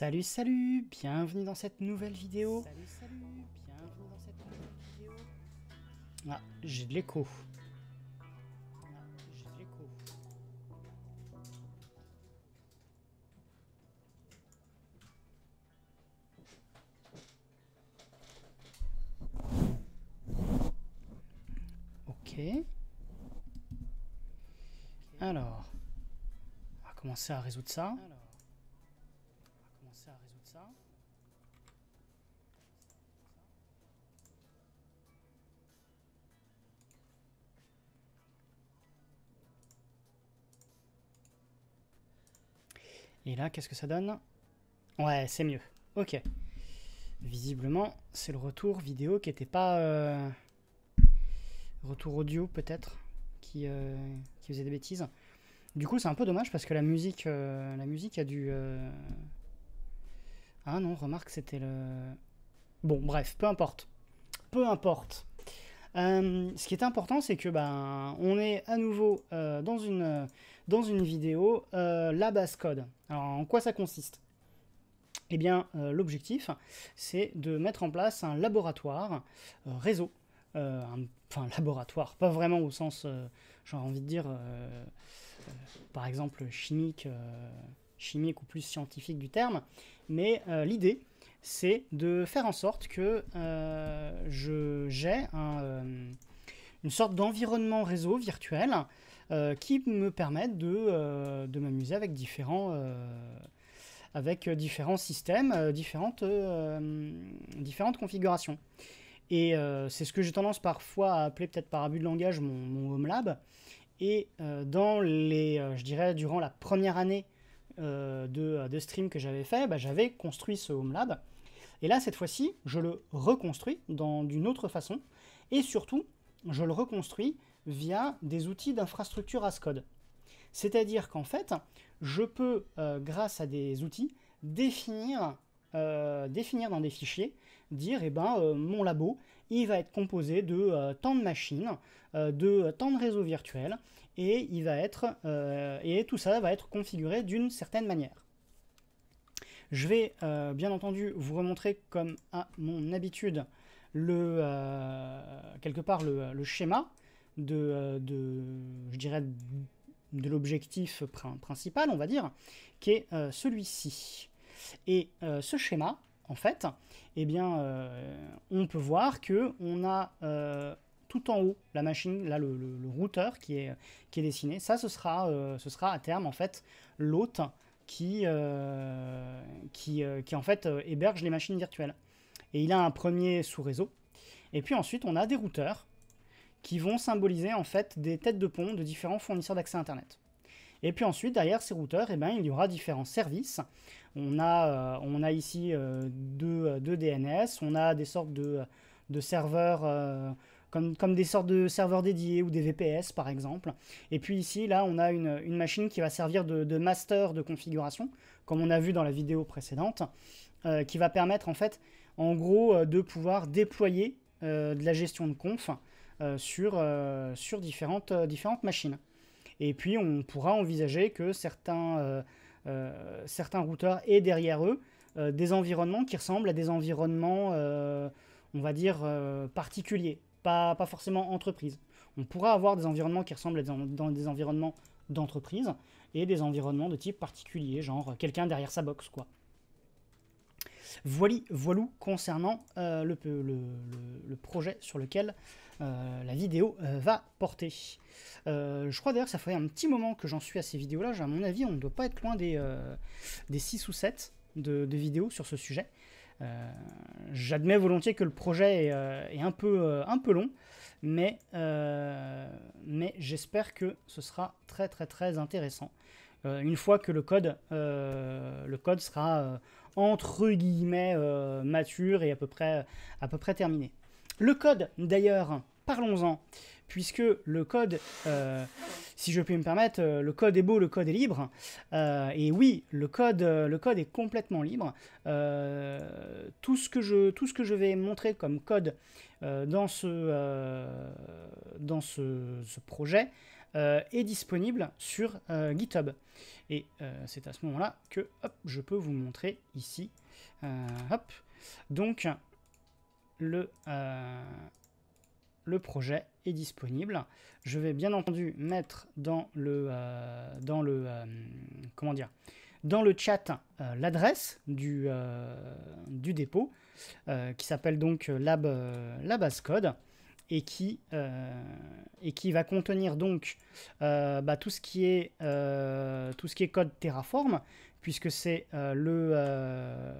Salut, salut, bienvenue dans cette nouvelle vidéo. Ah, j'ai de l'écho. Ah, j'ai de l'écho. Ok. Alors, on va commencer à résoudre ça. qu'est-ce que ça donne Ouais, c'est mieux. Ok. Visiblement, c'est le retour vidéo qui n'était pas... Euh, retour audio, peut-être, qui, euh, qui, faisait des bêtises. Du coup, c'est un peu dommage parce que la musique, euh, la musique a dû... Ah non, remarque, c'était le... Bon, bref, peu importe. Peu importe. ce qui est important, c'est que ben, on est à nouveau dans une dans une vidéo euh, la base code. Alors en quoi ça consiste Eh bien euh, l'objectif c'est de mettre en place un laboratoire euh, réseau. enfin laboratoire, pas vraiment au sens, j'ai envie de dire, par exemple chimique, chimique ou plus scientifique du terme, mais l'idée c'est de faire en sorte que je j'ai une sorte d'environnement réseau virtuel euh, qui me permettent de, euh, de m'amuser avec différents euh, avec différents systèmes, différentes, différentes configurations. Et c'est ce que j'ai tendance parfois à appeler, peut-être par abus de langage, mon, home lab. Et dans les, je dirais, durant la première année de, de, stream que j'avais fait, bah, j'avais construit ce home lab. Et là, cette fois-ci, je le reconstruis d'une autre façon. Et surtout, je le reconstruis via des outils d'infrastructure code C'est-à-dire qu'en fait, je peux, euh, grâce à des outils, définir, euh, définir dans des fichiers, dire, et eh ben, euh, mon labo, il va être composé de tant de machines, de tant de réseaux virtuels, et, il va être, et tout ça va être configuré d'une certaine manière. Je vais, bien entendu, vous remontrer, comme à mon habitude, le, quelque part le schéma euh, de, je dirais, de l'objectif principal, on va dire, qui est euh, celui-ci. Et euh, ce schéma, en fait, eh bien, on peut voir que on a tout en haut la machine, là le, le, routeur qui est, qui est dessiné. Ça, ce sera, ce sera à terme en fait l'hôte qui, qui, qui, en fait héberge les machines virtuelles. Et il a un premier sous-réseau. Et puis ensuite, on a des routeurs qui vont symboliser en fait des têtes de pont de différents fournisseurs d'accès Internet. Et puis ensuite, derrière ces routeurs, eh ben, il y aura différents services. On a, euh, on a ici euh, deux, euh, DNS, on a des sortes de, serveurs, comme, comme, des sortes de serveurs dédiés ou des VPS par exemple. Et puis ici, là, on a une, machine qui va servir de, master de configuration, comme on a vu dans la vidéo précédente, qui va permettre en fait, en gros, de pouvoir déployer de la gestion de conf euh, sur, euh, sur différentes, euh, différentes machines. Et puis on pourra envisager que certains, certains routeurs aient derrière eux des environnements qui ressemblent à des environnements, on va dire, particuliers, pas, pas forcément entreprises. On pourra avoir des environnements qui ressemblent à des, dans des environnements d'entreprise et des environnements de type particulier, genre quelqu'un derrière sa box, quoi. Voili, voilou concernant le, le, projet sur lequel euh, la vidéo euh, va porter. Euh, je crois d'ailleurs que ça fait un petit moment que j'en suis à ces vidéos-là. À mon avis, on ne doit pas être loin des, des 6 ou 7 de, vidéos sur ce sujet. J'admets volontiers que le projet est, un, peu, long, mais, j'espère que ce sera très très très intéressant. une fois que le code, sera entre guillemets mature et à peu près terminé. Le code, d'ailleurs, parlons-en, puisque le code, euh, si je puis me permettre, euh, le code est beau, le code est libre. Euh, et oui, le code, le code est complètement libre. tout, ce que je, tout ce que je vais montrer comme code dans ce, dans projet est disponible sur GitHub. Et c'est à ce moment-là que je peux vous montrer ici. hop. Donc, le, euh, le projet est disponible. Je vais bien entendu mettre dans le, euh, dans le euh, comment dire, dans le chat l'adresse du, du dépôt qui s'appelle donc lab, base et qui, et qui va contenir donc bah, tout, ce qui est, tout ce qui est code Terraform, puisque c'est le,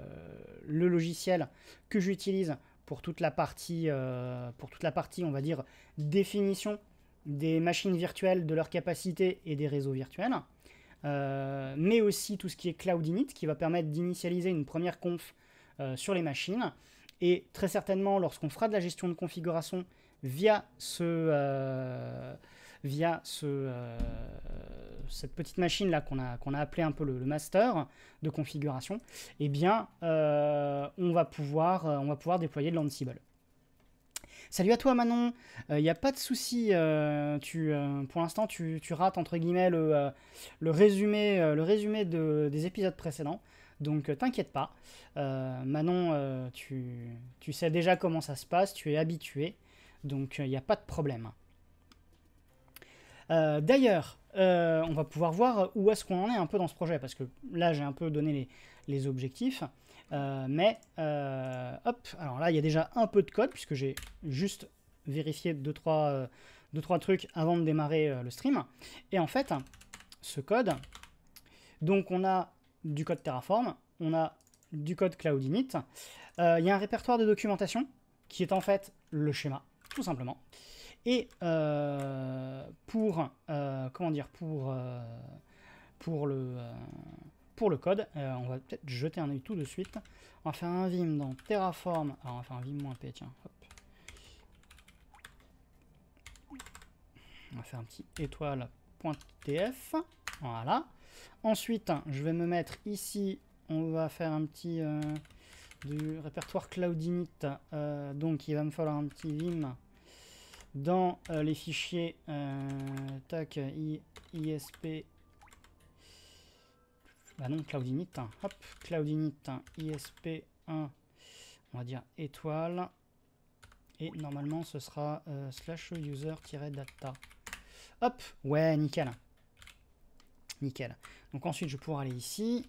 le logiciel que j'utilise pour toute la partie, euh, pour toute la partie, on va dire, définition des machines virtuelles, de leurs capacités et des réseaux virtuels. Euh, mais aussi tout ce qui est Cloud Init, qui va permettre d'initialiser une première conf euh, sur les machines. Et très certainement, lorsqu'on fera de la gestion de configuration via ce, via euh, cette petite machine là qu'on a, qu'on appelé un peu le, master de configuration, eh bien euh, on, va pouvoir, euh, on va pouvoir déployer de l'Ansible. Salut à toi Manon, il n'y a pas de souci, pour l'instant tu, rates entre guillemets le, le résumé, des épisodes précédents, donc t'inquiète pas. Manon, tu, tu, sais déjà comment ça se passe, tu es habitué, donc il n'y a pas de problème. Euh, d'ailleurs, euh, on va pouvoir voir où est-ce qu'on en est un peu dans ce projet, parce que là, j'ai un peu donné les, objectifs. Euh, mais, hop, alors là, il y a déjà un peu de code, puisque j'ai juste vérifié 2-3 deux, trois, trucs avant de démarrer le stream. Et en fait, ce code, donc on a du code Terraform, on a du code Cloudinit. Il y a un répertoire de documentation qui est en fait le schéma, tout simplement. Et euh, pour, euh, comment dire, pour, euh, pour, le, pour le code, on va peut-être jeter un œil tout de suite. On va faire un vim dans Terraform. Alors on va faire un vim p, tiens, On va faire un petit étoile.tf. Voilà. Ensuite, je vais me mettre ici. On va faire un petit du répertoire Cloud Init. donc, il va me falloir un petit Vim dans euh, les fichiers euh, tac ISP bah non Cloudinit. Hein. hop cloud ISP 1 on va dire étoile et normalement ce sera euh, slash user-data hop ouais nickel nickel donc ensuite je pourrais aller ici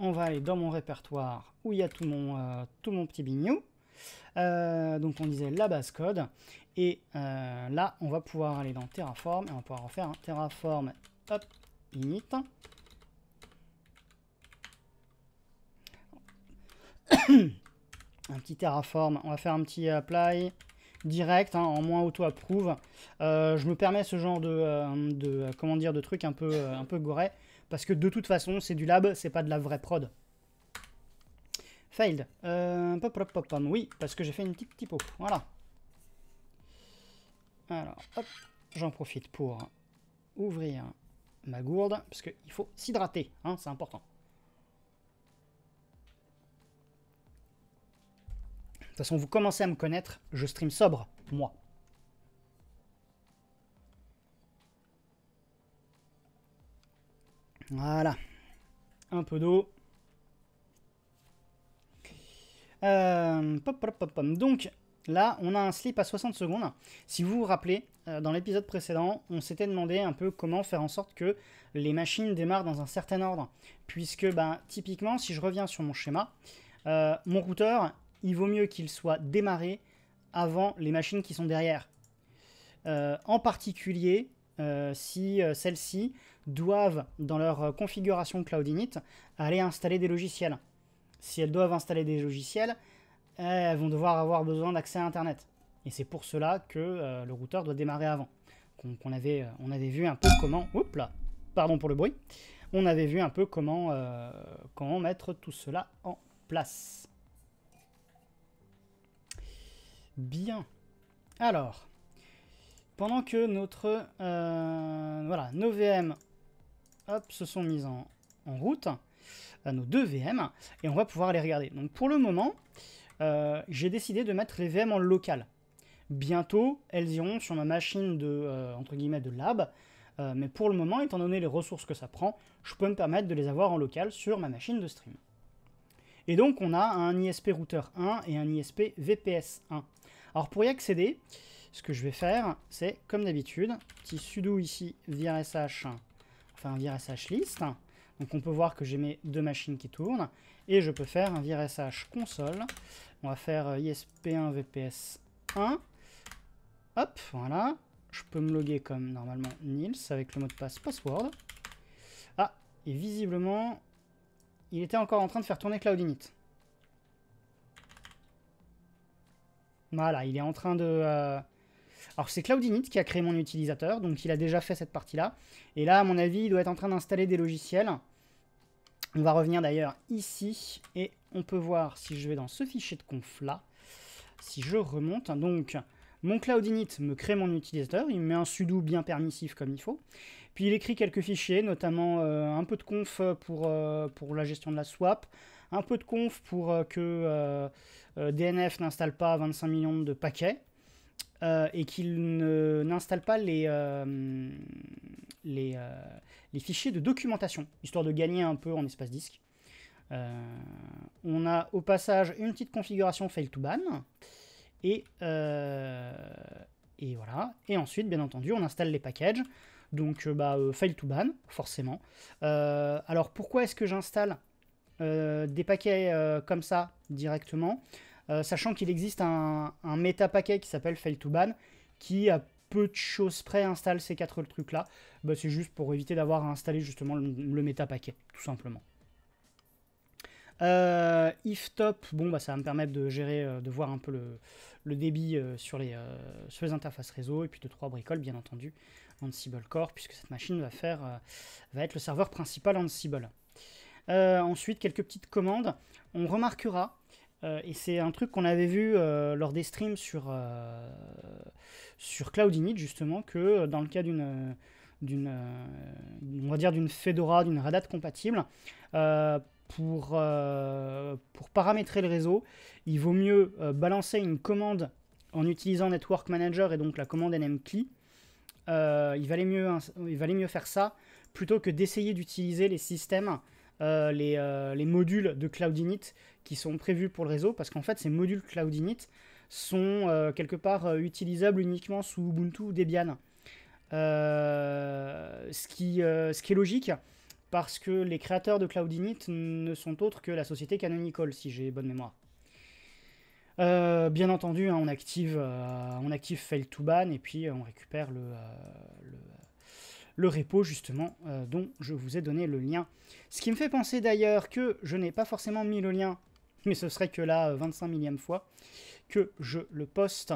on va aller dans mon répertoire où il y a tout mon, tout mon petit bignou donc on disait la base code et euh, là, on va pouvoir aller dans Terraform et on va pouvoir refaire un Terraform hop, init. un petit Terraform, on va faire un petit apply direct, hein, en moins auto-approve. Euh, je me permets ce genre de, euh, comment dire, de trucs un peu, un peu goré, parce que de toute façon, c'est du lab, c'est pas de la vraie prod. Failed. pop, pop, pop, oui, parce que j'ai fait une petite typo. Voilà. Alors, hop, j'en profite pour ouvrir ma gourde, parce qu'il faut s'hydrater, hein, c'est important. De toute façon, vous commencez à me connaître, je stream sobre, moi. Voilà. Un peu d'eau. Euh, donc, Là, on a un slip à 60 secondes. Si vous vous rappelez, euh, dans l'épisode précédent, on s'était demandé un peu comment faire en sorte que les machines démarrent dans un certain ordre. Puisque, bah, typiquement, si je reviens sur mon schéma, euh, mon routeur, il vaut mieux qu'il soit démarré avant les machines qui sont derrière. Euh, en particulier, si celles-ci doivent, dans leur configuration Cloud Init, aller installer des logiciels. Si elles doivent installer des logiciels, elles eh, vont devoir avoir besoin d'accès à Internet. Et c'est pour cela que euh, le routeur doit démarrer avant. Qu'on avait, euh, on avait vu un peu comment... Oups là Pardon pour le bruit. On avait vu un peu comment, euh, comment mettre tout cela en place. Bien. Alors, pendant que notre, voilà, nos VM hop, se sont mises en route, nos deux VM, et on va pouvoir les regarder. Donc pour le moment, euh, j'ai décidé de mettre les VM en local. Bientôt, elles iront sur ma machine de, euh, entre guillemets, de lab, euh, mais pour le moment, étant donné les ressources que ça prend, je peux me permettre de les avoir en local sur ma machine de stream. Et donc, on a un ISP Router 1 et un ISP VPS 1. Alors, pour y accéder, ce que je vais faire, c'est, comme d'habitude, petit sudo ici, vrsh, enfin virsh list. Donc on peut voir que j'ai mes deux machines qui tournent. Et je peux faire un virsh console on va faire euh, ISP1 VPS1. Hop, voilà. Je peux me loguer comme normalement Nils avec le mot de passe password. Ah, et visiblement, il était encore en train de faire tourner CloudInit. Voilà, il est en train de... Euh, alors c'est CloudInit qui a créé mon utilisateur, donc il a déjà fait cette partie-là. Et là, à mon avis, il doit être en train d'installer des logiciels. On va revenir d'ailleurs ici et on peut voir si je vais dans ce fichier de conf là, si je remonte, donc mon cloud me crée mon utilisateur, il me met un sudo bien permissif comme il faut, puis il écrit quelques fichiers, notamment euh, un peu de conf pour, euh, pour la gestion de la swap, un peu de conf pour euh, que DNF n'installe pas 25 millions de paquets, et qu'il n'installe pas les, les fichiers de documentation, histoire de gagner un peu en espace disque. Euh, on a au passage une petite configuration fail to ban. Et, euh, et voilà. Et ensuite, bien entendu, on installe les packages. Donc, euh, bah, fail to ban, forcément. alors, pourquoi est-ce que j'installe des paquets comme ça directement sachant qu'il existe un, un méta paquet qui s'appelle fail to ban qui a peu de choses près installe ces quatre trucs là bah, c'est juste pour éviter d'avoir à installer justement le, le méta paquet tout simplement euh, if top, bon, bah, ça va me permettre de gérer, euh, de voir un peu le, débit euh, sur, les, interfaces réseau, et puis de trois bricoles, bien entendu, Ansible Core, puisque cette machine va, faire, va être le serveur principal Ansible. ensuite, quelques petites commandes. On remarquera et c'est un truc qu'on avait vu lors des streams sur, sur Cloud justement, que dans le cas d'une, d'une, on va dire d'une Fedora, d'une Red Hat compatible, euh, pour, paramétrer le réseau, il vaut mieux euh, balancer une commande en utilisant Network Manager et donc la commande nmcli. Euh, il, valait mieux, faire ça plutôt que d'essayer d'utiliser les systèmes, les, modules de Cloud Init qui sont prévus pour le réseau, parce qu'en fait ces modules Cloud Init sont quelque part utilisables uniquement sous Ubuntu ou Debian. ce qui est logique, parce que les créateurs de Cloud Init ne sont autres que la société Canonical, si j'ai bonne mémoire. Euh, bien entendu, hein, on, active, euh, on active fail to ban et puis euh, on récupère le, le, le repo justement dont je vous ai donné le lien. Ce qui me fait penser d'ailleurs que je n'ai pas forcément mis le lien, mais ce serait que la 25 millième fois que je le poste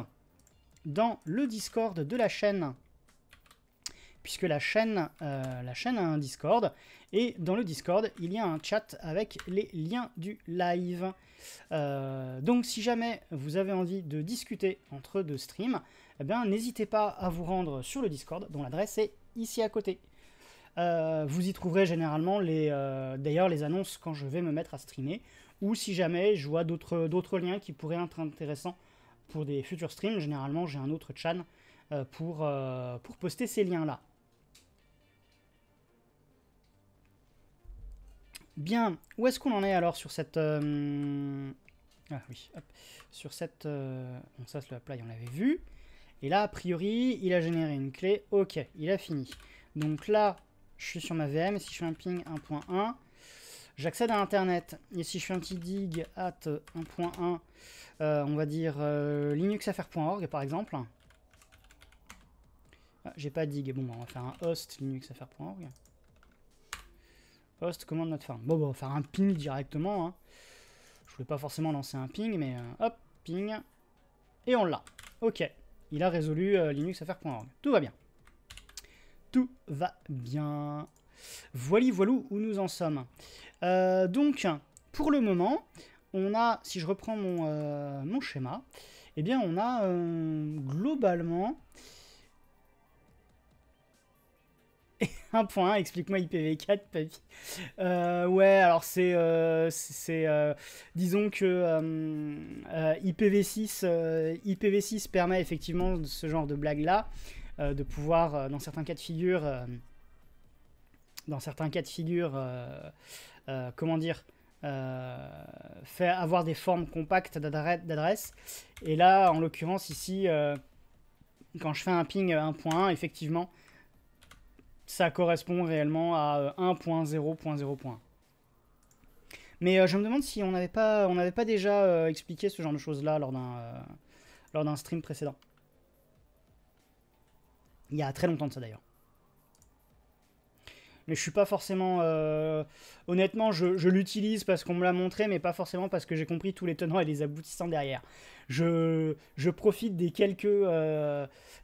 dans le Discord de la chaîne puisque la chaîne, euh, la chaîne a un Discord. Et dans le Discord, il y a un chat avec les liens du live. Euh, donc si jamais vous avez envie de discuter entre deux streams, eh n'hésitez pas à vous rendre sur le Discord, dont l'adresse est ici à côté. Euh, vous y trouverez généralement les, d'ailleurs les annonces quand je vais me mettre à streamer, ou si jamais je vois d'autres, liens qui pourraient être intéressants pour des futurs streams, généralement j'ai un autre chan pour, pour poster ces liens-là. Bien, où est-ce qu'on en est alors sur cette... Euh, ah oui, hop. Sur cette... Euh, bon, ça, le apply, on l'avait vu. Et là, a priori, il a généré une clé. Ok, il a fini. Donc là, je suis sur ma VM. Si je fais un ping 1.1, j'accède à Internet. Et si je fais un petit dig at 1.1, euh, on va dire linuxaffaire.org par exemple. Ah, j'ai pas dig. Bon, bah, on va faire un host linuxaffaire.org, Host commande notre femme. Bon, bah, on va faire un ping directement. je hein. Je voulais pas forcément lancer un ping, mais euh, hop, ping. Et on l'a. Ok. Il a résolu euh, Tout va bien. Tout va bien. Voilà, voilou, où nous en sommes. Euh, donc, pour le moment, on a, si je reprends mon, euh, mon schéma, eh bien, on a globalement 1.1, Explique-moi IPv4, papy. Euh, ouais, alors c'est. Euh, c'est euh, disons que IPv6, IPv6 permet effectivement ce genre de blague-là, de pouvoir, dans certains cas de figure. dans certains cas de figure. comment dire avoir des formes compactes d'adresse. Et là, en l'occurrence, ici, quand je fais un ping 1.1, effectivement, ça correspond réellement à 1.0.0.1. Euh, mais euh, je me demande si on n'avait pas, on pas déjà euh, expliqué ce genre de choses-là lors d'un lors d'un stream précédent. Il y a très longtemps de ça d'ailleurs. Mais je suis pas forcément... Honnêtement, je, je l'utilise parce qu'on me l'a montré, mais pas forcément parce que j'ai compris tous les tenants et les aboutissants derrière. Je, je profite des quelques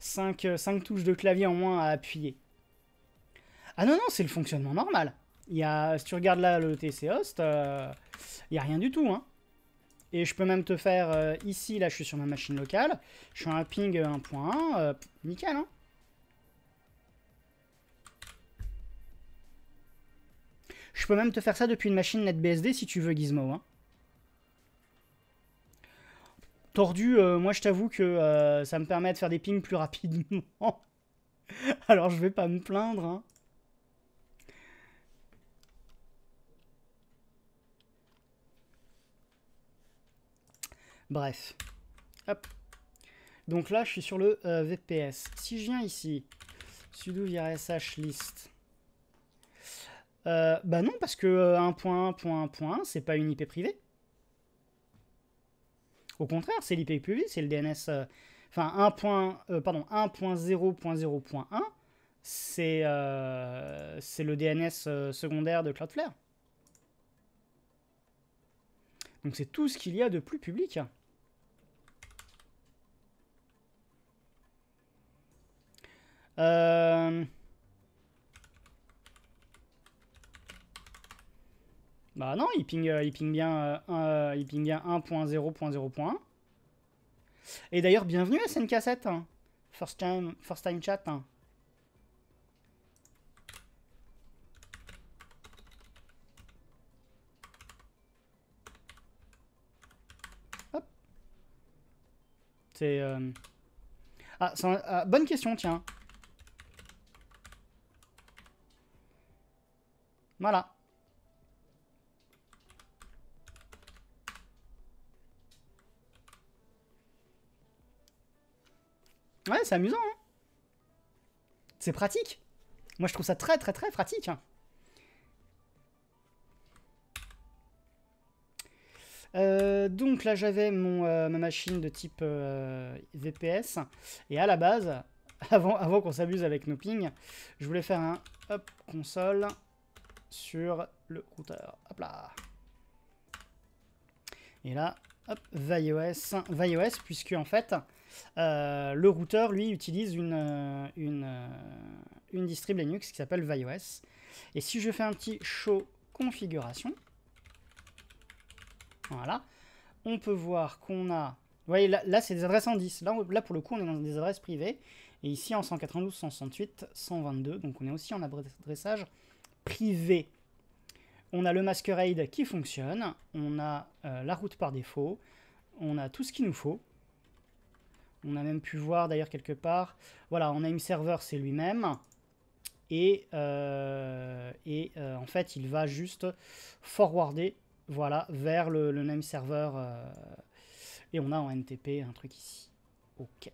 5, 5 touches de clavier en moins à appuyer. Ah non, non, c'est le fonctionnement normal. si tu regardes là le TC host, euh, il n'y a rien du tout. Hein. Et je peux même te faire euh, ici, là je suis sur ma machine locale, je suis un ping 1.1, euh, nickel. Hein. Je peux même te faire ça depuis une machine NetBSD si tu veux Gizmo. Hein. Tordu, moi je t'avoue que ça me permet de faire des pings plus rapidement. Alors je vais pas me plaindre. Hein. Bref. Donc là, je suis sur le euh, VPS. Si je viens ici, sudo sh list. Euh, bah non, parce que 1.1.1.1, euh, c'est pas une IP privée. Au contraire, c'est l'IP privée, c'est le DNS. Enfin, pardon, 1.0.0.1, c'est c'est le DNS secondaire de Cloudflare. Donc c'est tout ce qu'il y a de plus public. Euh... Bah non, il ping, euh, il ping bien, euh, euh, il bien 1.0.0.1. Et d'ailleurs, bienvenue à SNK7. Hein. First time, first time chat. Hein. C'est. Ah, ah, bonne question, tiens. Voilà. Ouais, c'est amusant. Hein. c'est pratique. Moi, je trouve ça très, très, très pratique. Hein. Euh, donc là, j'avais mon euh, ma machine de type euh, VPS. Et à la base, avant, avant qu'on s'abuse avec nos pings, je voulais faire un hop console sur le routeur. Hop là. Et là, hop, puisque en fait, euh, le routeur, lui, utilise une, euh, une, euh, une distrib Linux qui s'appelle VaiOS. Et si je fais un petit show configuration, voilà, on peut voir qu'on a... Vous voyez, là, c'est des adresses en 10. Là, là, pour le coup, on est dans des adresses privées. Et ici, en 192, 168, 122. Donc, on est aussi en adressage Privé, On a le Masquerade qui fonctionne, on a euh, la route par défaut, on a tout ce qu'il nous faut. On a même pu voir d'ailleurs quelque part. Voilà, on a une serveur, c'est lui-même. Et, euh, euh, en fait, il va juste forwarder voilà, vers le, le même serveur. et on a en NTP un truc ici. Ok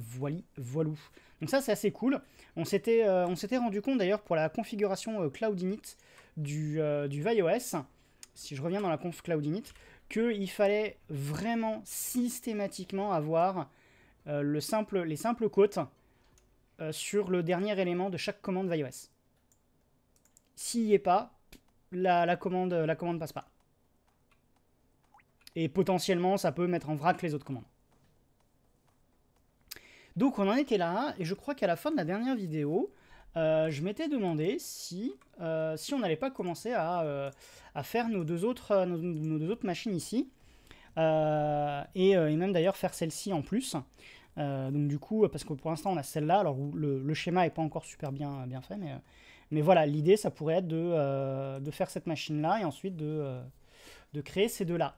voili, voilou. Donc ça, c'est assez cool. On s'était euh, rendu compte d'ailleurs pour la configuration euh, Cloud du, euh, du si je reviens dans la conf CloudInit, Init, qu'il fallait vraiment systématiquement avoir le simple, les simples côtes sur le dernier élément de chaque commande iOS. S'il n'y est pas, la, la, commande la commande passe pas. Et potentiellement, ça peut mettre en vrac les autres commandes. Donc on en était là, et je crois qu'à la fin de la dernière vidéo, euh, je m'étais demandé si, euh, si on n'allait pas commencer à, euh, faire nos deux autres, nos, deux autres machines ici, et, même d'ailleurs faire celle-ci en plus. donc du coup, parce que pour l'instant on a celle-là, alors le, schéma n'est pas encore super bien, bien fait, mais, mais voilà, l'idée ça pourrait être de, de faire cette machine-là et ensuite de, de créer ces deux-là.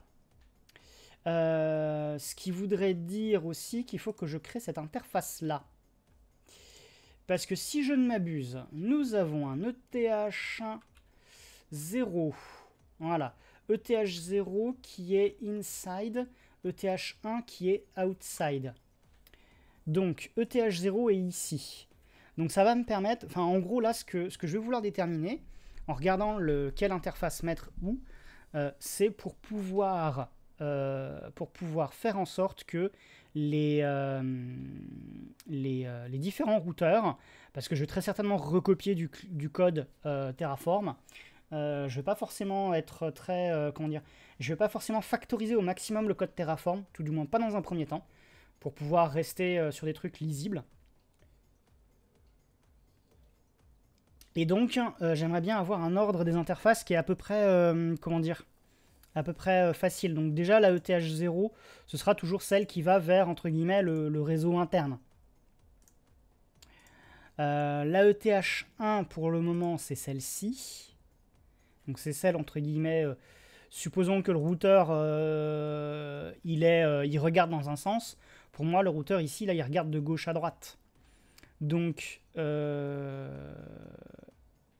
Euh, ce qui voudrait dire aussi qu'il faut que je crée cette interface-là. Parce que si je ne m'abuse, nous avons un ETH 0. Voilà. ETH 0 qui est inside, ETH 1 qui est outside. Donc ETH 0 est ici. Donc ça va me permettre, enfin en gros là ce que, je vais vouloir déterminer, en regardant le, quelle interface mettre où, euh, c'est pour pouvoir euh, pour pouvoir faire en sorte que les, euh, euh, les, différents routeurs, parce que je vais très certainement recopier du, code Terraform, je vais pas forcément être très, comment dire, je vais pas forcément factoriser au maximum le code Terraform, tout du moins pas dans un premier temps, pour pouvoir rester sur des trucs lisibles. Et donc, j'aimerais bien avoir un ordre des interfaces qui est à peu près, comment dire, à peu près euh, facile. Donc déjà, la ETH 0, ce sera toujours celle qui va vers, entre guillemets, le, réseau interne. Euh, la ETH 1, pour le moment, c'est celle-ci. Donc c'est celle, entre guillemets, euh, supposons que le routeur, il, est, il regarde dans un sens. Pour moi, le routeur, ici, là, il regarde de gauche à droite. Donc,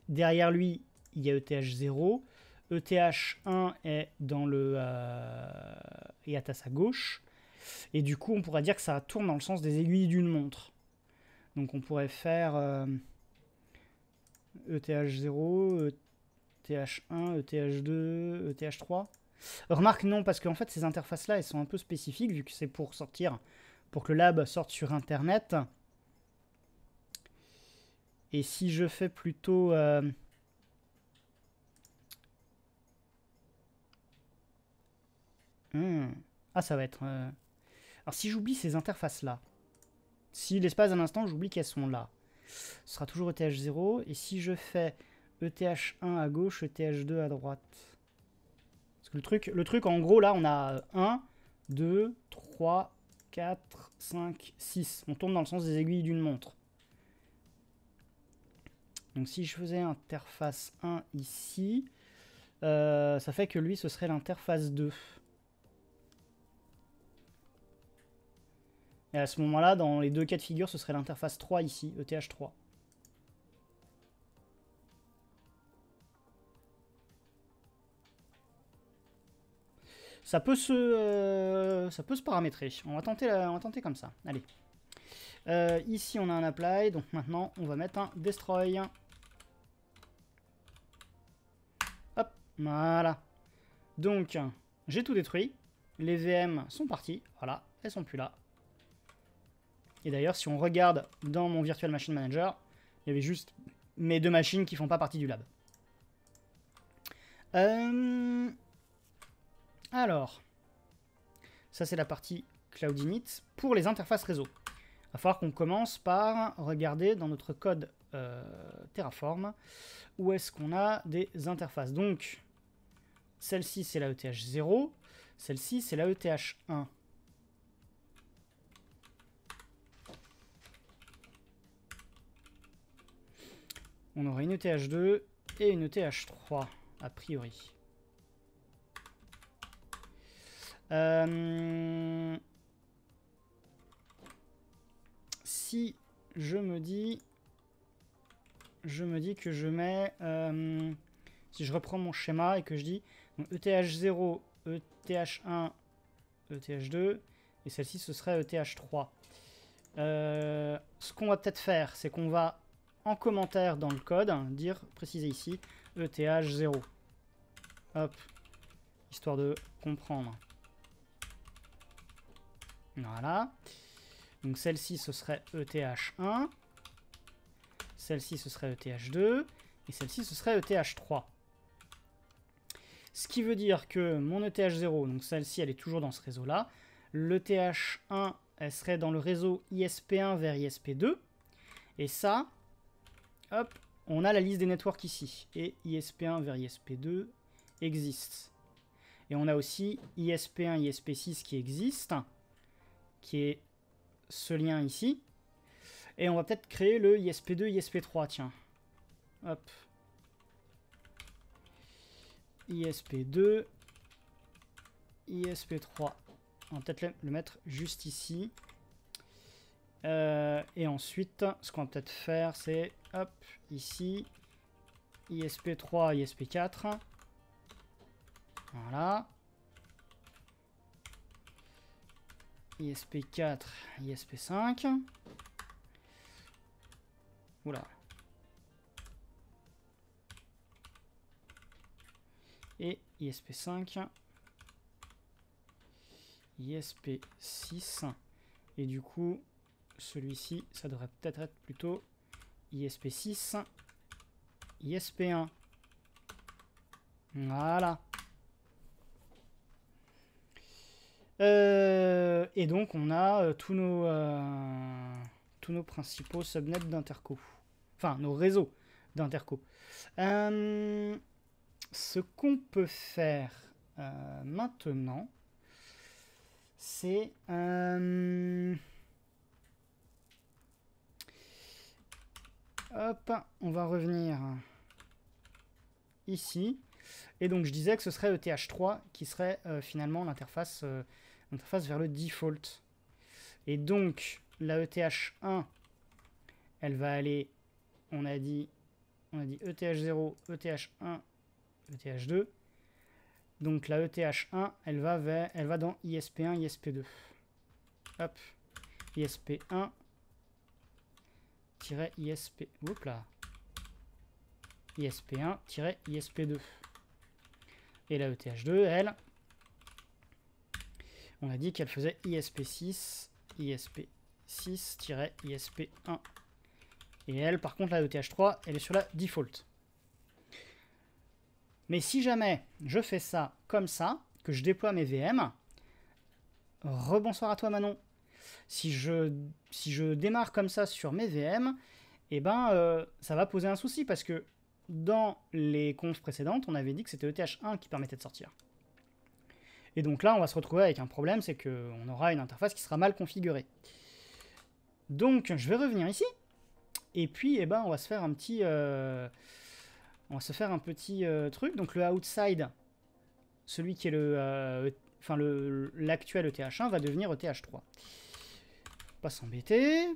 derrière lui, il y a ETH 0. ETH1 est dans le et euh, à sa gauche. Et du coup, on pourrait dire que ça tourne dans le sens des aiguilles d'une montre. Donc on pourrait faire ETH0, ETH1, ETH2, ETH3. Remarque non, parce qu'en fait ces interfaces-là, elles sont un peu spécifiques, vu que c'est pour sortir, pour que le lab sorte sur Internet. Et si je fais plutôt... Euh, Hmm. Ah, ça va être... Euh. Alors, si j'oublie ces interfaces-là, si l'espace d'un instant, j'oublie qu'elles sont là, ce sera toujours ETH0. Et si je fais ETH1 à gauche, ETH2 à droite... Parce que le truc, le truc en gros, là, on a 1, 2, 3, 4, 5, 6. On tourne dans le sens des aiguilles d'une montre. Donc si je faisais interface 1 ici, euh, ça fait que lui, ce serait l'interface 2. Et à ce moment-là, dans les deux cas de figure, ce serait l'interface 3 ici, ETH3. Ça peut se, euh, ça peut se paramétrer. On va, tenter, on tenter comme ça. Allez. Euh, ici, on a un apply. Donc maintenant, on va mettre un destroy. Hop, voilà. Donc, j'ai tout détruit. Les VM sont partis. Voilà, elles sont plus là. Et d'ailleurs, si on regarde dans mon Virtual Machine Manager, il y avait juste mes deux machines qui font pas partie du lab. Euh, alors, ça c'est la partie Cloud Init pour les interfaces réseau. Il va falloir qu'on commence par regarder dans notre code euh, Terraform où est-ce qu'on a des interfaces. Donc, celle-ci c'est la ETH0, celle-ci c'est la ETH1. On aurait une ETH2 et une ETH3, a priori. Euh, si je me dis... Je me dis que je mets... Euh, si je reprends mon schéma et que je dis ETH0, ETH1, ETH2, et celle-ci ce serait ETH3. Euh, ce qu'on va peut-être faire, c'est qu'on va en commentaire dans le code, hein, dire, préciser ici, ETH 0. Hop, histoire de comprendre. Voilà. Donc celle-ci, ce serait ETH1. Celle-ci, ce serait ETH2. Et celle-ci, ce serait ETH3. Ce qui veut dire que mon ETH0, donc celle-ci, elle est toujours dans ce réseau-là. L'ETH1, elle serait dans le réseau ISP1 vers ISP2. Et ça, Hop, on a la liste des networks ici. Et ISP1 vers ISP2 existe. Et on a aussi ISP1, ISP6 qui existe, qui est ce lien ici. Et on va peut-être créer le ISP2, ISP3, tiens. Hop. ISP2, ISP3. On va peut-être le mettre juste ici. Euh, et ensuite, ce qu'on va peut-être faire, c'est Hop, ici. ISP3, ISP4. Voilà. ISP4, ISP5. Oula. Et ISP5. ISP6. Et du coup, celui-ci, ça devrait peut-être être plutôt ISP6, ISP1. Voilà. Euh, et donc on a euh, tous, nos, euh, tous nos principaux subnets d'interco. Enfin, nos réseaux d'interco. ce qu'on peut faire maintenant, c'est... Hop, on va revenir ici. Et donc je disais que ce serait ETH3 qui serait euh, finalement euh, l'interface vers le default. Et donc la ETH1, elle va aller, on a dit, on a dit ETH0, ETH1, ETH2. Donc la ETH1, elle va, vers, elle va dans ISP1, ISP2. Hop, ISP1, ISP. ISP1-ISP2. Et la ETH2, elle, on a dit qu'elle faisait ISP6, ISP6-ISP1. Et elle, par contre, la ETH3, elle est sur la default. Mais si jamais je fais ça comme ça, que je déploie mes VM, rebonsoir à toi Manon si je, démarre comme ça sur mes VM, eh ben, euh, ça va poser un souci parce que dans les confs précédentes, on avait dit que c'était ETH1 qui permettait de sortir. Et donc là, on va se retrouver avec un problème, c'est qu'on aura une interface qui sera mal configurée. Donc, je vais revenir ici. Et puis, eh ben, on va se faire un petit, euh, on va se faire un petit euh, truc. Donc, le outside, celui qui est le, l'actuel ETH1 va devenir ETH3 s'embêter.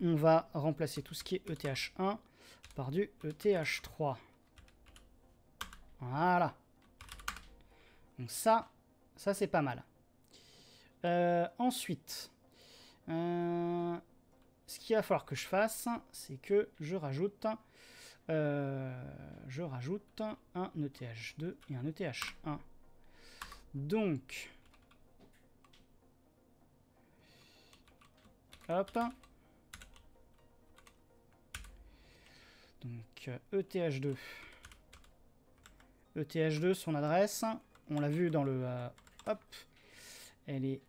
On va remplacer tout ce qui est ETH1 par du ETH3. Voilà. Donc ça, ça c'est pas mal. Euh, ensuite, euh, ce qu'il va falloir que je fasse, c'est que je rajoute, euh, je rajoute un ETH2 et un ETH1. Donc, Hop. Donc ETH2. ETH2, e son adresse. On l'a vu dans le... Euh, hop. Elle est...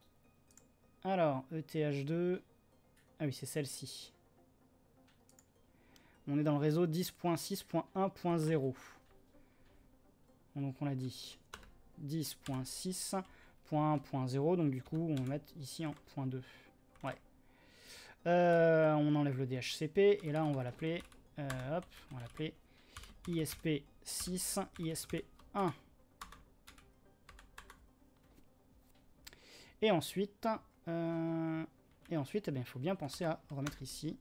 Alors, ETH2... Ah oui, c'est celle-ci. On est dans le réseau 10.6.1.0. Donc on l'a dit. 10.6.1.0. Donc du coup, on va mettre ici en point euh, on enlève le DHCP et là on va l'appeler, euh, on ISP6, ISP1. Et ensuite, euh, et ensuite, eh il faut bien penser à remettre ici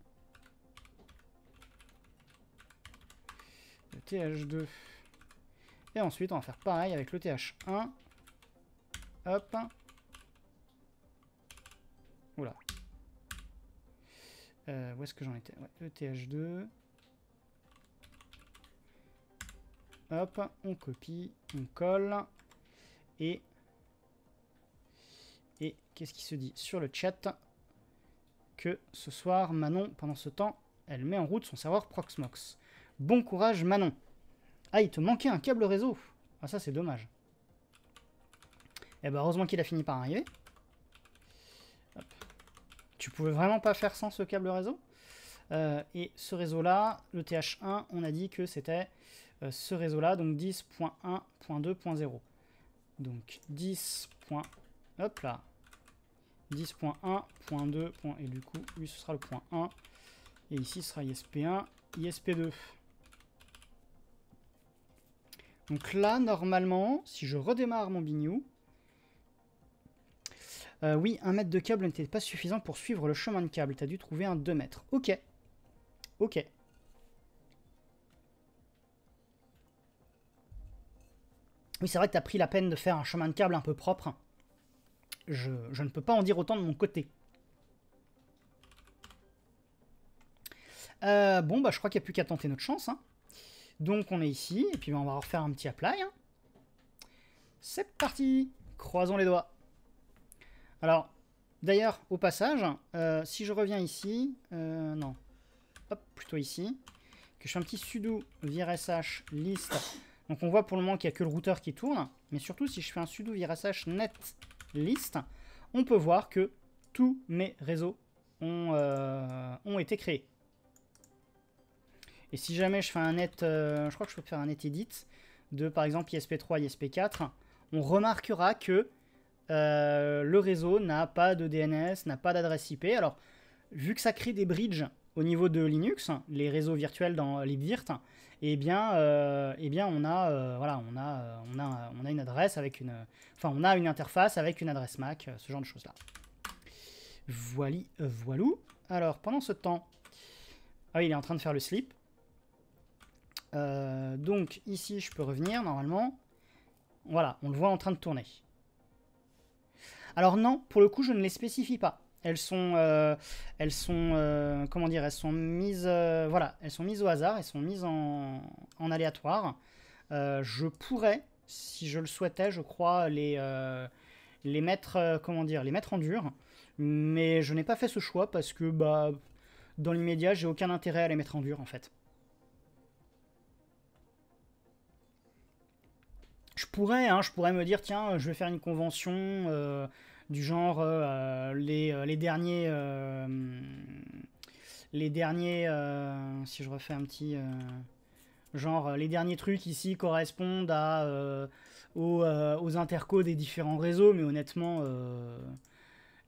le TH2. Et ensuite, on va faire pareil avec le TH1. Hop. Oula. Euh, où est-ce que j'en étais ouais, ETH2. Hop, on copie, on colle. Et, et qu'est-ce qui se dit sur le chat Que ce soir, Manon, pendant ce temps, elle met en route son serveur Proxmox. Bon courage, Manon. Ah, il te manquait un câble réseau. Ah, ça, c'est dommage. Et eh ben, heureusement qu'il a fini par arriver. Tu pouvais vraiment pas faire sans ce câble réseau. Euh, et ce réseau-là, le TH1, on a dit que c'était euh, ce réseau-là, donc 10.1.2.0. Donc 10. Hop là. 10.1.2. Et du coup, lui, ce sera le point 1. Et ici, ce sera ISP1, ISP2. Donc là, normalement, si je redémarre mon Bignou, euh, oui, un mètre de câble n'était pas suffisant pour suivre le chemin de câble. T'as dû trouver un 2 mètres. Ok. Ok. Oui, c'est vrai que t'as pris la peine de faire un chemin de câble un peu propre. Je, ne peux pas en dire autant de mon côté. Euh, bon, bah je crois qu'il n'y a plus qu'à tenter notre chance. Hein. Donc on est ici, et puis on va refaire un petit apply. Hein. C'est parti Croisons les doigts alors, d'ailleurs, au passage, euh, si je reviens ici, euh, non, hop, plutôt ici, que je fais un petit sudo virsh list. Donc on voit pour le moment qu'il n'y a que le routeur qui tourne, mais surtout si je fais un sudo virsh net list, on peut voir que tous mes réseaux ont, euh, ont été créés. Et si jamais je fais un net, je crois que je peux faire un net edit de par exemple ISP3, ISP4, on remarquera que euh, le réseau n'a pas de DNS, n'a pas d'adresse IP. Alors, vu que ça crée des bridges au niveau de Linux, les réseaux virtuels dans libvirt, eh bien, euh, eh bien on a, euh, voilà, on a, on a, on a une adresse avec une, enfin, on a une interface avec une adresse MAC, ce genre de choses là. Voili, voilou. Alors, pendant ce temps, ah il est en train de faire le slip. donc ici, je peux revenir normalement. Voilà, on le voit en train de tourner. Alors non, pour le coup, je ne les spécifie pas. Elles sont, euh, elles sont, euh, comment dire, elles sont mises, euh, voilà, elles sont mises au hasard, elles sont mises en, en aléatoire. je pourrais, si je le souhaitais, je crois les, les mettre, comment dire, les mettre en dur. Mais je n'ai pas fait ce choix parce que, bah, dans l'immédiat, j'ai aucun intérêt à les mettre en dur en fait. Je pourrais, hein, je pourrais me dire, tiens, je vais faire une convention euh, du genre euh, euh, les, derniers. les derniers. si je refais un petit. genre, les derniers trucs ici correspondent à, aux, intercos des différents réseaux, mais honnêtement.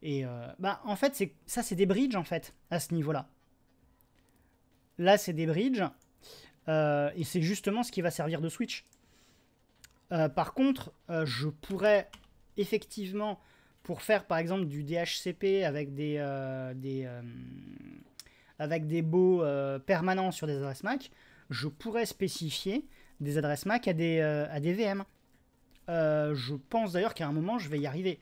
et bah, en fait, ça, c'est des bridges, en fait, à ce niveau Là, Là c'est des bridges. et c'est justement ce qui va servir de switch. Euh, par contre, euh, je pourrais effectivement, pour faire par exemple du DHCP avec des, euh, avec des baux permanents sur des adresses MAC, je pourrais spécifier des adresses MAC à des, à des VM. je pense d'ailleurs qu'à un moment, je vais y arriver.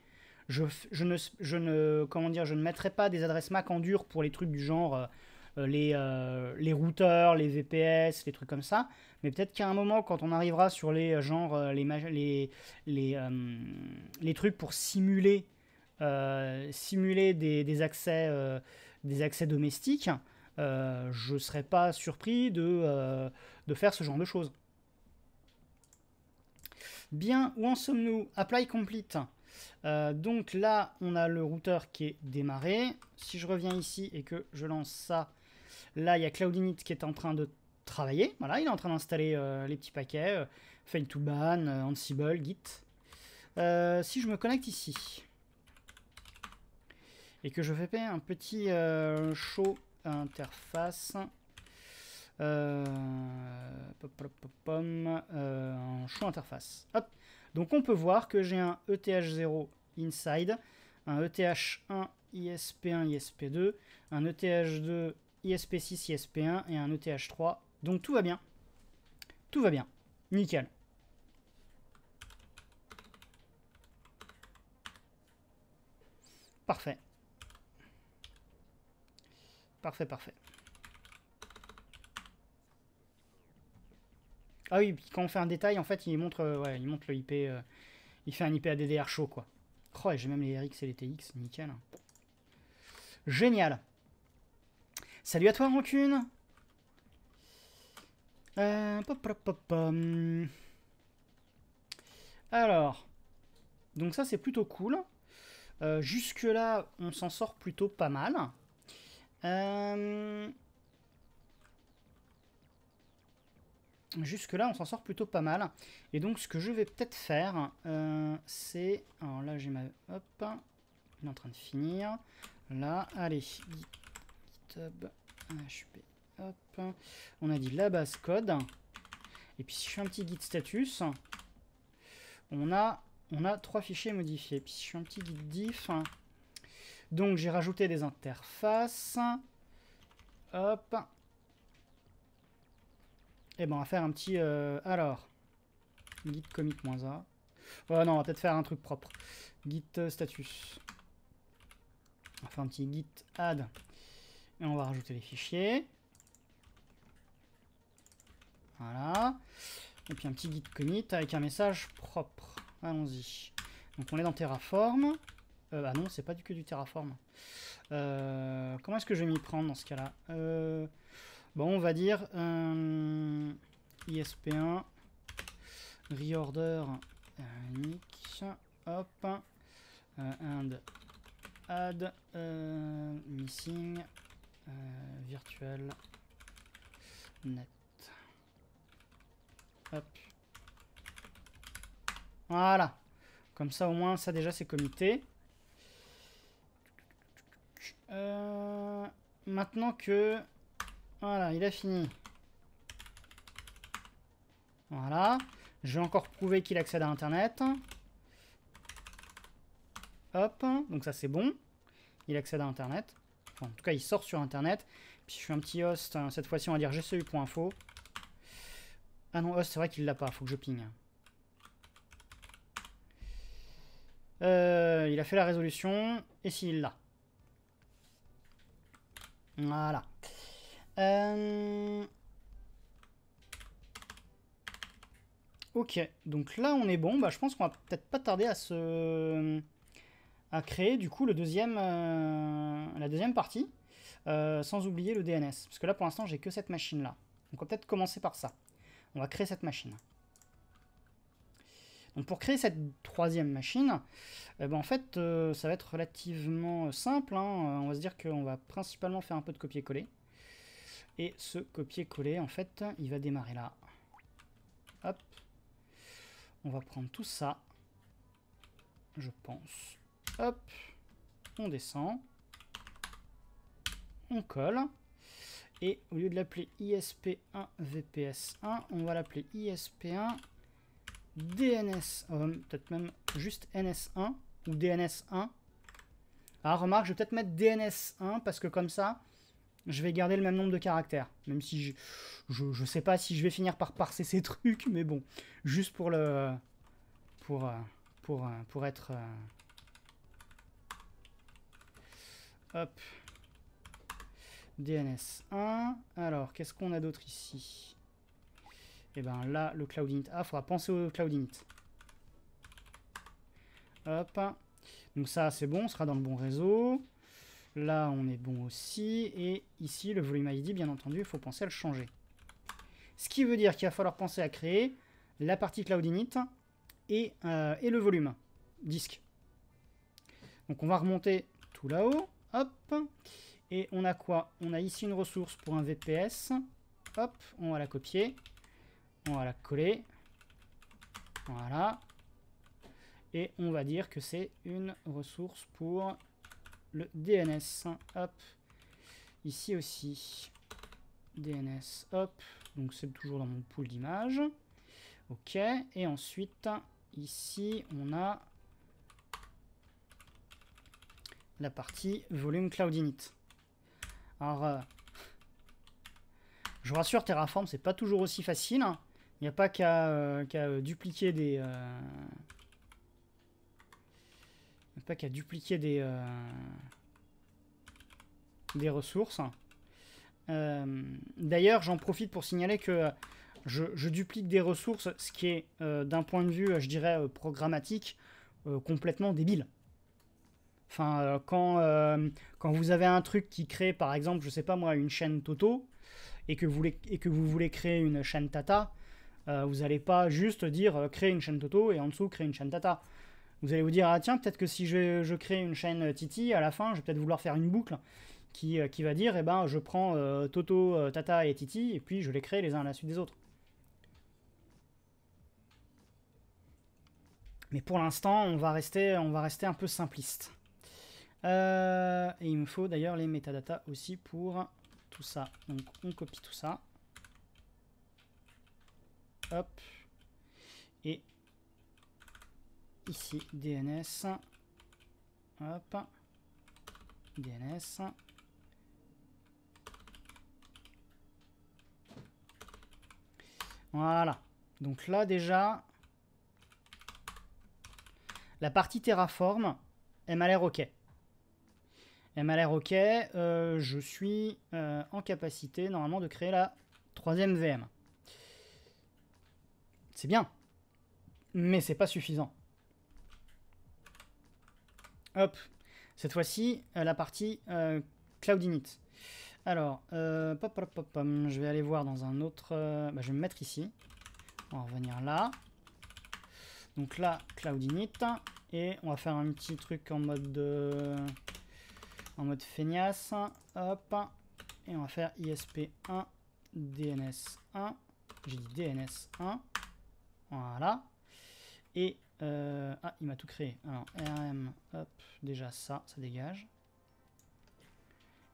Je, je, ne, je, ne, comment dire, je ne mettrai pas des adresses MAC en dur pour les trucs du genre euh, les, euh, les routeurs, les VPS, les trucs comme ça. Mais peut-être qu'à un moment, quand on arrivera sur les euh, genres, les, les, trucs pour simuler, simuler des, accès, des accès domestiques, je ne serais pas surpris de, faire ce genre de choses. Bien, où en sommes-nous Apply complete. donc là, on a le routeur qui est démarré. Si je reviens ici et que je lance ça, Là, il y a Cloud qui est en train de travailler. Voilà, il est en train d'installer euh, les petits paquets, euh, to ban, euh, Ansible, Git. Euh, si je me connecte ici et que je fais un petit show interface, un show interface. Donc on peut voir que j'ai un ETH0 inside, un ETH1 ISP1 ISP2, un ETH2 ISP6, ISP1 et un ETH3. Donc tout va bien. Tout va bien. Nickel. Parfait. Parfait, parfait. Ah oui, quand on fait un détail, en fait, il montre, euh, ouais, il montre le IP. Euh, il fait un IP ADDR chaud, quoi. Oh, j'ai même les RX et les TX, nickel. Génial. Salut à toi, Rancune euh, Alors, donc ça c'est plutôt cool. Euh, jusque-là, on s'en sort plutôt pas mal. Euh, jusque-là, on s'en sort plutôt pas mal. Et donc, ce que je vais peut-être faire, c'est... Alors là, j'ai ma... Hop, il est en train de finir. Là, allez, on a dit la base code. Et puis si je fais un petit git status, on a, on a trois fichiers modifiés. Puis si je fais un petit guide diff, donc j'ai rajouté des interfaces. Hop. Et bon, on va faire un petit... Euh, alors, git commit-a. Oh non, on va peut-être faire un truc propre. Git status. On va faire un petit git add et on va rajouter les fichiers. Voilà. Et puis un petit git commit avec un message propre. Allons-y. Donc on est dans Terraform. Euh, ah non, c'est pas du que du Terraform. Euh, comment est-ce que je vais m'y prendre dans ce cas-là euh, Bon, on va dire ISP1 reorder Hop. and add missing euh, virtual net. Hop. Voilà. Comme ça, au moins, ça déjà, c'est comité. Euh, maintenant que... Voilà, il a fini. Voilà. Je vais encore prouver qu'il accède à Internet. Hop. Donc ça, c'est bon. Il accède à Internet en tout cas, il sort sur Internet. Puis je suis un petit host, hein, cette fois-ci, on va dire gcu.info. Ah non, host, c'est vrai qu'il l'a pas, faut que je ping. Euh, il a fait la résolution, et s'il l'a. Voilà. Euh, ok, donc là on est bon, bah, je pense qu'on va peut-être pas tarder à se à créer du coup le deuxième, euh, la deuxième partie, euh, sans oublier le DNS. Parce que là pour l'instant j'ai que cette machine là. Donc on va peut-être commencer par ça. On va créer cette machine. Donc pour créer cette troisième machine, eh ben, en fait euh, ça va être relativement simple. Hein. On va se dire qu'on va principalement faire un peu de copier-coller. Et ce copier-coller en fait il va démarrer là. Hop. On va prendre tout ça. Je pense. Hop, on descend, on colle. Et au lieu de l'appeler ISP1 VPS1, on va l'appeler ah, ISP1 DNS, peut-être même juste NS1 ou DNS1. Ah, remarque, je vais peut-être mettre DNS1 parce que comme ça, je vais garder le même nombre de caractères. Même si je, je, sais pas si je vais finir par parser ces trucs, mais bon, juste pour le, pour, euh, pour, euh, pour être, euh, Hop. DNS1. Alors, qu'est-ce qu'on a d'autre ici Et eh bien là, le cloud init. Ah, faudra penser au cloud Hop. Donc ça, c'est bon, on sera dans le bon réseau. Là, on est bon aussi. Et ici, le volume ID, bien entendu, il faut penser à le changer. Ce qui veut dire qu'il va falloir penser à créer la partie cloud init et, euh, et le volume disque. Donc on va remonter tout là-haut. Hop. Et on a quoi On a ici une ressource pour un VPS. Hop, on va la copier. On va la coller. Voilà. Et on va dire que c'est une ressource pour le DNS. Hop. Ici aussi. DNS. Hop. Donc c'est toujours dans mon pool d'images. Ok. Et ensuite, ici, on a la partie volume cloud init. Alors, euh, je rassure, Terraform, c'est pas toujours aussi facile. Hein. Il n'y euh, euh, a pas qu'à dupliquer des... pas qu'à dupliquer des... des ressources. D'ailleurs, j'en profite pour signaler que je, je, duplique des ressources, ce qui est, d'un point de vue, je dirais, programmatique, complètement débile. Enfin, euh, euh, quand, vous avez un truc qui crée, par exemple, je sais pas moi, une chaîne Toto, et que vous voulez, créer une chaîne Tata, euh, vous n'allez pas juste dire créer une chaîne Toto et en dessous créer une chaîne Tata. Vous allez vous dire, ah tiens, peut-être que si je, crée une chaîne Titi, à la fin, je vais peut-être vouloir faire une boucle qui, va dire, eh ben, je prends Toto, Tata et Titi, et puis je les crée les uns à la suite des autres. Mais pour l'instant, on, on va rester un peu simpliste. Euh, et il me faut d'ailleurs les metadata aussi pour tout ça. Donc on copie tout ça. Hop. Et ici DNS. Hop. DNS. Voilà. Donc là déjà, la partie Terraform, elle m'a l'air ok. Elle m'a l'air ok. Euh, je suis euh, en capacité normalement de créer la troisième VM. C'est bien. Mais c'est pas suffisant. Hop. Cette fois-ci, euh, la partie euh, Cloud Init. Alors, pop, pop, je vais aller voir dans un autre... Bah, je vais me mettre ici. On va revenir là. Donc là, Cloud Et on va faire un petit truc en mode en mode feignasse. Hop. Et on va faire ISP1, DNS1. J'ai dit DNS1. Voilà. Et... Euh, ah, il m'a tout créé. Alors, RM, hop, déjà ça, ça dégage.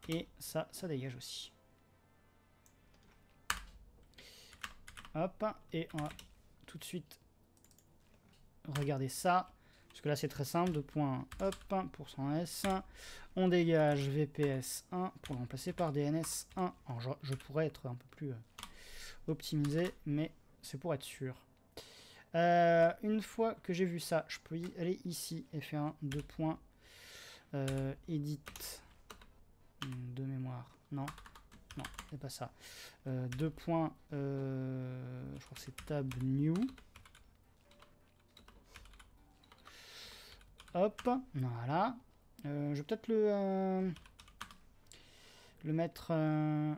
Et ça, ça dégage aussi. Hop, et on va tout de suite regarder ça que là, c'est très simple. pour% hop, S. On dégage VPS1 pour remplacer par DNS1. Alors, je, pourrais être un peu plus euh, optimisé, mais c'est pour être sûr. Euh, une fois que j'ai vu ça, je peux y aller ici et faire un 2 points. Euh, edit de mémoire. Non, non, c'est pas ça. 2 points, je crois que c'est tab new. Hop, voilà. Euh, je vais peut-être le, euh, le mettre... Euh,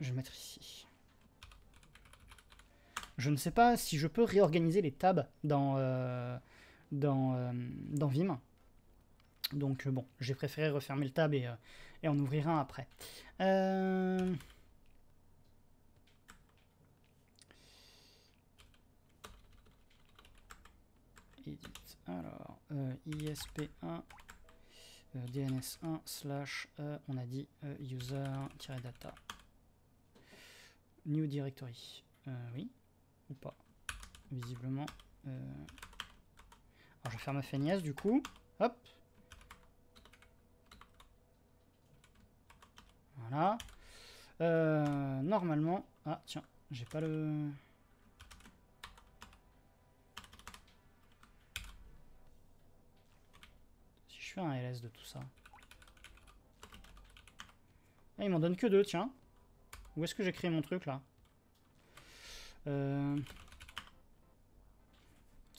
je vais mettre ici. Je ne sais pas si je peux réorganiser les tabs dans, dans, dans Vim. Donc bon, j'ai préféré refermer le tab et, et on ouvrira un après. Euh... Alors, euh, ISP1, euh, DNS1, slash, euh, on a dit euh, user-data. New directory. oui, ou pas. Visiblement. Alors, je vais faire ma feignesse, du coup. Hop. Voilà. normalement. Ah, tiens, j'ai pas le. un LS de tout ça ah, il m'en donne que deux, tiens. Où est-ce que j'ai créé mon truc, là euh...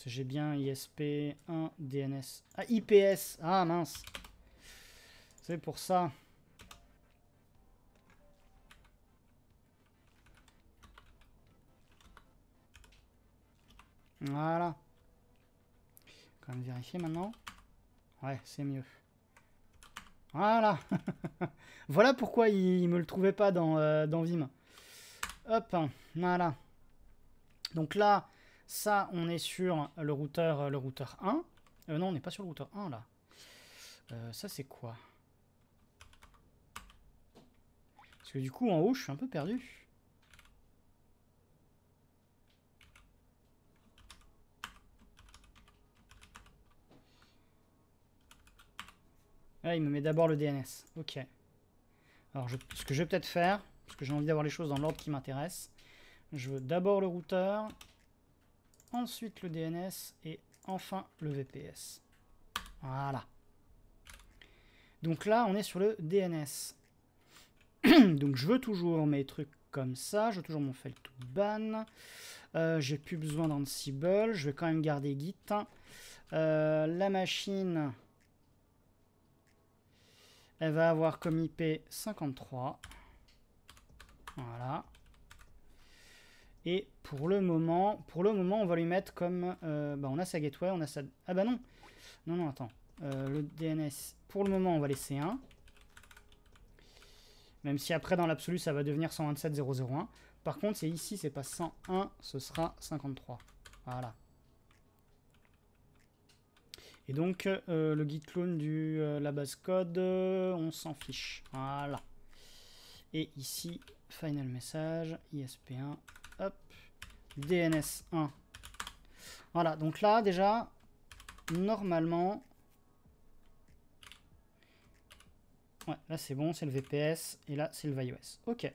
J'ai bien ISP1, DNS... Ah, IPS Ah, mince C'est pour ça Voilà. Quand même vérifier maintenant. Ouais, c'est mieux. Voilà Voilà pourquoi il me le trouvait pas dans, euh, dans Vim. Hop, voilà. Donc là, ça, on est sur le routeur, le routeur 1. Euh, non, on n'est pas sur le routeur 1, là. Euh, ça, c'est quoi Parce que du coup, en haut, je suis un peu perdu. Là, ah, il me met d'abord le DNS. Ok. Alors, ce que je vais peut-être faire, parce que j'ai envie d'avoir les choses dans l'ordre qui m'intéresse, je veux d'abord le routeur, ensuite le DNS et enfin le VPS. Voilà. Donc là, on est sur le DNS. Donc je veux toujours mes trucs comme ça. Je veux toujours mon fail to ban. Euh, j'ai plus besoin d'Ansible. Je vais quand même garder Git. Euh, la machine... Elle va avoir comme IP 53. Voilà. Et pour le moment, pour le moment, on va lui mettre comme... Euh, bah on a sa gateway, on a sa... Ah bah non Non, non, attends. Euh, le DNS, pour le moment, on va laisser 1. Même si après, dans l'absolu, ça va devenir 127.001. Par contre, c'est ici, c'est pas 101, ce sera 53. Voilà. Et donc, euh, le git clone de euh, la base code, euh, on s'en fiche. Voilà. Et ici, final message, ISP1, hop, DNS1. Voilà, donc là, déjà, normalement... Ouais, là c'est bon, c'est le VPS, et là c'est le VIOS. Ok.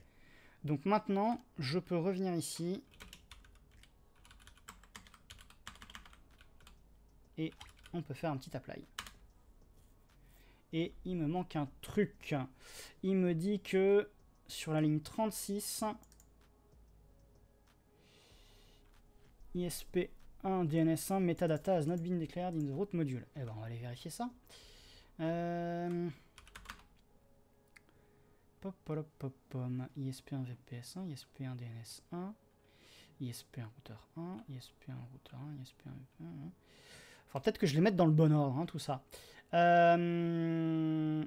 Donc maintenant, je peux revenir ici. Et on peut faire un petit apply. Et il me manque un truc. Il me dit que sur la ligne 36, ISP1 DNS1 metadata has not been declared in the root module. Eh ben, on va aller vérifier ça. Euh... Pop, pop, pop, ISP1 VPS1, ISP1 DNS1, ISP1 routeur 1, ISP1 routeur 1, ISP1 VPS1. Enfin, peut-être que je les mette dans le bon ordre, hein, tout ça. Euh,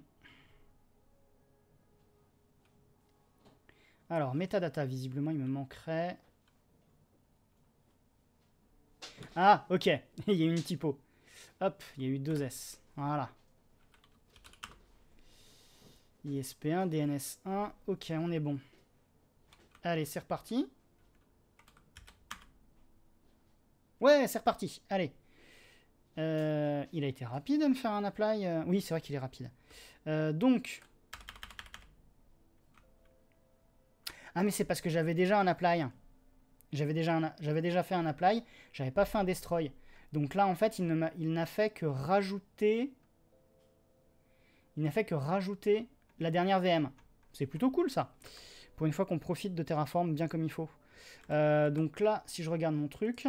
alors, metadata, visiblement, il me manquerait. Ah, ok, il y a une typo. Hop, il y a eu deux S. Voilà. ISP1, DNS1, ok, on est bon. Allez, c'est reparti. Ouais, c'est reparti, allez. Euh, il a été rapide à me faire un apply. Euh, oui, c'est vrai qu'il est rapide. Euh, donc... Ah mais c'est parce que j'avais déjà un apply. J'avais déjà, déjà fait un apply. J'avais pas fait un destroy. Donc là, en fait, il n'a fait que rajouter... Il n'a fait que rajouter la dernière VM. C'est plutôt cool, ça. Pour une fois qu'on profite de Terraform bien comme il faut. donc là, si je regarde mon truc,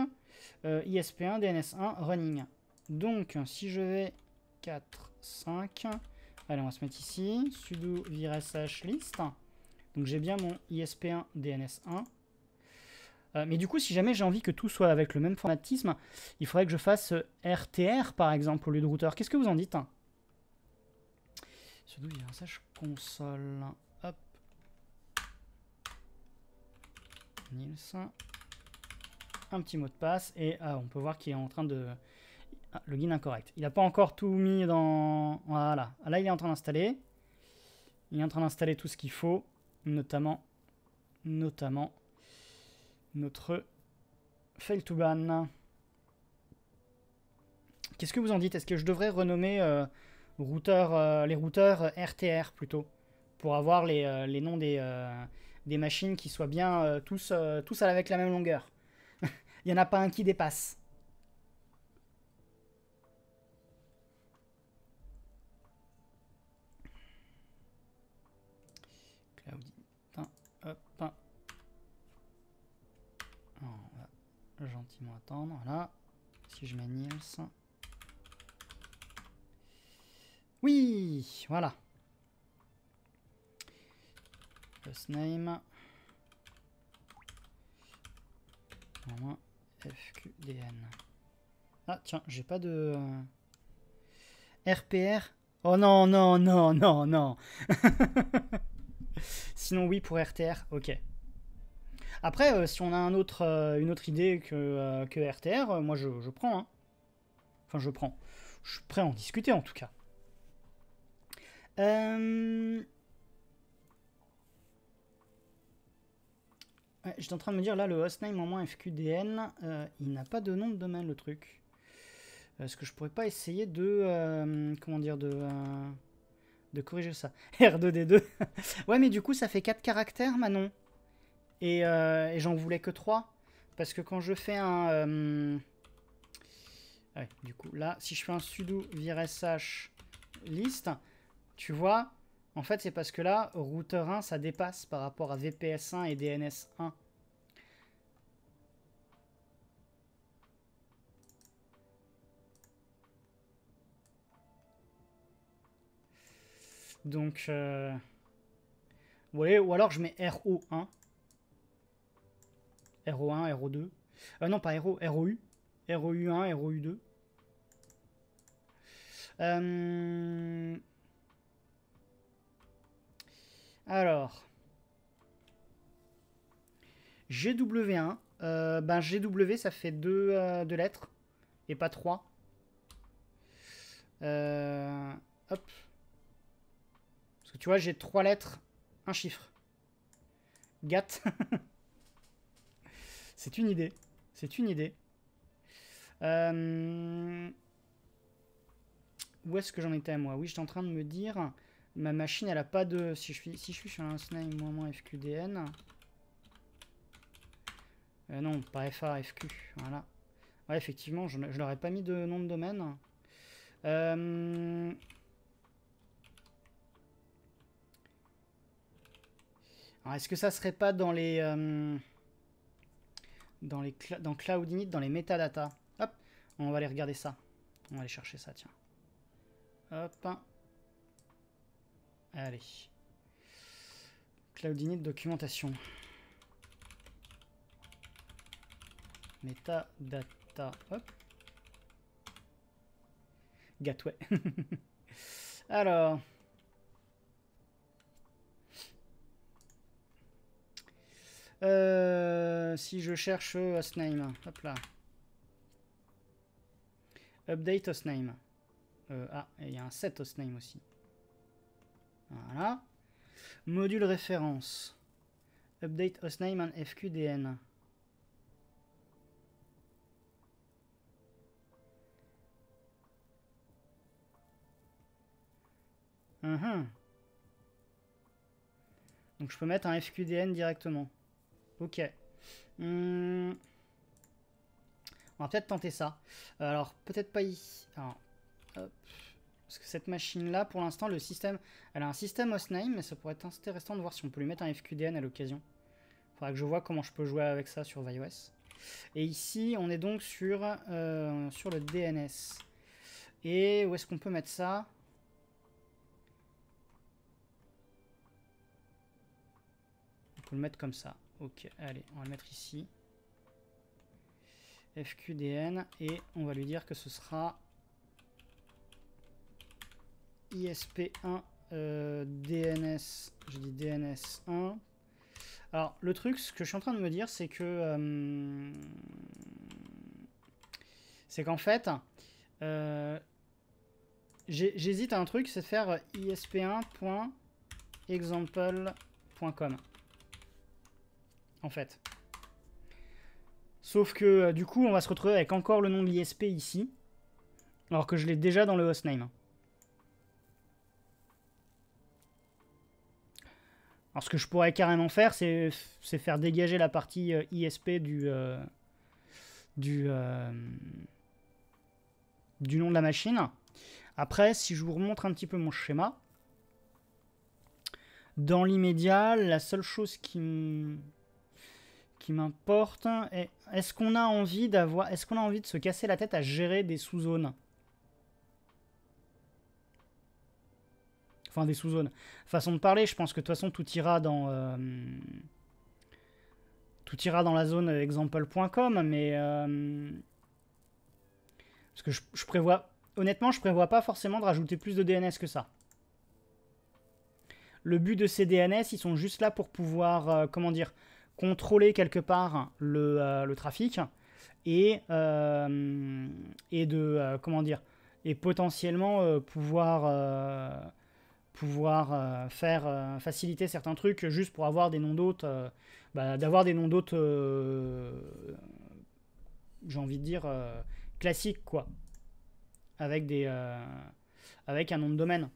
ISP1, DNS1, running. Donc, si je vais 4, 5, allez, on va se mettre ici, sudo virsh list. Donc, j'ai bien mon ISP1 DNS1. Euh, mais du coup, si jamais j'ai envie que tout soit avec le même formatisme, il faudrait que je fasse RTR, euh, par exemple, au lieu de routeur. Qu'est-ce que vous en dites hein Sudo virsh console. Hop. Nils. Un petit mot de passe. Et ah, on peut voir qu'il est en train de ah, login incorrect. Il n'a pas encore tout mis dans... Voilà. Ah, là, il est en train d'installer. Il est en train d'installer tout ce qu'il faut, notamment, notamment notre fail to ban. Qu'est-ce que vous en dites Est-ce que je devrais renommer euh, routeur, euh, les routeurs RTR euh, plutôt pour avoir les, noms des, des machines qui soient bien tous, tous avec la même longueur Il n'y en a pas un qui dépasse. gentiment attendre. Voilà. Si je mets Niels. Oui, voilà. First name. FQDN. Ah, tiens, j'ai pas de... RPR euh, Oh non, non, non, non, non Sinon, oui, pour RTR, ok. Après, euh, si on a un autre, euh, une autre idée que, RTR, euh, moi je, prends. Hein. Enfin, je prends. Je suis prêt à en discuter en tout cas. J'étais en train de me dire là le hostname en moins FQDN, il n'a pas de nom de domaine le truc. Est-ce que je pourrais pas essayer de comment dire de de corriger ça R2D2. ouais mais du coup ça fait 4 caractères Manon. Et, euh, et j'en voulais que 3. Parce que quand je fais un... Euh, du coup, là, si je fais un sudo virsh list, tu vois, en fait, c'est parce que là, router 1, ça dépasse par rapport à VPS1 et DNS1. Donc, euh, ou alors je mets RO1. RO1, RO2. Euh, non, pas RO, ROU. ROU1, ROU2. Euh... Alors. GW1. Euh, ben GW, ça fait euh, deux, lettres. Et pas trois. Euh, hop. Parce que tu vois, j'ai trois lettres, un chiffre. GAT. C'est une idée. C'est une idée. Euh, où est-ce que j'en étais, moi Oui, j'étais en train de me dire... Ma machine, elle a pas de... Si je suis, si je suis sur un snipe, FQDN... Euh, non, pas FA, FQ, voilà. Ouais, effectivement, je, ne leur ai pas mis de nom de domaine. Euh... Est-ce que ça serait pas dans les... Euh, dans, les dans Cloud dans les metadata. Hop, on va aller regarder ça. On va aller chercher ça, tiens. Hop. Allez. CloudInit documentation. Metadata. Hop. Gateway. Alors. Euh, si je cherche hostname hop là. Update hostname euh, ah, il y a un set hostname aussi. Voilà. Module référence. Update hostname and FQDN. Mhm. Donc je peux mettre un FQDN directement. Ok. Hmm. On va peut-être tenter ça. Euh, alors, peut-être pas ici. Parce que cette machine-là, pour l'instant, le système... Elle a un système hostname mais ça pourrait être intéressant de voir si on peut lui mettre un FQDN à l'occasion. Faudra que je vois comment je peux jouer avec ça sur iOS. Et ici, on est donc sur, euh, sur le DNS. Et où est-ce qu'on peut mettre ça On peut le mettre comme ça. Ok, allez, on va le mettre ici. FQDN et on va lui dire que ce sera ISP1 euh, DNS. Je dis DNS1. Alors le truc, ce que je suis en train de me dire, c'est que euh, c'est qu'en fait, euh, j'hésite à un truc, c'est de faire isp1.example.com en fait. Sauf que euh, du coup, on va se retrouver avec encore le nom de l'ISP ici, alors que je l'ai déjà dans le hostname. Alors ce que je pourrais carrément faire, c'est faire dégager la partie euh, ISP du, euh, du, du nom de la machine. Après, si je vous remontre un petit peu mon schéma, dans l'immédiat, la seule chose qui me qui m'importe est est-ce qu'on a envie d'avoir est-ce qu'on a envie de se casser la tête à gérer des sous-zones Enfin des sous-zones. Façon de parler, je pense que de toute façon tout ira dans euh, tout ira dans la zone example.com mais euh, parce que je, prévois honnêtement, je prévois pas forcément de rajouter plus de DNS que ça. Le but de ces DNS, ils sont juste là pour pouvoir, euh, comment dire, contrôler quelque part le, euh, trafic et, euh, et de euh, comment dire et potentiellement pouvoir pouvoir faire faciliter certains trucs juste pour avoir des noms d'hôtes bah, d'avoir des noms j'ai envie de dire classiques quoi avec des avec un nom de domaine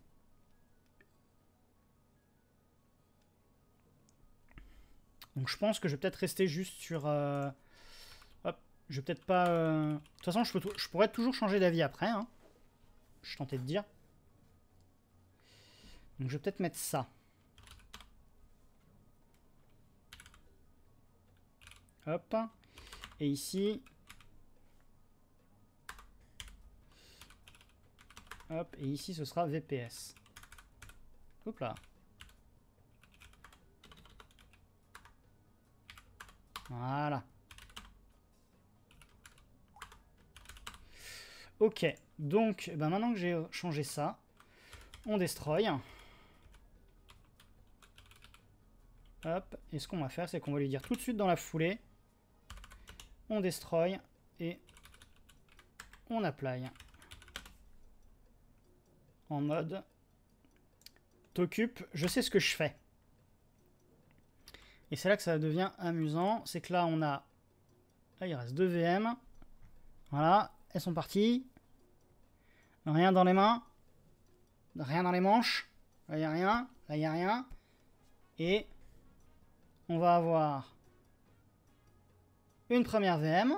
Donc je pense que je vais peut-être rester juste sur... Euh, hop, je vais peut-être pas... Euh, de toute façon, je, peux pourrais toujours changer d'avis après. Hein. Je tentais de dire. Donc je vais peut-être mettre ça. Hop. Et ici... Hop, et ici ce sera VPS. Hop là. Voilà. Ok, donc eh ben, maintenant que j'ai euh, changé ça, on destroy. Hop, et ce qu'on va faire, c'est qu'on va lui dire tout de suite dans la foulée, on destroy et on apply. En mode, t'occupe, je sais ce que je fais. Et c'est là que ça devient amusant. C'est que là, on a... il reste deux VM. Voilà, elles sont parties. Rien dans les mains. Rien dans les manches. Là, il n'y a rien. Là, il n'y a rien. Et on va avoir une première VM.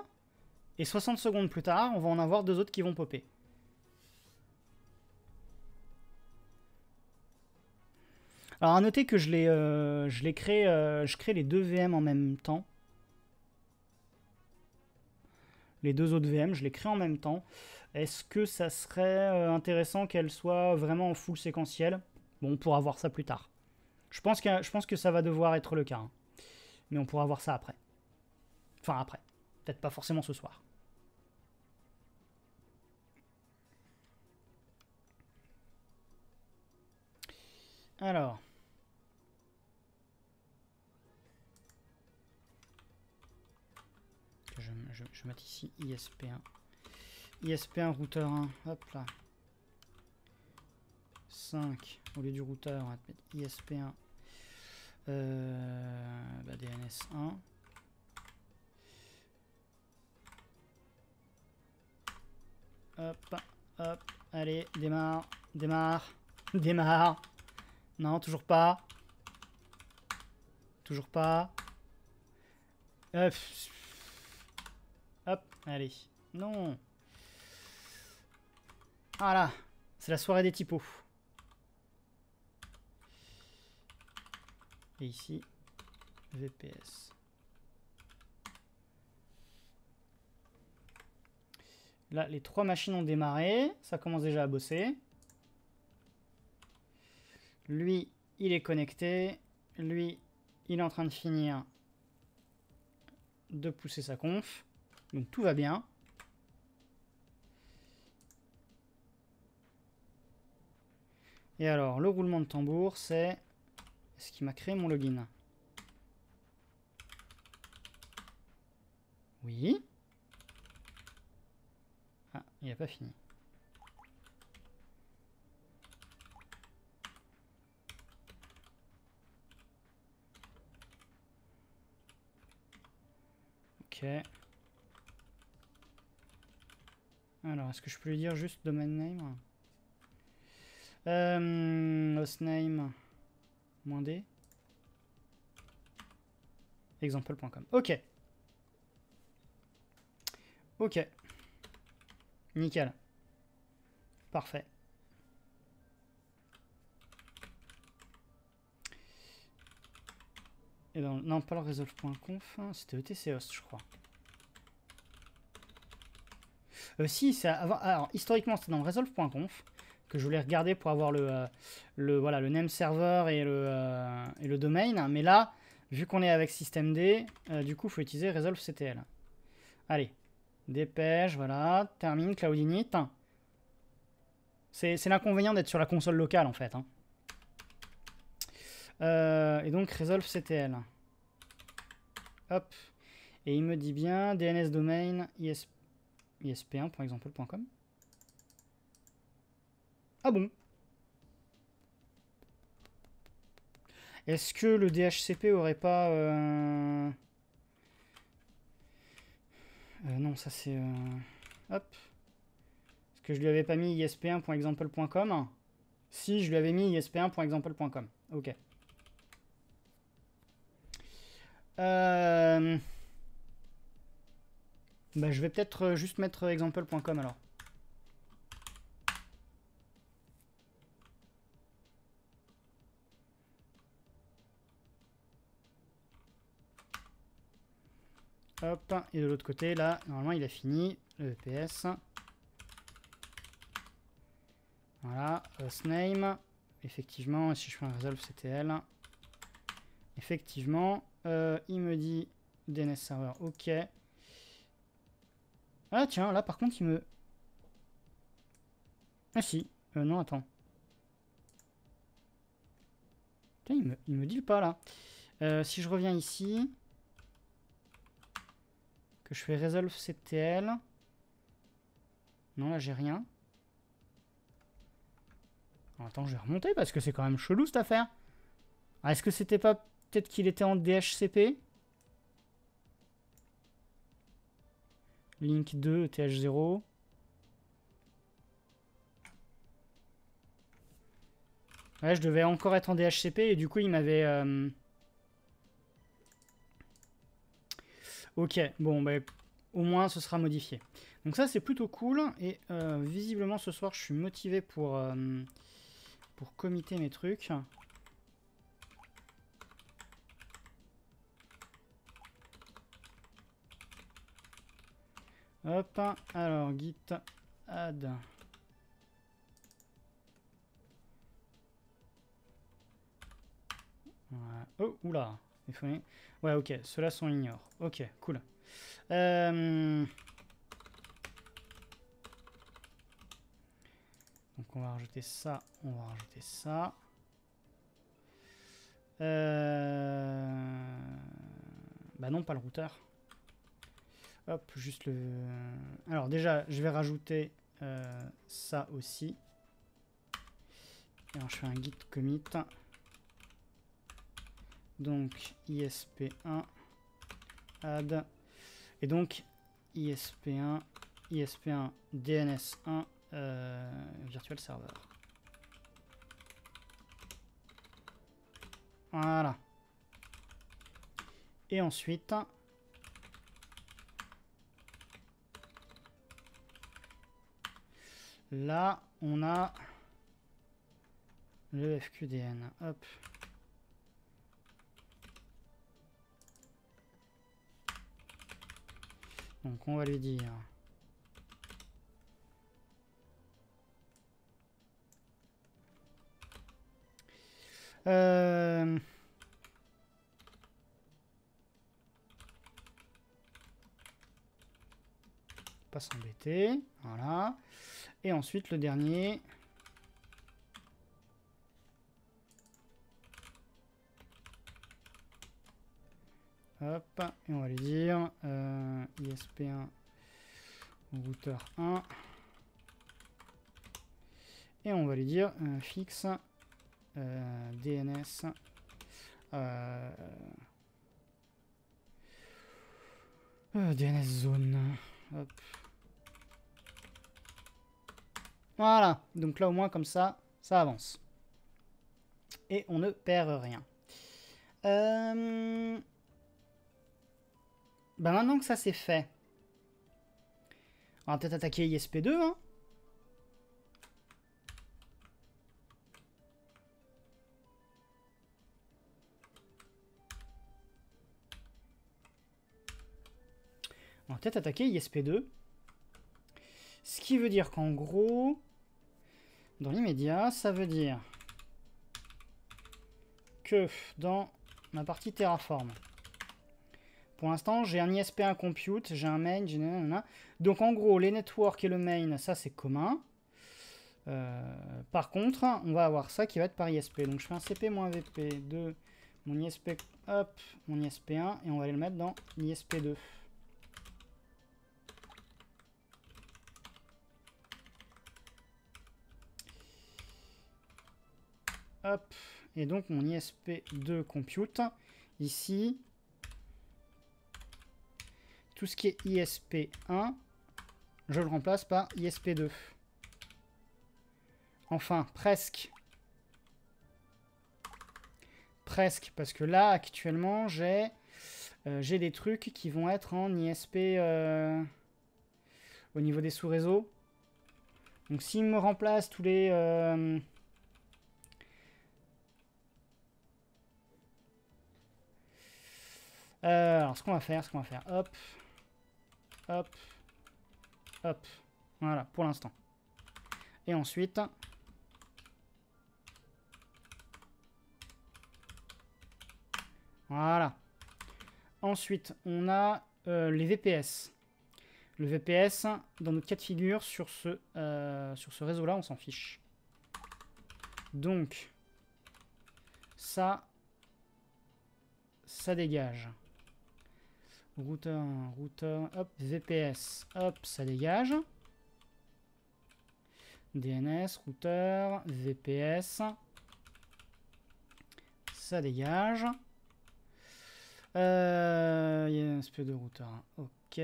Et 60 secondes plus tard, on va en avoir deux autres qui vont popper. Alors à noter que je l'ai euh, créé euh, je crée les deux VM en même temps. Les deux autres VM, je les crée en même temps. Est-ce que ça serait euh, intéressant qu'elles soient vraiment en full séquentiel Bon, on pourra voir ça plus tard. Je pense que je pense que ça va devoir être le cas. Hein. Mais on pourra voir ça après. Enfin après, peut-être pas forcément ce soir. Alors. Je vais mettre ici ISP1. ISP1 routeur 1. Hein. Hop là. 5 au lieu du routeur, on va mettre ISP1. Euh, bah, DNS1. Hop, hop, allez, démarre, démarre, démarre. Non, toujours pas. Toujours pas. Euh, Allez. Non. Voilà, C'est la soirée des typos. Et ici, VPS. Là, les trois machines ont démarré. Ça commence déjà à bosser. Lui, il est connecté. Lui, il est en train de finir de pousser sa conf. Donc tout va bien. Et alors, le roulement de tambour, c'est ce qui m'a créé mon login. Oui. Ah, il n'y a pas fini. Ok. Alors, est-ce que je peux lui dire juste domain name euh, Hostname moins D. Example.com. Ok. Ok. Nickel. Parfait. Et non, pas le resolve.conf, hein, c'était ETC je crois. Euh, si, c'est alors historiquement c'était dans resolve.conf que je voulais regarder pour avoir le, euh, le voilà le name server et le euh, le domain, mais là vu qu'on est avec systemd, du coup il faut utiliser resolvectl. Allez, dépêche, voilà, termine cloud init. C'est l'inconvénient d'être sur la console locale en fait. Hein. et donc resolvectl. Hop. Et il me dit bien DNS domain ISP isp1.example.com Ah bon Est-ce que le DHCP aurait pas... Euh, euh, non, ça c'est... Euh, hop. Est-ce que je lui avais pas mis isp1.example.com Si, je lui avais mis isp1.example.com. Ok. Euh... Bah, je vais peut-être euh, juste mettre euh, example.com alors. Hop, et de l'autre côté, là, normalement, il a fini, le EPS. Voilà, name. Effectivement, si je fais un resolve CTL, effectivement, euh, il me dit DNS server, ok. Ah tiens, là par contre il me... Ah si, euh, non attends. il me, il me pas là. Euh, si je reviens ici, que je fais resolve CTL. Non là j'ai rien. attends, je vais remonter parce que c'est quand même chelou cette affaire. Ah, est-ce que c'était pas peut-être qu'il était en DHCP Link 2, th 0 Ouais, je devais encore être en DHCP et du coup, il m'avait... Euh, ok, bon, ben au moins, ce sera modifié. Donc ça, c'est plutôt cool. Et euh, visiblement, ce soir, je suis motivé pour, euh, pour mes trucs. Hop, alors git add. Oh, oula. Ouais, ok, ceux-là sont ignores. Ok, cool. Euh, donc on va rajouter ça, on va rajouter ça. Euh, bah non, pas le routeur juste le... Alors déjà, je vais rajouter euh, ça aussi. Alors je fais un git commit. Donc ISP1 add. Et donc ISP1, ISP1 DNS1 euh, virtual server. Voilà. Et ensuite, Là, on a le FQDN. Hop. Donc on va lui dire euh, Pas s'embêter. Voilà. Et ensuite, le dernier. Hop, et on va lui dire euh, ISP1 routeur 1. Et on va lui dire euh, fixe euh, DNS. Euh, DNS zone. Hop. Voilà. Donc là, au moins, comme ça, ça avance. Et on ne perd rien. Euh, bah, maintenant que ça c'est fait, on va peut-être attaquer ISP2. Hein. on va peut-être attaquer ISP2. Ce qui veut dire qu'en gros, dans l'immédiat, ça veut dire que dans ma partie Terraform, pour l'instant, j'ai un ISP, 1 compute, j'ai un main, j'ai... Donc en gros, les networks et le main, ça c'est commun. Euh, par contre, on va avoir ça qui va être par ISP. Donc je fais un CP-VP 2 mon ISP, hop, mon ISP1, et on va aller le mettre dans l'ISP2. Hop. Et donc mon ISP2 compute. Ici, tout ce qui est ISP1, je le remplace par ISP2. Enfin, presque. Presque, parce que là, actuellement, j'ai euh, des trucs qui vont être en ISP euh, au niveau des sous-réseaux. Donc s'il me remplace tous les... Euh, Euh, alors, ce qu'on va faire, ce qu'on va faire, hop, hop, hop. Voilà, pour l'instant. Et ensuite... Voilà. Ensuite, on a euh, les VPS. Le VPS, dans notre cas de figure, sur ce, euh, sur ce réseau-là, on s'en fiche. Donc, ça, ça dégage. Routeur, routeur, hop, VPS, hop, ça dégage. DNS, routeur, VPS, ça dégage. Euh, il y a un peu de routeur, ok.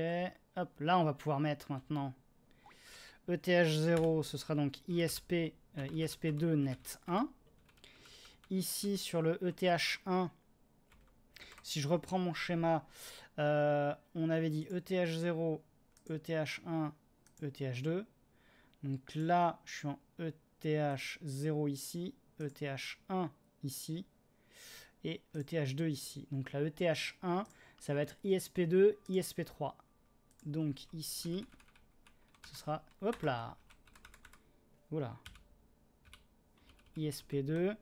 Hop, là on va pouvoir mettre maintenant ETH0, ce sera donc ISP, euh, ISP2 net 1. Ici sur le ETH1, si je reprends mon schéma, euh, on avait dit ETH0, ETH1, ETH2. Donc là, je suis en ETH0 ici, ETH1 ici et ETH2 ici. Donc la ETH1, ça va être ISP2, ISP3. Donc ici, ce sera... Hop là Voilà. ISP2,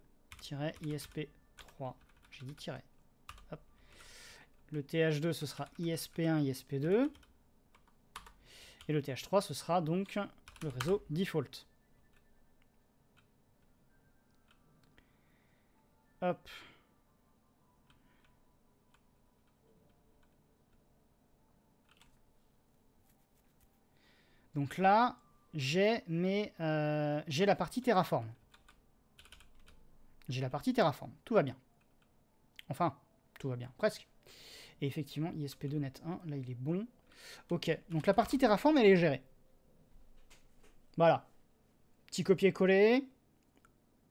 ISP3. J'ai dit tiret. Le TH2, ce sera ISP1, ISP2. Et le TH3, ce sera donc le réseau default. Hop. Donc là, euh, j'ai la partie Terraform. J'ai la partie Terraform. Tout va bien. Enfin, tout va bien. Presque. Et effectivement, ISP2Net 1, là, il est bon. Ok, donc la partie Terraform, elle est gérée. Voilà. Petit copier-coller.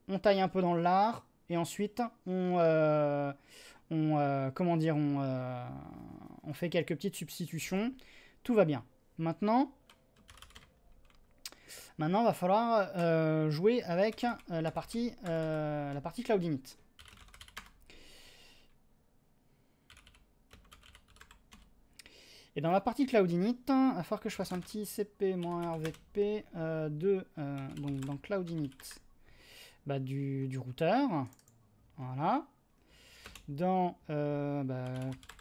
On taille un peu dans l'art. Et ensuite, on... Euh, euh, comment dire euh, on, fait quelques petites substitutions. Tout va bien. Maintenant... Maintenant, va falloir jouer avec la partie, la partie Cloud Init. Et dans la partie cloud init, il va que je fasse un petit cp-rvp euh, euh, donc dans CloudInit bah, du, routeur. Voilà. Dans, euh, bah,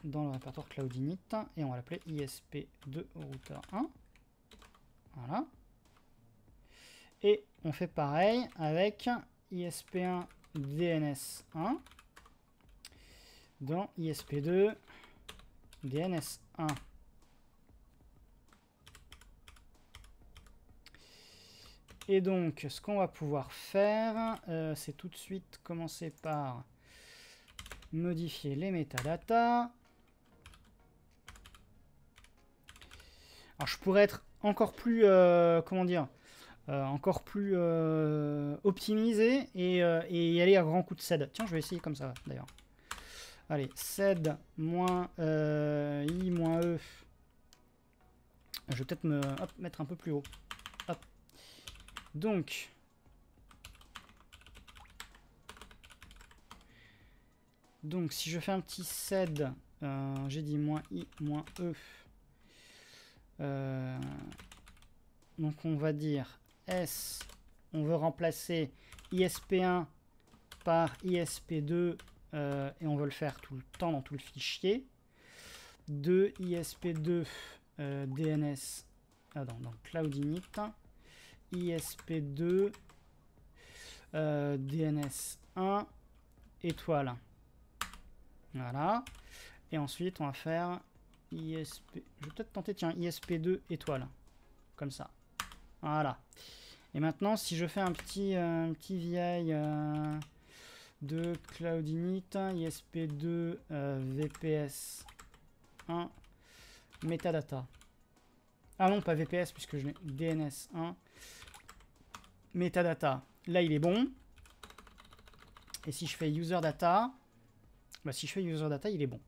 dans le répertoire cloud init, et on va l'appeler isp 2 routeur 1. Voilà. Et on fait pareil avec isp1 dns1 dans isp2 dns1 Et donc, ce qu'on va pouvoir faire, euh, c'est tout de suite commencer par modifier les metadata. Alors, je pourrais être encore plus, euh, comment dire, euh, encore plus optimisé et, y aller à grand coup de SED. Tiens, je vais essayer comme ça, d'ailleurs. Allez, SED I E. Je vais peut-être me mettre un peu plus haut. Donc, donc si je fais un petit sed, euh, j'ai dit moins i, moins e. Euh, donc on va dire s, on veut remplacer isp1 par isp2 euh, et on veut le faire tout le temps dans tout le fichier. De isp2 dns, dans cloud ISP2, DNS1, euh, étoile. Voilà. Et ensuite, on va faire ISP... Je vais peut-être tenter, tiens, ISP2 étoile. Comme ça. Voilà. Et maintenant, si je fais un petit, VI euh, petit euh, de CloudInit, ISP2 VPS1, metadata. Ah non, pas VPS, puisque je mets DNS1 metadata. Là, il est bon. Et si je fais user data, bah, si je fais user data, il est bon.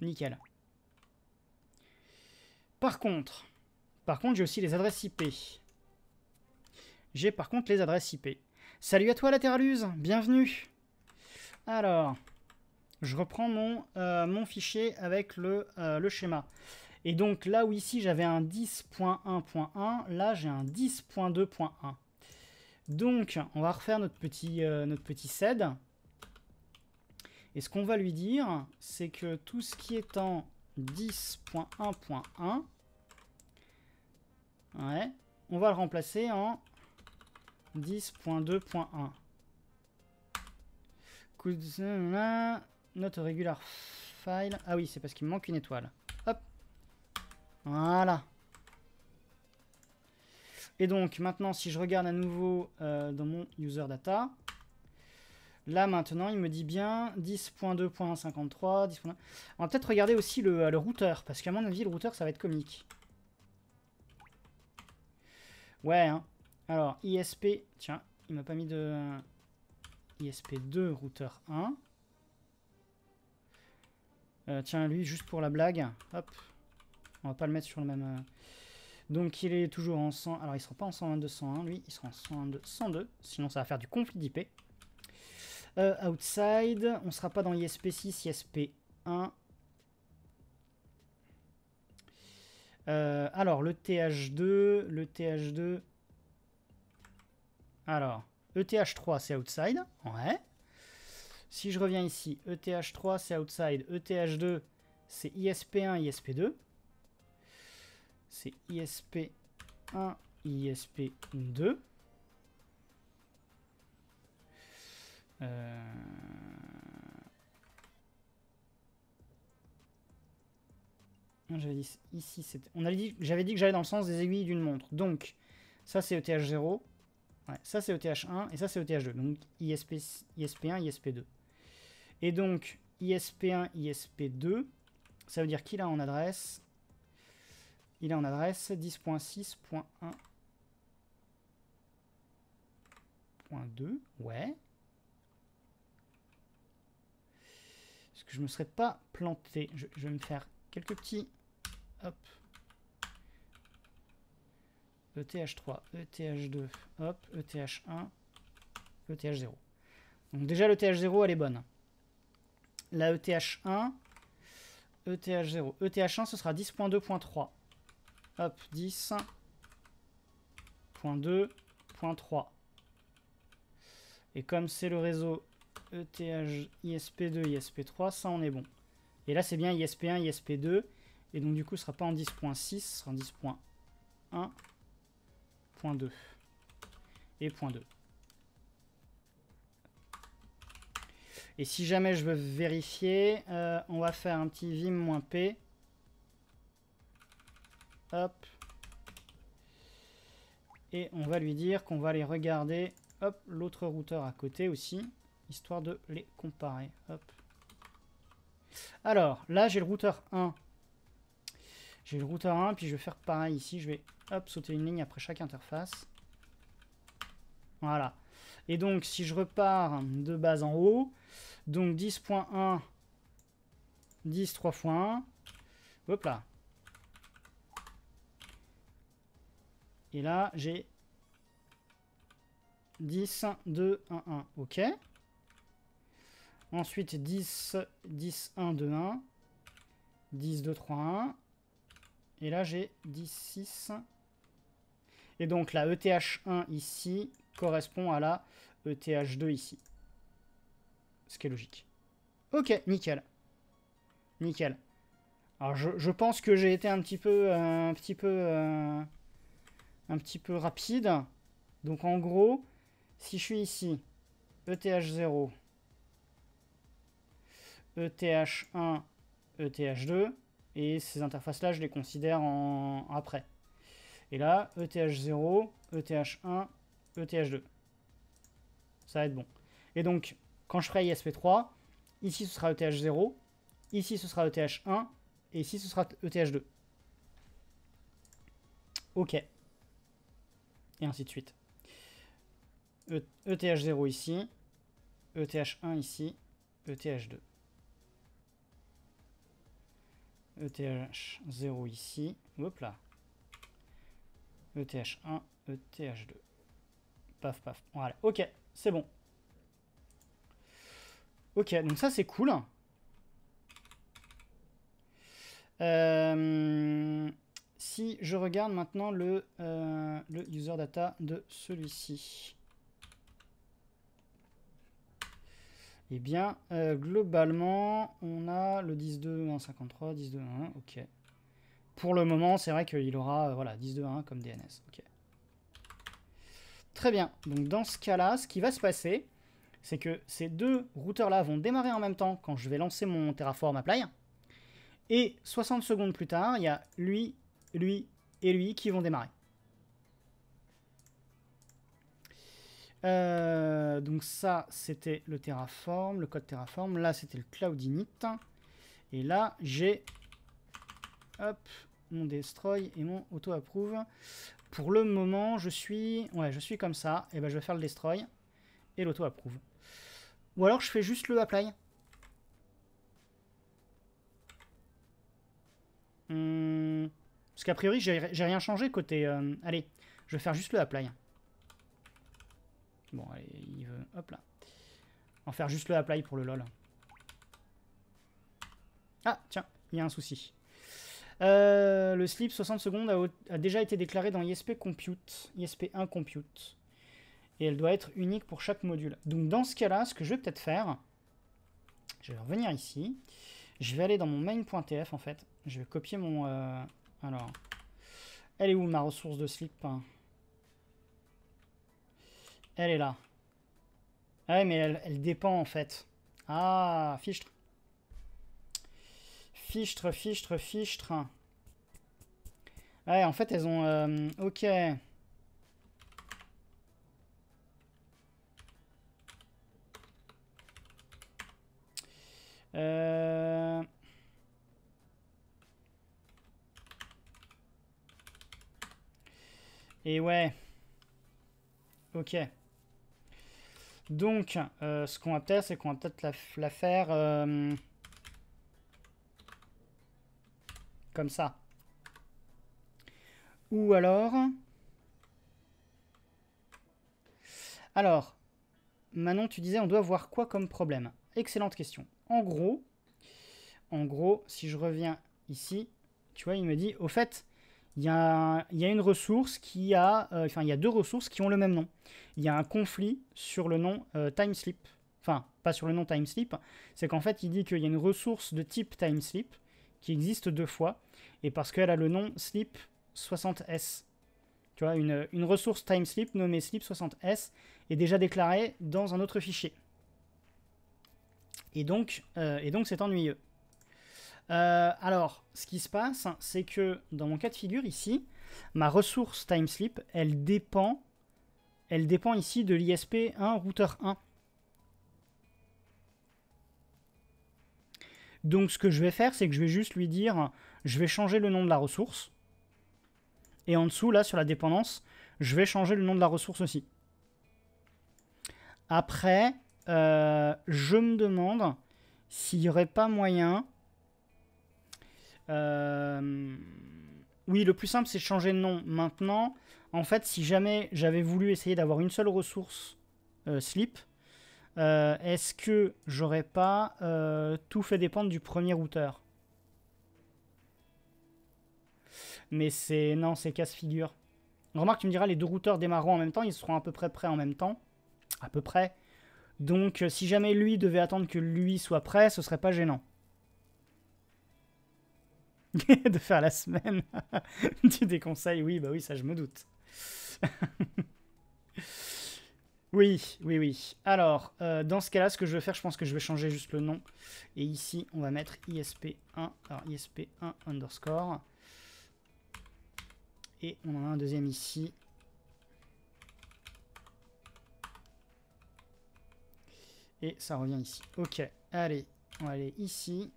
Nickel. Par contre, par contre, j'ai aussi les adresses IP. J'ai par contre les adresses IP. Salut à toi, la Lateraluse, bienvenue. Alors, je reprends mon, euh, mon fichier avec le, euh, le schéma. Et donc là où ici j'avais un 10.1.1, là j'ai un 10.2.1. Donc on va refaire notre petit, euh, notre petit sed. Et ce qu'on va lui dire, c'est que tout ce qui est en 10.1.1, ouais, on va le remplacer en 10.2.1. Notre notre regular file. Ah oui, c'est parce qu'il me manque une étoile. Voilà. Et donc, maintenant, si je regarde à nouveau euh, dans mon user data, là, maintenant, il me dit bien 10.2.53, On va peut-être regarder aussi euh, le, routeur, parce qu'à mon avis, le routeur, ça va être comique. Ouais, hein. Alors, ISP, tiens, il m'a pas mis de... Euh, ISP2, routeur 1. tiens, lui, juste pour la blague, hop, on va pas le mettre sur le même... Euh. Donc il est toujours en 100... Alors il sera pas en 122, 101, lui. Il sera en 102, 102. Sinon ça va faire du conflit d'IP. Euh, outside, on sera pas dans ISP6, ISP1. Euh, alors, le TH2, le TH2... Alors, ETH3, c'est outside. Ouais. Si je reviens ici, ETH3, c'est outside. ETH2, c'est ISP1, ISP2 c'est ISP1, ISP2. Euh, j'avais dit On dit, que j'allais dans le sens des aiguilles d'une montre. Donc, ça c'est ETH0, ouais, ça c'est ETH1 et ça c'est ETH2. Donc ISP, ISP1, ISP2. Et donc ISP1, ISP2, ça veut dire qui a en adresse il est en adresse 10.6.1.2. Ouais. Est-ce que je ne me serais pas planté je, vais me faire quelques petits... Hop. ETH3, ETH2, hop, ETH1, ETH0. Donc déjà, le 0 elle est bonne. La ETH1, ETH0. ETH1, ce sera 10.2.3. Hop, 10. Et comme c'est le réseau ETH ISP2, ISP3, ça on est bon. Et là c'est bien ISP1, ISP2. Et donc du coup ce ne sera pas en 10.6, ce sera en 10.1, 2. Et 2. Et si jamais je veux vérifier, euh, on va faire un petit vim-p. Hop. Et on va lui dire qu'on va aller regarder l'autre routeur à côté aussi, histoire de les comparer. Hop. Alors, là, j'ai le routeur 1. J'ai le routeur 1, puis je vais faire pareil ici. Je vais hop, sauter une ligne après chaque interface. Voilà. Et donc, si je repars de base en haut, donc 10.1, 10, 1. hop là, Et là, j'ai 10, 2, 1, 1. OK. Ensuite, 10, 10, 1, 2, 1. 10, 2, 3, 1. Et là, j'ai 10, 6. Et donc, la ETH1 ici correspond à la ETH2 ici. Ce qui est logique. Ok, nickel. Nickel. Alors, je, pense que j'ai été un petit peu... Euh, un petit peu... Euh, un petit peu rapide. Donc en gros, si je suis ici, ETH0, ETH1, ETH2, et ces interfaces-là, je les considère en après. Et là, ETH0, ETH1, ETH2. Ça va être bon. Et donc, quand je ferai ISP3, ici ce sera ETH0, ici ce sera ETH1, et ici ce sera ETH2. Ok et ainsi de suite. ETH0 e ici, ETH1 ici, ETH2. ETH0 ici, hop là. ETH1, ETH2. Paf, paf. Voilà, ok, c'est bon. Ok, donc ça c'est cool. Euh si je regarde maintenant euh, le, user data de celui-ci, eh bien, euh, globalement, on a le 10.2.1.53, 10.2.1, ok. Pour le moment, c'est vrai qu'il aura euh, voilà, 10.2.1 comme DNS, ok. Très bien, donc dans ce cas-là, ce qui va se passer, c'est que ces deux routeurs-là vont démarrer en même temps quand je vais lancer mon Terraform Apply, et 60 secondes plus tard, il y a lui lui et lui qui vont démarrer. Euh, donc ça, c'était le Terraform, le code Terraform. Là, c'était le Cloud Init. Et là, j'ai hop, mon Destroy et mon Auto Approve. Pour le moment, je suis ouais, je suis comme ça. Et ben, je vais faire le Destroy et l'Auto Approve. Ou alors, je fais juste le Apply. Hum... Parce qu'a priori, j'ai rien changé côté... Euh, allez, je vais faire juste le apply. Bon, allez, il veut... Hop là. En faire juste le apply pour le lol. Ah, tiens, il y a un souci. Euh, le slip 60 secondes a, déjà été déclaré dans ISP Compute, ISP1 Compute. Et elle doit être unique pour chaque module. Donc dans ce cas-là, ce que je vais peut-être faire, je vais revenir ici. Je vais aller dans mon main.tf en fait. Je vais copier mon... Euh, alors, elle est où ma ressource de slip hein Elle est là. Ah ouais, mais elle, elle dépend en fait. Ah, fichtre. Fichtre, fichtre, fichtre. Ouais, en fait, elles ont... Euh, ok. Euh... Et ouais. Ok. Donc, euh, ce qu'on va peut-être, c'est qu'on va peut-être la, faire... Euh, comme ça. Ou alors... Alors, Manon, tu disais, on doit voir quoi comme problème Excellente question. En gros, en gros, si je reviens ici, tu vois, il me dit, au fait, il y, a, une ressource qui a, euh, enfin, il y a deux ressources qui ont le même nom. Il y a un conflit sur le nom euh, TimeSlip. Enfin, pas sur le nom TimeSlip. C'est qu'en fait, il dit qu'il y a une ressource de type TimeSlip qui existe deux fois. Et parce qu'elle a le nom Slip 60S. Tu vois, une, une ressource TimeSlip nommée Slip 60S est déjà déclarée dans un autre fichier. Et donc, euh, et donc c'est ennuyeux. Euh, alors, ce qui se passe, c'est que dans mon cas de figure ici, ma ressource TimeSleep, elle dépend, elle dépend ici de l'ISP1 router 1. Donc ce que je vais faire, c'est que je vais juste lui dire, je vais changer le nom de la ressource. Et en dessous, là, sur la dépendance, je vais changer le nom de la ressource aussi. Après, euh, je me demande s'il n'y aurait pas moyen euh, oui, le plus simple, c'est changer de nom maintenant. En fait, si jamais j'avais voulu essayer d'avoir une seule ressource euh, slip, euh, est-ce que j'aurais pas tout fait dépendre du premier routeur Mais c'est... Non, c'est casse-figure. Remarque, tu me diras, les deux routeurs démarreront en même temps, ils seront à peu près prêts en même temps. À peu près. Donc, si jamais lui devait attendre que lui soit prêt, ce serait pas gênant. de faire la semaine. tu conseils Oui, bah oui, ça je me doute. oui, oui, oui. Alors, euh, dans ce cas-là, ce que je vais faire, je pense que je vais changer juste le nom. Et ici, on va mettre ISP1, alors ISP1 underscore. Et on en a un deuxième ici. Et ça revient ici. Ok, allez, on va aller ici.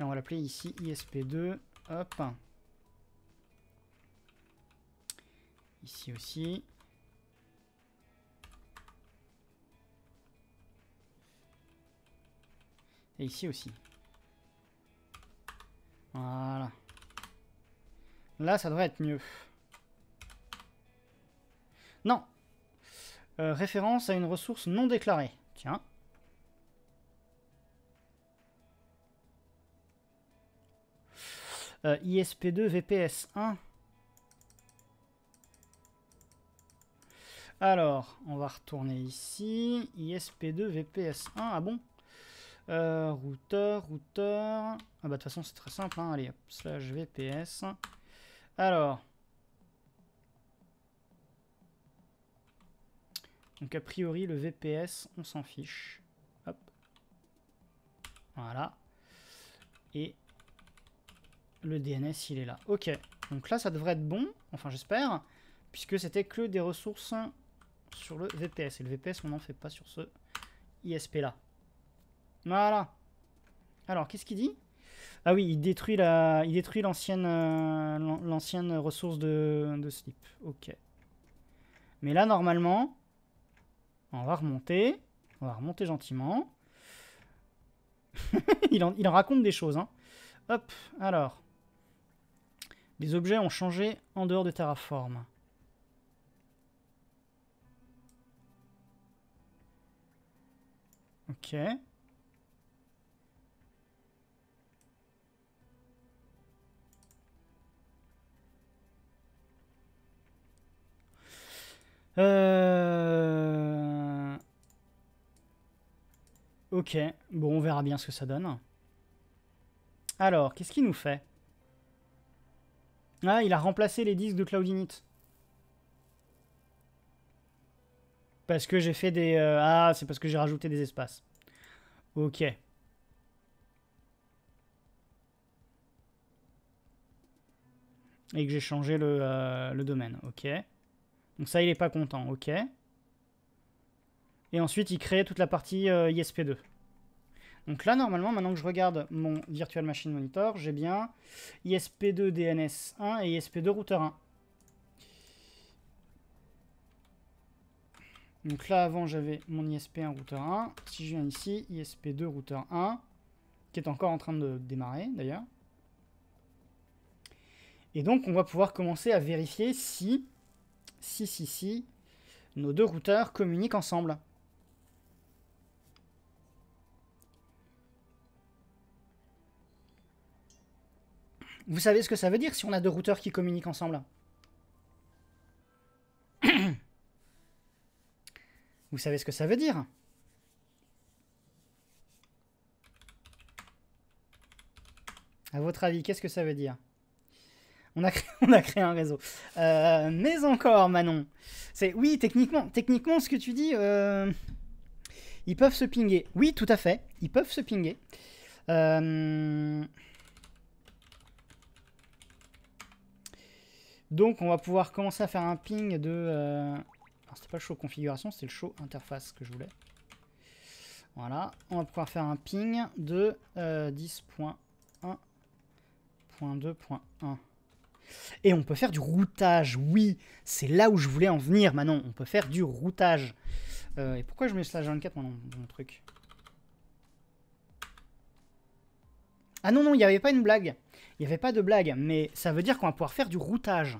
Et on va l'appeler ici ISP2. Hop. Ici aussi. Et ici aussi. Voilà. Là, ça devrait être mieux. Non. Euh, référence à une ressource non déclarée. Tiens. Euh, ISP2, VPS1. Alors, on va retourner ici. ISP2, VPS1. Ah bon Router, euh, Routeur, routeur. Ah bah de toute façon, c'est très simple. Hein. Allez, hop, slash VPS. Alors. Donc a priori, le VPS, on s'en fiche. Hop. Voilà. Et le DNS, il est là. Ok, donc là, ça devrait être bon, enfin j'espère, puisque c'était que des ressources sur le VPS. Et le VPS, on n'en fait pas sur ce ISP là. Voilà. Alors, qu'est-ce qu'il dit Ah oui, il détruit euh, l'ancienne, ressource de, slip. Ok. Mais là, normalement, on va remonter. On va remonter gentiment. il, en, raconte des choses. Hein. Hop, alors. Les objets ont changé en dehors de Terraform. Ok. Euh, ok, bon, on verra bien ce que ça donne. Alors, qu'est-ce qui nous fait ah, il a remplacé les disques de Cloud Init. Parce que j'ai fait des... Euh, ah, c'est parce que j'ai rajouté des espaces. Ok. Et que j'ai changé euh, le, domaine. Ok. Donc ça, il est pas content. Ok. Et ensuite, il crée toute la partie euh, ISP2. Donc là, normalement, maintenant que je regarde mon Virtual Machine Monitor, j'ai bien ISP2 DNS1 et ISP2 Router 1. Donc là, avant, j'avais mon ISP1 Router 1. Si je viens ici, ISP2 Router 1, qui est encore en train de démarrer, d'ailleurs. Et donc, on va pouvoir commencer à vérifier si, si, si, si, nos deux routeurs communiquent ensemble. Vous savez ce que ça veut dire si on a deux routeurs qui communiquent ensemble Vous savez ce que ça veut dire À votre avis, qu'est-ce que ça veut dire on a, créé, un réseau. Euh, mais encore, Manon. C'est oui, techniquement, techniquement, ce que tu dis, euh, ils peuvent se pinger. Oui, tout à fait, ils peuvent se pinger. Euh, Donc on va pouvoir commencer à faire un ping de... Euh... C'était pas le show configuration, c'était le show interface que je voulais. Voilà, on va pouvoir faire un ping de 10.1.2.1. Euh, et on peut faire du routage, oui, c'est là où je voulais en venir maintenant, on peut faire du routage. Euh, et pourquoi je mets slash 24 dans mon truc Ah non, non, il n'y avait pas une blague. Il n'y avait pas de blague, mais ça veut dire qu'on va pouvoir faire du routage.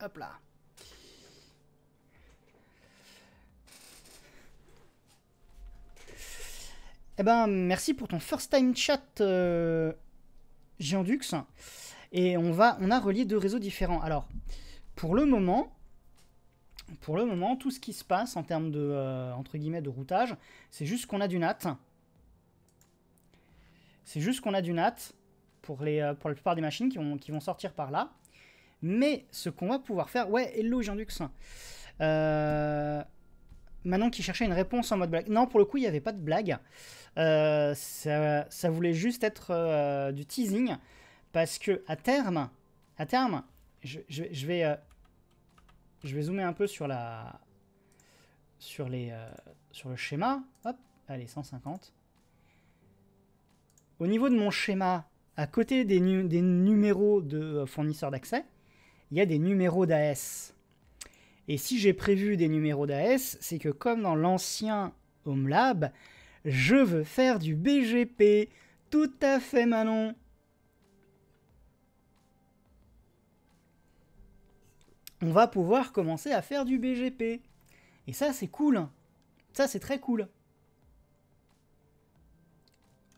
Hop là. Eh ben, merci pour ton first time chat, euh, Et on, va, on a relié deux réseaux différents. Alors, pour le moment, pour le moment, tout ce qui se passe en termes de, euh, entre guillemets, de routage, c'est juste qu'on a du NAT. C'est juste qu'on a du NAT pour, les, euh, pour la plupart des machines qui, vont sortir par là. Mais ce qu'on va pouvoir faire... Ouais, hello Jean-Dux. Euh... Manon qui cherchait une réponse en mode blague. Non, pour le coup, il n'y avait pas de blague. Euh, ça, voulait juste être euh, du teasing. Parce que à terme, à terme, je, vais, je vais zoomer un peu sur la, sur les, sur le schéma. Hop, allez 150 au niveau de mon schéma, à côté des, numéros de euh, fournisseurs d'accès, il y a des numéros d'AS. Et si j'ai prévu des numéros d'AS, c'est que comme dans l'ancien Home Lab, je veux faire du BGP. Tout à fait, Manon. On va pouvoir commencer à faire du BGP. Et ça, c'est cool. Hein. Ça, c'est très cool.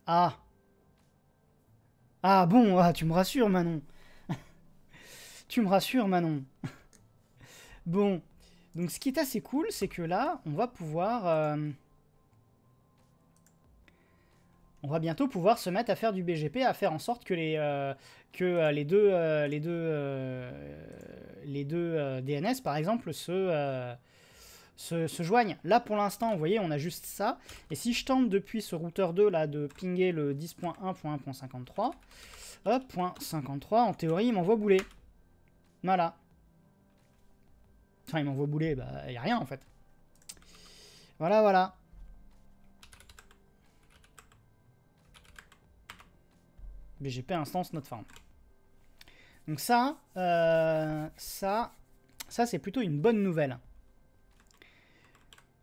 Ah, ah bon, ah, tu me rassures Manon. tu me rassures Manon. bon, donc ce qui est assez cool, c'est que là, on va pouvoir... Euh, on va bientôt pouvoir se mettre à faire du BGP, à faire en sorte que les, euh, que, euh, les deux, les deux, les deux DNS, par exemple, se se, joignent. Là, pour l'instant, vous voyez, on a juste ça. Et si je tente depuis ce routeur 2 là de pinguer le 10.1.1.53, hop, 53, en théorie, il m'envoie bouler. Voilà. Enfin, il m'envoie bouler, bah, il n'y a rien en fait. Voilà, voilà. BGP instance notre farm. Donc ça, euh, ça, ça c'est plutôt une bonne nouvelle.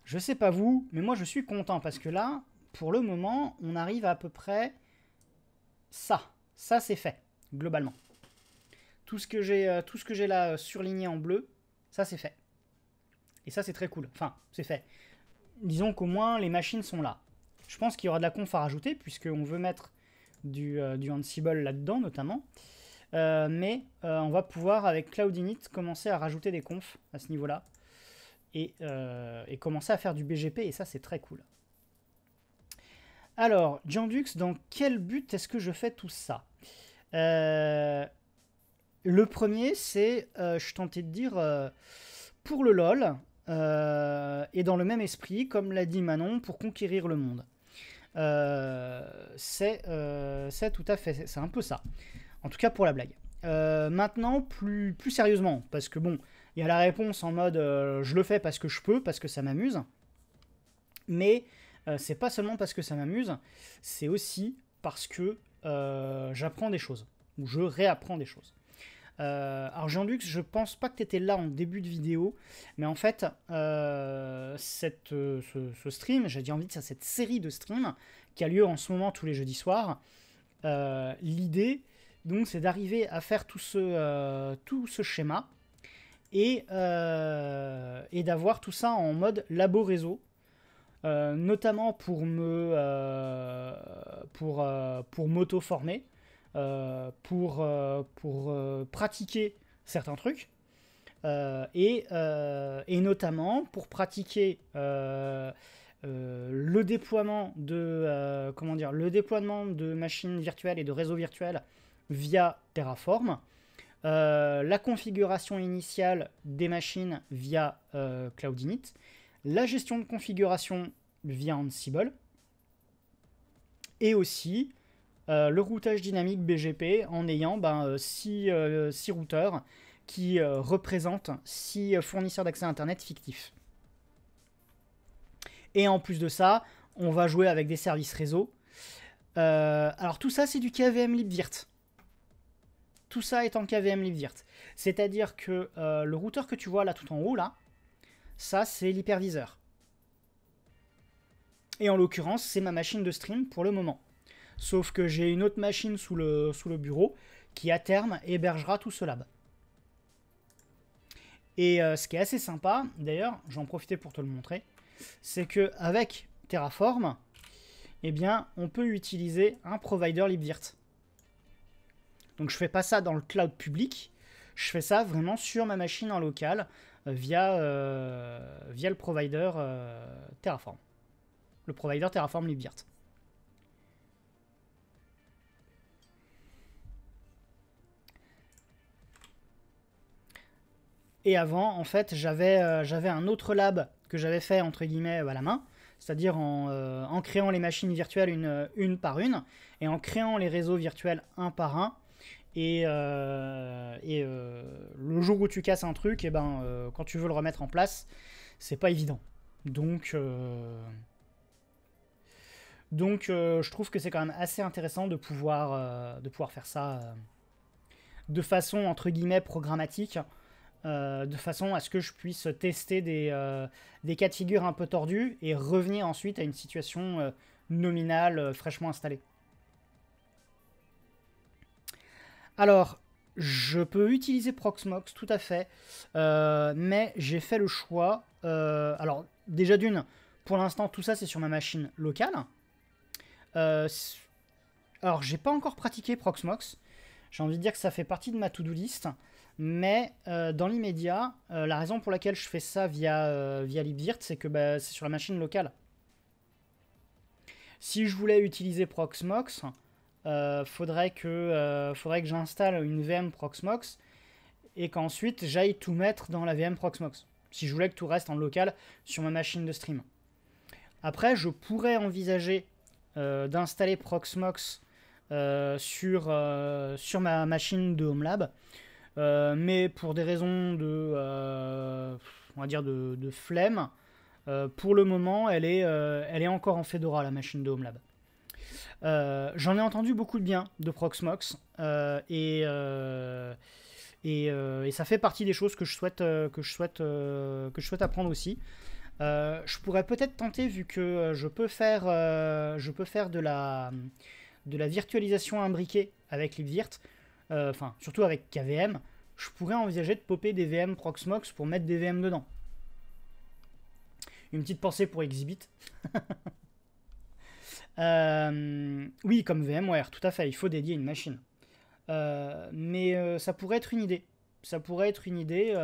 Je sais pas vous, mais moi je suis content parce que là, pour le moment, on arrive à peu près ça. Ça c'est fait, globalement. Tout ce que j'ai euh, là euh, surligné en bleu, ça c'est fait. Et ça c'est très cool. Enfin, c'est fait. Disons qu'au moins les machines sont là. Je pense qu'il y aura de la conf à rajouter puisqu'on veut mettre du, euh, du Ansible là-dedans notamment. mais on va pouvoir avec Cloud Init commencer à rajouter des confs à ce niveau-là. Euh, et, commencer à faire du BGP, et ça c'est très cool. Alors, Jean-Dux, dans quel but est-ce que je fais tout ça euh, Le premier, c'est, euh, je tentais de dire, euh, pour le LOL, et dans le même esprit, comme l'a dit Manon, pour conquérir le monde. c'est tout à fait, c'est un peu ça. En tout cas pour la blague. maintenant, plus, plus sérieusement, parce que bon, il y a la réponse en mode euh, je le fais parce que je peux, parce que ça m'amuse. Mais euh, c'est pas seulement parce que ça m'amuse, c'est aussi parce que euh, j'apprends des choses, ou je réapprends des choses. alors Jean-Luc, je pense pas que tu étais là en début de vidéo, mais en fait, cette, ce, stream, j'ai dit envie de dire cette série de streams qui a lieu en ce moment tous les jeudis soirs, l'idée, donc, c'est d'arriver à faire tout ce, tout ce schéma, euh, et, d'avoir tout ça en mode labo réseau. Euh, notamment pour me euh, pour, pour m'auto former pour, pour pratiquer certains trucs et, et, notamment pour pratiquer le déploiement de comment dire le déploiement de machines virtuelles et de réseaux virtuels via Terraform euh, la configuration initiale des machines via euh, CloudInit, Cloud Init, la gestion de configuration via Ansible, et aussi euh, le routage dynamique BGP en ayant ben, six, routeurs qui représentent 6 fournisseurs d'accès Internet fictifs. Et en plus de ça, on va jouer avec des services réseau. alors tout ça, c'est du KVM LibVirt tout ça est en KVM libvirt. C'est-à-dire que euh, le routeur que tu vois là tout en haut, là, ça c'est l'hyperviseur. Et en l'occurrence, c'est ma machine de stream pour le moment. Sauf que j'ai une autre machine sous le, bureau qui à terme hébergera tout ce lab. Et euh, ce qui est assez sympa, d'ailleurs, j'en profitais pour te le montrer, c'est que avec Terraform, eh bien, on peut utiliser un provider libvirt. Donc je fais pas ça dans le cloud public, je fais ça vraiment sur ma machine en local euh, via, euh, via le provider euh, Terraform. Le provider Terraform Libyart. Et avant, en fait, j'avais un autre lab que j'avais fait entre guillemets à la main, c'est-à-dire en, en, créant les machines virtuelles une, une par une, et en créant les réseaux virtuels un par un, et, euh, euh, le jour où tu casses un truc, et eh ben, euh, quand tu veux le remettre en place, c'est pas évident. Donc, donc je trouve que c'est quand même assez intéressant de pouvoir, de pouvoir faire ça de façon, entre guillemets, programmatique, de façon à ce que je puisse tester des, des cas de figure un peu tordus et revenir ensuite à une situation nominale fraîchement installée. Alors, je peux utiliser Proxmox, tout à fait, euh, mais j'ai fait le choix. Euh, alors, déjà d'une, pour l'instant, tout ça c'est sur ma machine locale. Alors, euh, alors, j'ai pas encore pratiqué Proxmox. J'ai envie de dire que ça fait partie de ma to-do list, mais dans l'immédiat, la raison pour laquelle je fais ça via, via c'est que bah, c'est sur la machine locale. Si je voulais utiliser Proxmox, euh, faudrait que, euh, que j'installe une VM Proxmox et qu'ensuite j'aille tout mettre dans la VM Proxmox, si je voulais que tout reste en local sur ma machine de stream. Après, je pourrais envisager euh, d'installer Proxmox sur, sur ma machine de home HomeLab, mais pour des raisons de, va dire de, flemme, pour le moment, elle est, elle est encore en Fedora, la machine de HomeLab. Euh, j'en ai entendu beaucoup de bien de Proxmox euh, euh, et, ça fait partie des choses que je souhaite, que je souhaite, que je souhaite apprendre aussi. je pourrais peut-être tenter, vu que je peux faire, je peux faire de, la, de la virtualisation imbriquée avec LibVirt, enfin surtout avec KVM, je pourrais envisager de popper des VM Proxmox pour mettre des VM dedans. Une petite pensée pour Exhibit. Euh, oui, comme VMware, tout à fait, il faut dédier une machine. Euh, mais euh, ça pourrait être une idée. Ça pourrait être une idée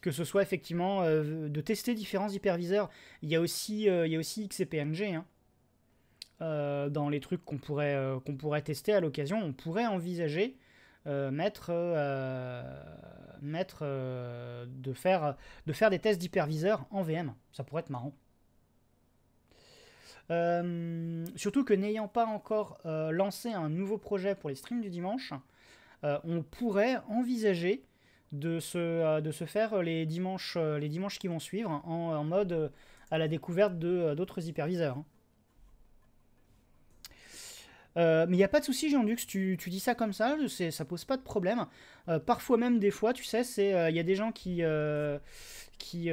que ce soit effectivement de tester différents hyperviseurs. Il y a aussi, il y a aussi XCPNG hein. dans les trucs qu'on pourrait, qu'on pourrait tester à l'occasion. On pourrait envisager mettre, mettre de, faire, de faire des tests d'hyperviseurs en VM. Ça pourrait être marrant. Euh, surtout que n'ayant pas encore euh, lancé un nouveau projet pour les streams du dimanche, euh, on pourrait envisager de se, faire les dimanches, qui vont suivre en, mode à la découverte de, d'autres hyperviseurs. Hein. Euh, mais il n'y a pas de souci, Jean-Dux, tu, tu, dis ça comme ça, ça ça pose pas de problème. Euh, parfois même, des fois, tu sais, il euh, y a des gens qui, qui,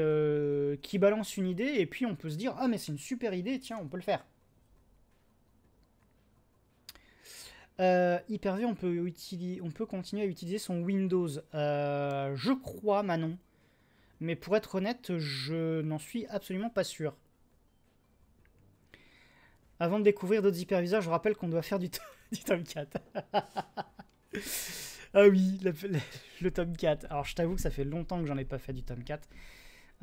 qui balancent une idée et puis on peut se dire Ah, mais c'est une super idée, tiens, on peut le faire. Hyper-V, on, peut utiliser, on peut continuer à utiliser son Windows. je crois, Manon. Mais pour être honnête, je n'en suis absolument pas sûr. Avant de découvrir d'autres hyperviseurs, je rappelle qu'on doit faire du, du tome 4. ah oui, le, tome 4. Alors je t'avoue que ça fait longtemps que j'en ai pas fait du tome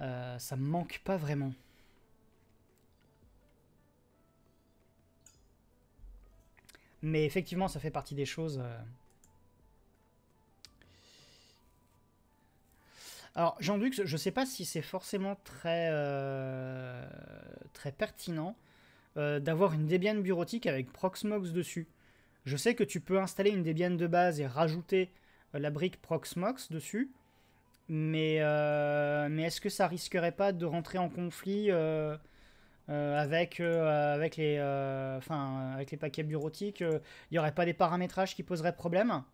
euh, 4. ça me manque pas vraiment. Mais effectivement, ça fait partie des choses. Euh. Alors, Jean-Luc, je ne sais pas si c'est forcément très, euh, très pertinent, euh, d'avoir une Debian bureautique avec Proxmox dessus. Je sais que tu peux installer une Debian de base et rajouter euh, la brique Proxmox dessus, mais, euh, mais est-ce que ça risquerait pas de rentrer en conflit avec, avec, les, avec les paquets bureautiques Il n'y aurait pas des paramétrages qui poseraient problème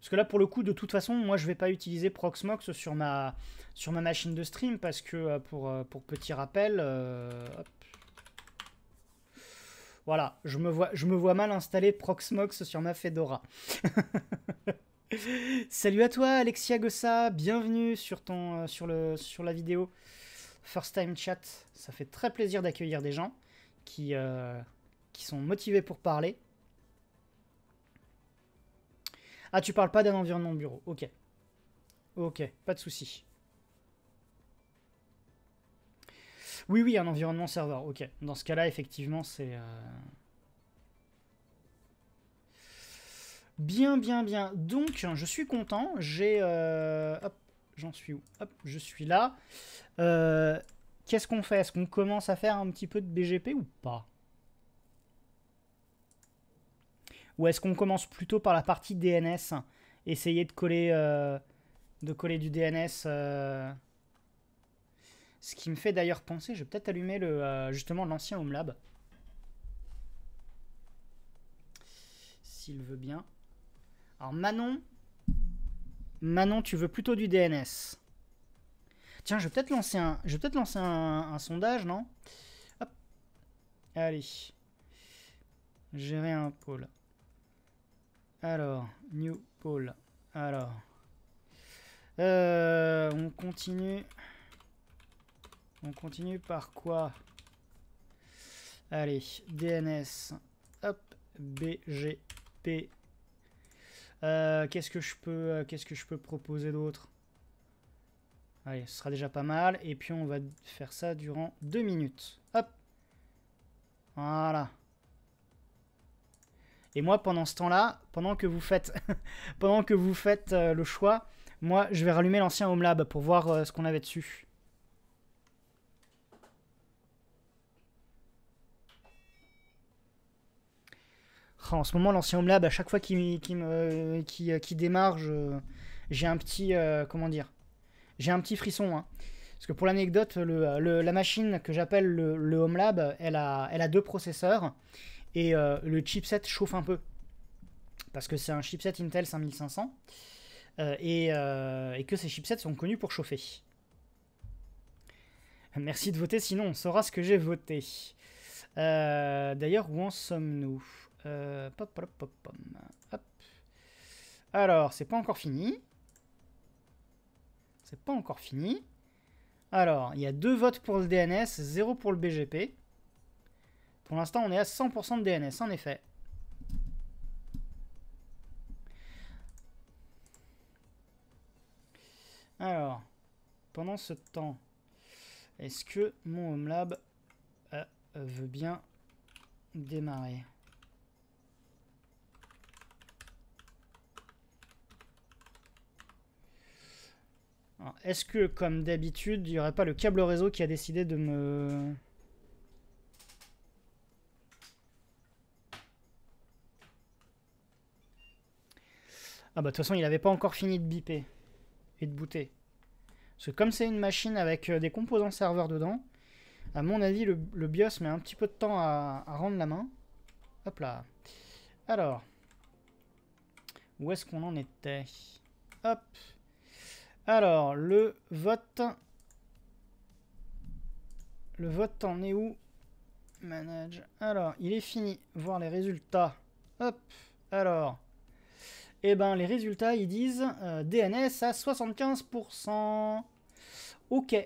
parce que là, pour le coup, de toute façon, moi, je vais pas utiliser Proxmox sur ma, sur ma machine de stream parce que, euh, pour, euh, pour petit rappel, euh, voilà, je me, vois, je me vois mal installer Proxmox sur ma Fedora. Salut à toi, Alexia Gossa, bienvenue sur, ton, sur, le, sur la vidéo First Time Chat. Ça fait très plaisir d'accueillir des gens qui, qui sont motivés pour parler. Ah, tu parles pas d'un environnement bureau. Ok. Ok, pas de souci. Oui, oui, un environnement serveur. Ok. Dans ce cas-là, effectivement, c'est... Euh, bien, bien, bien. Donc, je suis content. J'ai... Euh, hop, j'en suis où Hop, je suis là. Euh, qu'est-ce qu'on fait Est-ce qu'on commence à faire un petit peu de BGP ou pas Ou est-ce qu'on commence plutôt par la partie DNS Essayer de coller, euh, de coller du DNS. Euh. Ce qui me fait d'ailleurs penser, je vais peut-être allumer le, euh, justement l'ancien Home Lab. S'il veut bien. Alors Manon, Manon, tu veux plutôt du DNS Tiens, je vais peut-être lancer un, je vais peut lancer un, un, sondage, non Hop. Allez. Gérer un pôle. Alors, New poll, Alors. Euh, on continue. On continue par quoi Allez, DNS. Hop, BGP. Euh, qu'est-ce que je peux, euh, qu'est-ce que je peux proposer d'autre Allez, ce sera déjà pas mal. Et puis on va faire ça durant deux minutes. Hop. Voilà. Et moi, pendant ce temps-là, pendant que vous faites, pendant que vous faites euh, le choix, moi, je vais rallumer l'ancien Home Lab pour voir euh, ce qu'on avait dessus. Ah, en ce moment, l'ancien Home Lab, à chaque fois qu'il euh, démarre, j'ai un petit... comment dire J'ai un petit frisson. Hein. Parce que pour l'anecdote, la machine que j'appelle le, Homelab, Home Lab, elle a deux processeurs. Et euh, le chipset chauffe un peu. Parce que c'est un chipset Intel 5500. Euh, euh, et, que ces chipsets sont connus pour chauffer. Merci de voter, sinon on saura ce que j'ai voté. D'ailleurs, où en sommes-nous Alors, c'est pas encore fini. C'est pas encore fini. Alors, il y a deux votes pour le DNS, zéro pour le BGP. Pour l'instant, on est à 100% de DNS, en effet. Alors, pendant ce temps, est-ce que mon home lab euh, veut bien démarrer Est-ce que, comme d'habitude, il n'y aurait pas le câble réseau qui a décidé de me... Ah bah de toute façon, il n'avait pas encore fini de biper et de booter. Parce que comme c'est une machine avec euh, des composants serveurs dedans, à mon avis, le, BIOS met un petit peu de temps à, à rendre la main. Hop là. Alors, où est-ce qu'on en était Hop. Alors, le vote. Le vote en est où Manage. Alors, il est fini. Voir les résultats. Hop. Alors, et eh ben les résultats, ils disent euh, DNS à 75%. Ok.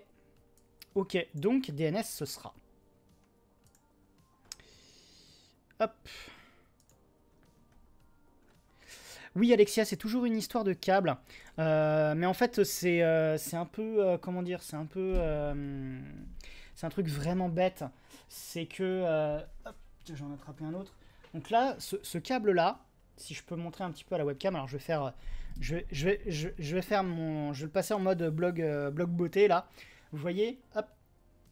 Ok, donc DNS ce sera. Hop. Oui, Alexia, c'est toujours une histoire de câble. Euh, mais en fait, c'est euh, un peu. comment dire C'est un peu. c'est un truc vraiment bête. C'est que. hop, j'en ai attrapé un autre. Donc là, ce câble-là, si je peux montrer un petit peu à la webcam, alors je vais faire, euh, je, je, je, vais faire mon, je vais le passer en mode blog, euh, blog beauté là. Vous voyez, hop,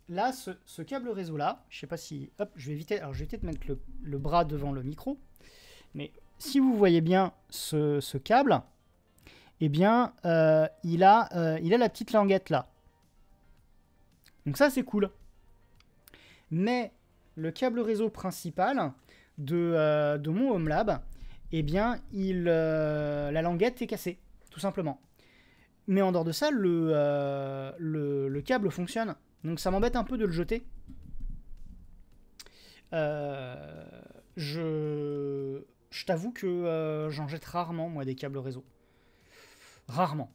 là, ce, câble réseau là, je sais pas si, hop, je vais éviter, alors je vais de mettre le, bras devant le micro, mais si vous voyez bien ce, câble, eh bien, euh, il a, il a la petite languette là. Donc ça, c'est cool. Mais le câble réseau principal de, de mon Home Lab, eh bien, il, euh, la languette est cassée, tout simplement. Mais en dehors de ça, le, euh, câble fonctionne. Donc ça m'embête un peu de le jeter. Euh, je je t'avoue que j'en jette rarement, moi, des câbles réseau. Rarement.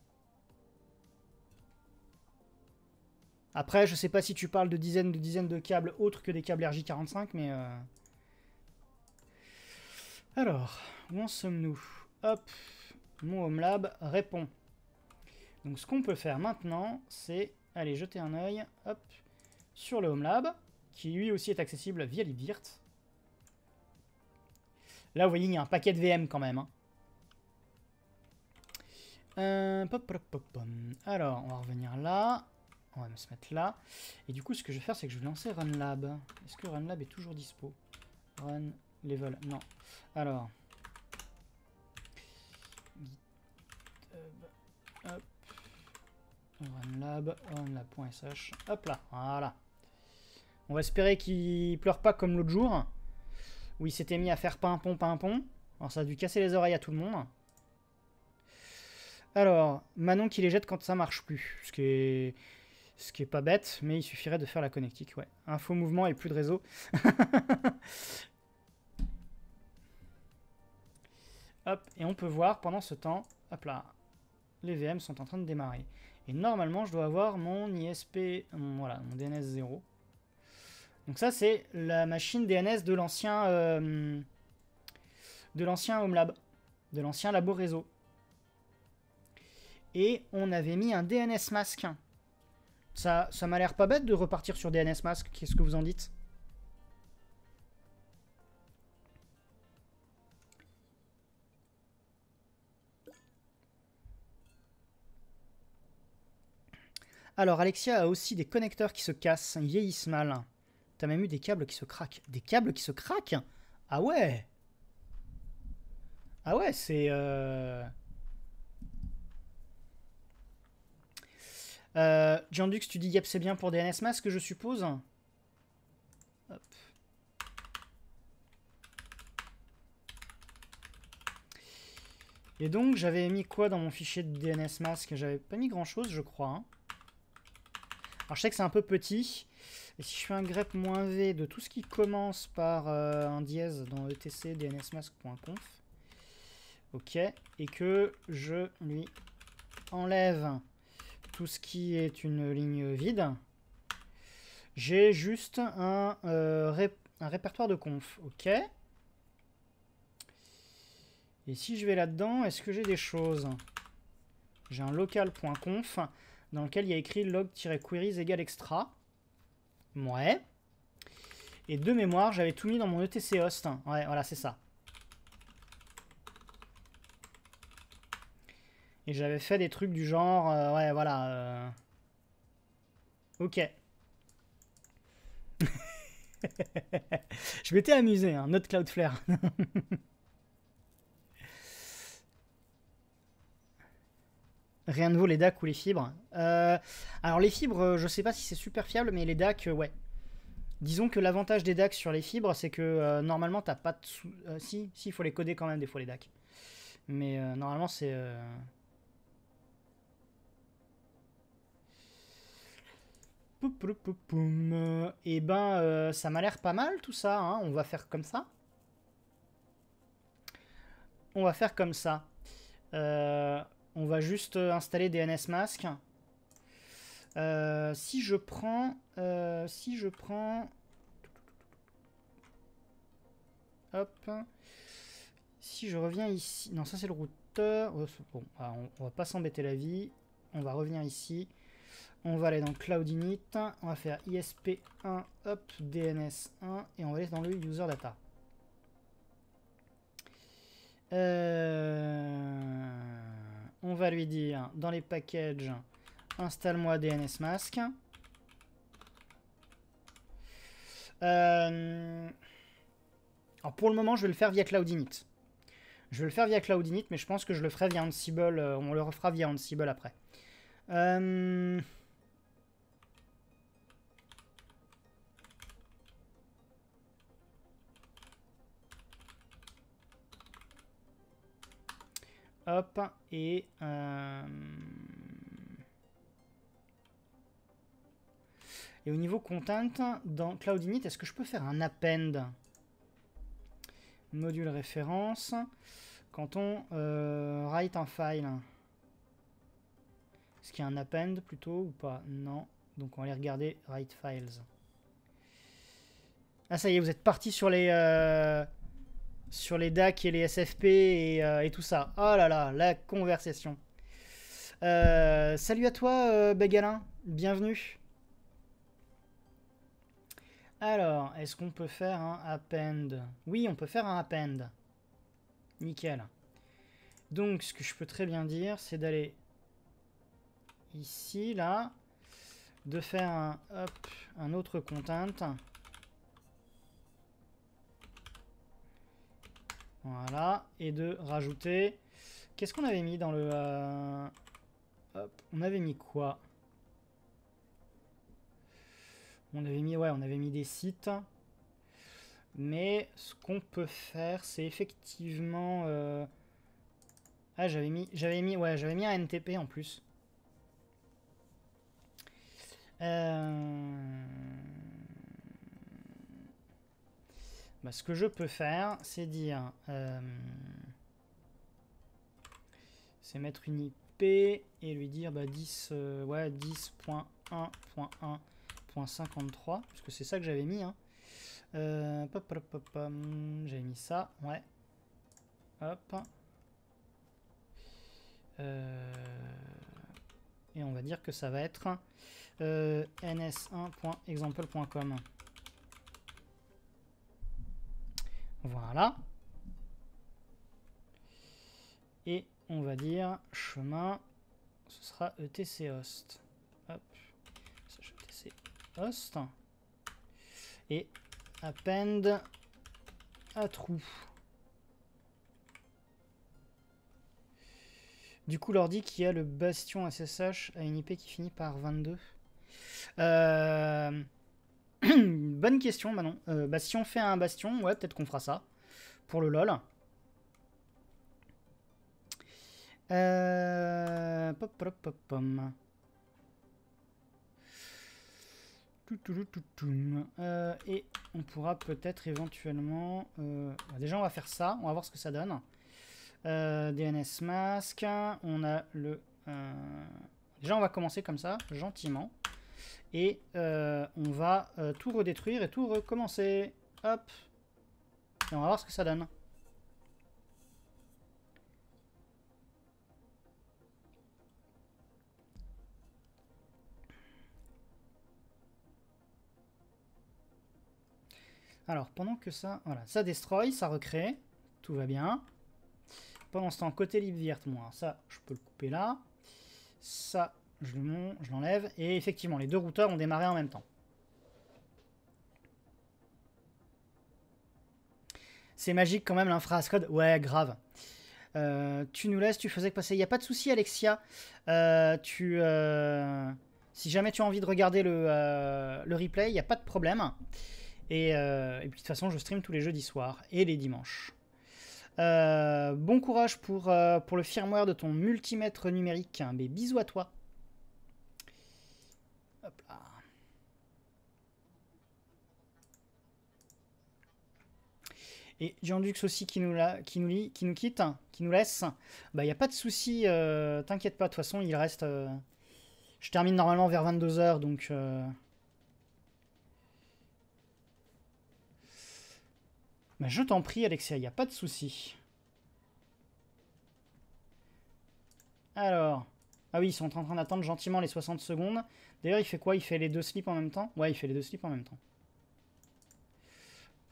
Après, je sais pas si tu parles de dizaines de dizaines de câbles autres que des câbles RJ45, mais... Alors où en sommes-nous Hop, mon home lab répond. Donc ce qu'on peut faire maintenant, c'est aller jeter un œil hop, sur le home lab, qui lui aussi est accessible via libvirt. Là, vous voyez, il y a un paquet de VM quand même. Hein. Euh, pop, Alors, on va revenir là. On va se mettre là. Et du coup, ce que je vais faire, c'est que je vais lancer RunLab. Est-ce que RunLab est toujours dispo Run level, non. Alors, Hop. Hop là, voilà. On va espérer qu'il pleure pas comme l'autre jour, où il s'était mis à faire pimpon, pimpon. Alors ça a dû casser les oreilles à tout le monde. Alors, Manon qui les jette quand ça marche plus, ce qui est, ce qui est pas bête, mais il suffirait de faire la connectique, ouais. faux mouvement et plus de réseau. hop, et on peut voir pendant ce temps, hop là, les VM sont en train de démarrer. Et normalement, je dois avoir mon ISP, voilà, mon DNS 0. Donc ça, c'est la machine DNS de l'ancien euh, de l'ancien HomeLab, de l'ancien labo réseau. Et on avait mis un DNS masque. Ça, ça m'a l'air pas bête de repartir sur DNS masque, qu'est-ce que vous en dites Alors, Alexia a aussi des connecteurs qui se cassent, hein, vieillissent mal. T'as même eu des câbles qui se craquent. Des câbles qui se craquent Ah ouais Ah ouais, c'est... jean Euh, euh tu dis Yep, c'est bien pour DNS masque, je suppose Hop. Et donc, j'avais mis quoi dans mon fichier de DNS masque J'avais pas mis grand-chose, je crois. Hein. Alors je sais que c'est un peu petit, et si je fais un grep V de tout ce qui commence par euh, un dièse dans etc dnsmask.conf, ok, et que je lui enlève tout ce qui est une ligne vide, j'ai juste un, euh, un répertoire de conf, ok. Et si je vais là-dedans, est-ce que j'ai des choses J'ai un local.conf dans lequel il y a écrit log-queries égale extra. Ouais. Et de mémoire, j'avais tout mis dans mon etc host. Ouais, voilà, c'est ça. Et j'avais fait des trucs du genre... Euh, ouais, voilà. Euh. Ok. Je m'étais amusé, hein, notre Cloudflare. Rien de vaut les DAC ou les fibres. Euh, alors les fibres, euh, je sais pas si c'est super fiable, mais les DAC, euh, ouais. Disons que l'avantage des DAC sur les fibres, c'est que normalement, normalement t'as pas de sou si, si, il faut les coder quand même des fois les DAC. Mais normalement c'est... Et eh ben, ça m'a l'air pas mal tout ça. Hein. On va faire comme ça. On va faire comme ça. Euh... On va juste euh, installer DNS Mask. Euh, si je prends... Euh, si je prends... Hop. Si je reviens ici... Non, ça c'est le routeur. Oh, bon, ah, on, va pas s'embêter la vie. On va revenir ici. On va aller dans Cloud Init. On va faire ISP1, hop, DNS1. Et on va aller dans le User Data on va lui dire dans les packages, installe-moi DNS Mask. Euh, pour le moment, je vais le faire via Cloud Je vais le faire via Cloud mais je pense que je le ferai via Ansible. Euh, on le refera via Ansible après. Euh... Hop, et... Euh, et au niveau content, dans Cloud Init, est-ce que je peux faire un append Module référence. Quand on euh, write un file. Est-ce qu'il y a un append plutôt ou pas Non. Donc on va aller regarder write files. Ah ça y est, vous êtes parti sur les... Euh, sur les DAC et les SFP euh, et, tout ça. Oh là là, la conversation. Euh, salut à toi, Begalin. Euh, Bégalin. Bienvenue. Alors, est-ce qu'on peut faire un append Oui, on peut faire un append. Nickel. Donc, ce que je peux très bien dire, c'est d'aller ici, là, de faire un, un autre content Voilà. Et de rajouter... Qu'est-ce qu'on avait mis dans le... Euh, hop. On avait mis quoi On avait mis... Ouais, on avait mis des sites. Mais ce qu'on peut faire, c'est effectivement... Euh, ah, j'avais mis... J'avais mis... Ouais, j'avais mis un NTP en plus. Euh... Bah, ce que je peux faire, c'est dire... Euh, c'est mettre une IP et lui dire bah, 10, euh, ouais, 10.1.1.53, puisque c'est ça que j'avais mis. Hein. Euh, j'avais mis ça, ouais. Hop. et on va dire que ça va être ns1.example.com. Voilà. Et on va dire chemin, ce sera etc host. Hop. etc e host. Et append à trou. Du coup, l'ordi qui a le bastion SSH à une IP qui finit par 22. Euh, Bonne question, maintenant. Euh, bah, si on fait un bastion, ouais, peut-être qu'on fera ça. Pour le LOL. et on pourra peut-être éventuellement... Euh, bah, déjà, on va faire ça. On va voir ce que ça donne. Euh, DNS masque. On a le... Déjà, on va commencer comme ça, gentiment. Et euh, on va euh, tout redétruire et tout recommencer. Hop. Et on va voir ce que ça donne. Alors, pendant que ça... Voilà, ça destroy, ça recrée. Tout va bien. Pendant ce temps, côté libre moi, ça, je peux le couper là. Ça, je l'enlève, et effectivement, les deux routeurs ont démarré en même temps. C'est magique quand même l'infrascode. Ouais, grave. Euh, tu nous laisses, tu faisais que passer. Il n'y a pas de souci, Alexia. Euh, tu, euh, si jamais tu as envie de regarder le, replay, il n'y a pas de problème. Et, puis de toute façon, je stream tous les jeudis soirs et les dimanches. bon courage pour, le firmware de ton multimètre numérique. mais bisous à toi. Et Jean-Dux aussi qui nous, la, qui, nous qui nous quitte, qui nous laisse. Bah, il n'y a pas de souci, euh, t'inquiète pas, de toute façon, il reste. Euh, je termine normalement vers 22h, donc. Euh, bah, je t'en prie, Alexia, il n'y a pas de souci. Alors. Ah oui, ils sont en train d'attendre gentiment les 60 secondes. D'ailleurs, il fait quoi Il fait les deux slips en même temps Ouais, il fait les deux slips en même temps.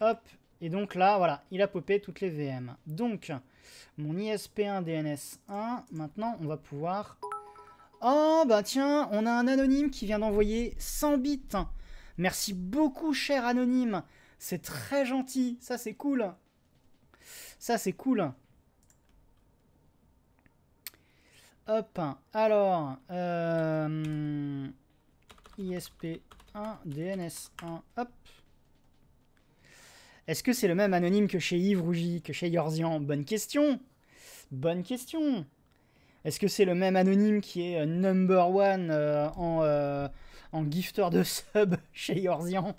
Hop Et donc là, voilà, il a popé toutes les VM. Donc, mon ISP1 DNS1, maintenant, on va pouvoir... Oh, bah tiens, on a un anonyme qui vient d'envoyer 100 bits Merci beaucoup, cher anonyme C'est très gentil, ça c'est cool Ça c'est cool Hop, alors... Euh... ISP1, DNS1, hop. Est-ce que c'est le même anonyme que chez Yves Rougy, que chez Yorzian Bonne question Bonne question Est-ce que c'est le même anonyme qui est euh, number one euh, en, euh, en gifteur de sub chez Yorzian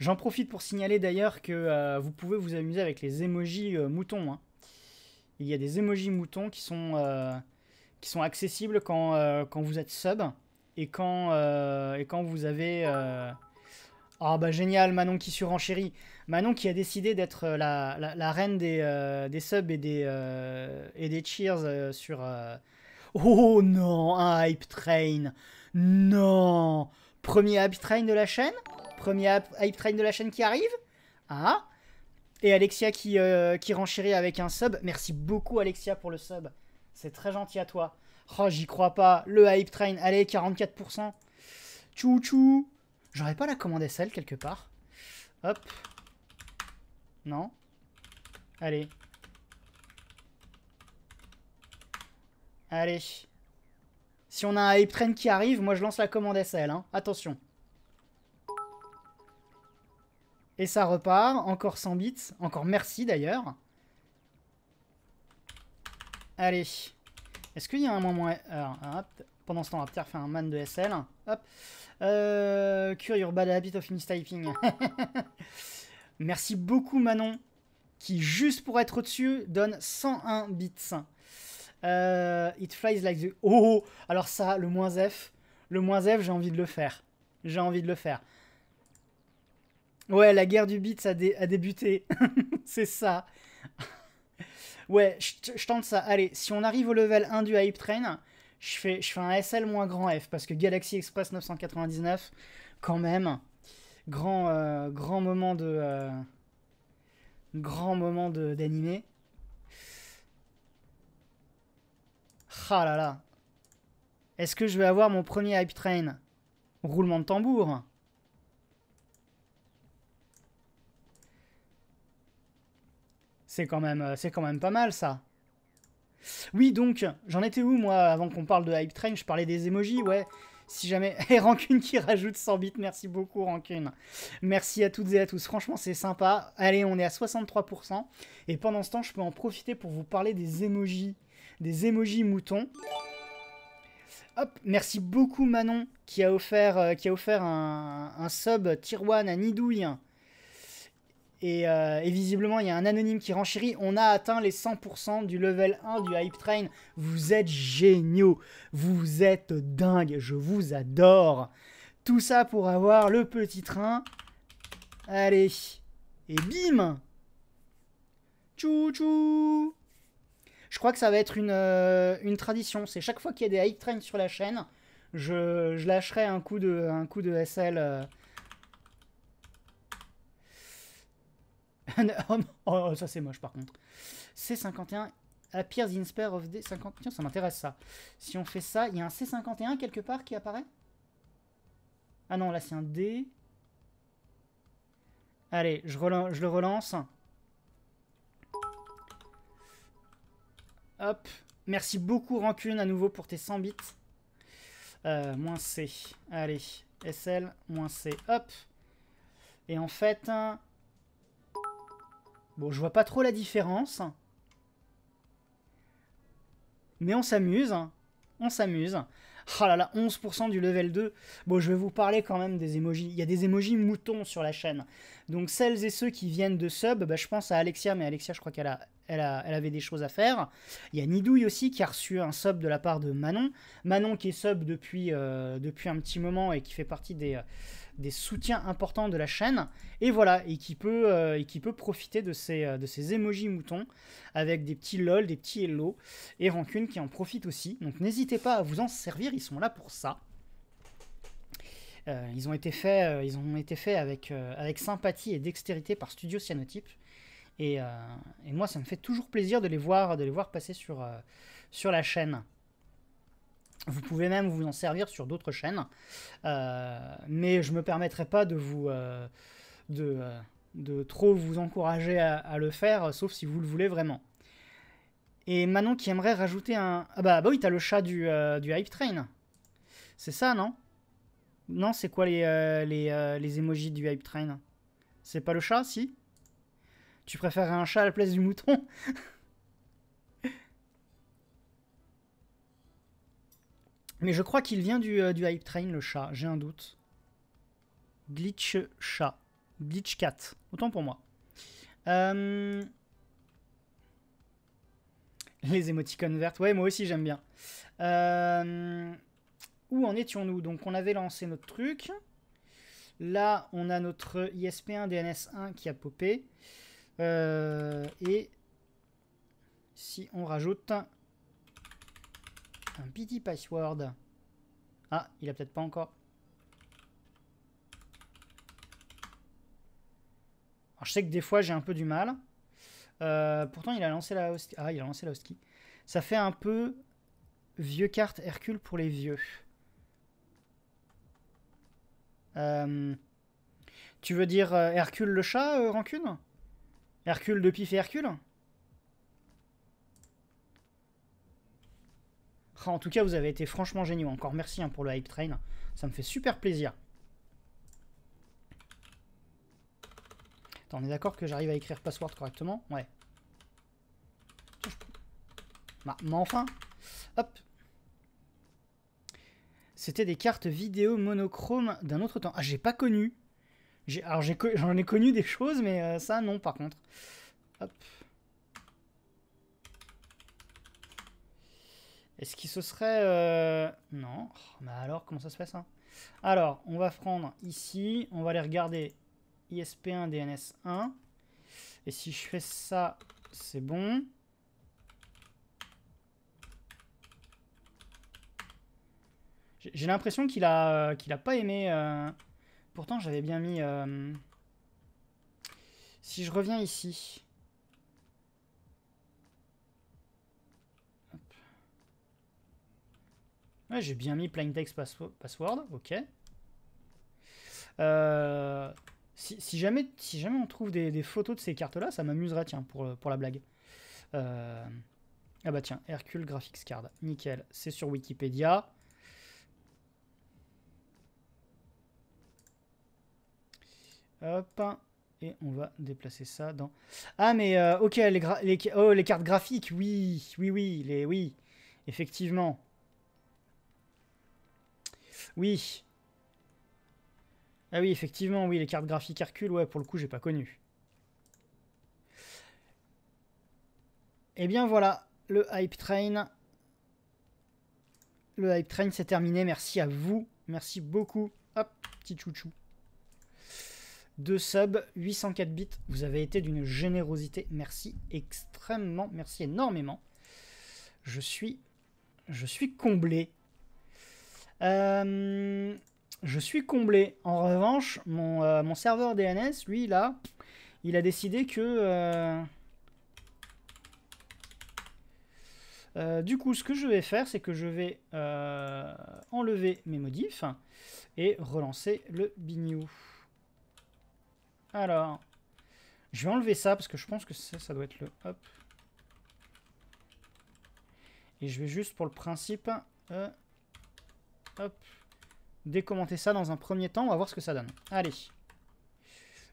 J'en profite pour signaler d'ailleurs que vous pouvez vous amuser avec les emojis moutons. Hein il y a des emojis moutons qui sont, euh, qui sont accessibles quand, euh, quand vous êtes sub et quand, euh, et quand vous avez... Ah oh, bah génial, Manon qui surenchérit. Manon qui a décidé d'être la, la, reine des, des subs et des, et des cheers sur... Oh non, un hype train. Non. Premier hype train de la chaîne Premier hype train de la chaîne qui arrive Ah et Alexia qui, euh, qui renchérit avec un sub. Merci beaucoup, Alexia, pour le sub. C'est très gentil à toi. Oh, j'y crois pas. Le hype train, allez, 44%. Chou chou. J'aurais pas la commande SL quelque part. Hop. Non. Allez. Allez. Si on a un hype train qui arrive, moi je lance la commande SL. Hein. Attention. Et ça repart. Encore 100 bits. Encore merci d'ailleurs. Allez. Est-ce qu'il y a un moment... Alors, hop. Pendant ce temps, on va faire un man de SL. Hop. Euh, cure your bad habit of mistyping. merci beaucoup Manon. Qui, juste pour être au-dessus, donne 101 bits. Euh, it flies like the... Oh, oh, oh Alors ça, le moins F. Le moins F, j'ai envie de le faire. J'ai envie de le faire. Ouais, la guerre du beat a, a débuté. c'est ça. ouais, je tente ça. Allez, si on arrive au level 1 du Hype Train, je fais, fais un SL moins grand F parce que Galaxy Express 999, quand même, grand, euh, grand moment de. Euh, grand moment d'animé. Ah là là. Est-ce que je vais avoir mon premier Hype Train Roulement de tambour. C'est quand, même, euh, quand même pas mal ça. Oui, donc, j'en étais où, moi, avant qu'on parle de Hype Train Je parlais des emojis, ouais. Si jamais... Et Rancune qui rajoute 100 bits, merci beaucoup, Rancune. Merci à toutes et à tous, franchement, c'est sympa. Allez, on est à 63%. Et pendant ce temps, je peux en profiter pour vous parler des emojis. Des emojis moutons. Hop, merci beaucoup Manon qui a offert, euh, qui a offert un, sub tier 1 à Nidouille. Euh, et, visiblement, il y a un anonyme qui renchérit. On a atteint les 100% du level 1 du Hype Train. Vous êtes géniaux. Vous êtes dingue Je vous adore. Tout ça pour avoir le petit train. Allez. Et bim Chou Je crois que ça va être euh, une, tradition. C'est chaque fois qu'il y a des Hype Trains sur la chaîne, je, lâcherai un coup de, un coup de SL. Euh, Oh, oh, ça c'est moche par contre. C51 appears in spare of d 51 ça m'intéresse ça. Si on fait ça, il y a un C51 quelque part qui apparaît Ah non, là c'est un D. Allez, je, relance, je le relance. Hop. Merci beaucoup Rancune à nouveau pour tes 100 bits. Euh, moins C. Allez, SL, moins C. Hop. Et en fait, hein, Bon, je vois pas trop la différence. Mais on s'amuse. On s'amuse. oh là là, 11% du level 2. Bon, je vais vous parler quand même des émojis. Il y a des émojis moutons sur la chaîne. Donc celles et ceux qui viennent de sub, bah, je pense à Alexia, mais Alexia, je crois qu'elle a, elle avait des choses à faire. Il y a Nidouille aussi qui a reçu un sub de la part de Manon. Manon qui est sub depuis, euh, depuis un petit moment et qui fait partie des... Euh, des soutiens importants de la chaîne. Et voilà, et qui peut, euh, et qui peut profiter de ces, euh, de ces emojis moutons avec des petits lol, des petits hello, et Rancune qui en profitent aussi. Donc n'hésitez pas à vous en servir, ils sont là pour ça. Euh, ils ont été faits, ils ont été faits avec, avec sympathie et dextérité par Studio Cyanotype. Et, et, moi, ça me fait toujours plaisir de les voir, de les voir passer sur, sur la chaîne. Vous pouvez même vous en servir sur d'autres chaînes, euh, mais je me permettrai pas de vous euh, de, euh, de, trop vous encourager à, le faire, sauf si vous le voulez vraiment. Et Manon qui aimerait rajouter un ah bah, bah oui t'as le chat du, du hype train, c'est ça non Non c'est quoi les les les emojis du hype train C'est pas le chat si Tu préférerais un chat à la place du mouton Mais je crois qu'il vient euh, du, Hype Train, le chat. J'ai un doute. Glitch chat. Glitch cat. Autant pour moi. Euh, les émoticônes vertes. Ouais, moi aussi, j'aime bien. Euh, où en étions-nous Donc, on avait lancé notre truc. Là, on a notre ISP1 DNS1 qui a popé. Et si on rajoute un petit password. Ah, il a peut-être pas encore. je sais que des fois, j'ai un peu du mal. Euh, pourtant, il a lancé la host Ah, il a lancé la hostie. Ça fait un peu vieux carte Hercule pour les vieux. Euh, tu veux dire euh, Hercule le chat, Rancune Hercule de Pif et Hercule En tout cas, vous avez été franchement géniaux. Encore merci hein, pour le hype train. Ça me fait super plaisir. Attends, on est d'accord que j'arrive à écrire password correctement Ouais. Bah, mais enfin Hop C'était des cartes vidéo monochrome d'un autre temps. Ah, j'ai pas connu. alors, j'en ai, connu des choses, mais euh, ça, non, par contre. Hop. Est-ce qu'il se serait... Euh, non. mais oh, bah alors, comment ça se fait hein. ça Alors, on va prendre ici. On va aller regarder ISP1, DNS1. Et si je fais ça, c'est bon. J'ai l'impression qu'il a, euh, qu'il a pas aimé... Euh, pourtant, j'avais bien mis... Si je reviens ici... Ouais, j'ai bien mis plain text password, ok. Euh, si, jamais, si jamais on trouve des, photos de ces cartes-là, ça m'amuserait, tiens, pour, euh, pour la blague. Euh, ah bah tiens, Hercule Graphics Card, nickel, c'est sur Wikipédia. Hop, et on va déplacer ça dans... Ah mais, ok, oh, les, cartes graphiques, oui, oui, oui, oui, effectivement. Oui. Ah oui, effectivement, oui, les cartes graphiques Hercule, ouais, pour le coup, j'ai pas connu. Et eh bien voilà, le hype train. Le hype train, c'est terminé. Merci à vous. Merci beaucoup. Hop, petit chouchou. Deux subs, 804 bits. Vous avez été d'une générosité. Merci extrêmement. Merci énormément. Je suis, je suis comblé. Euh, je suis comblé. En revanche, mon, euh, serveur DNS, lui, là, il a décidé que... Euh, du coup, ce que je vais faire, c'est que je vais enlever mes modifs et relancer le Binyu. Alors, je vais enlever ça parce que je pense que ça, doit être le hop. Et je vais juste pour le principe Hop. Décommenter ça dans un premier temps. On va voir ce que ça donne. Allez.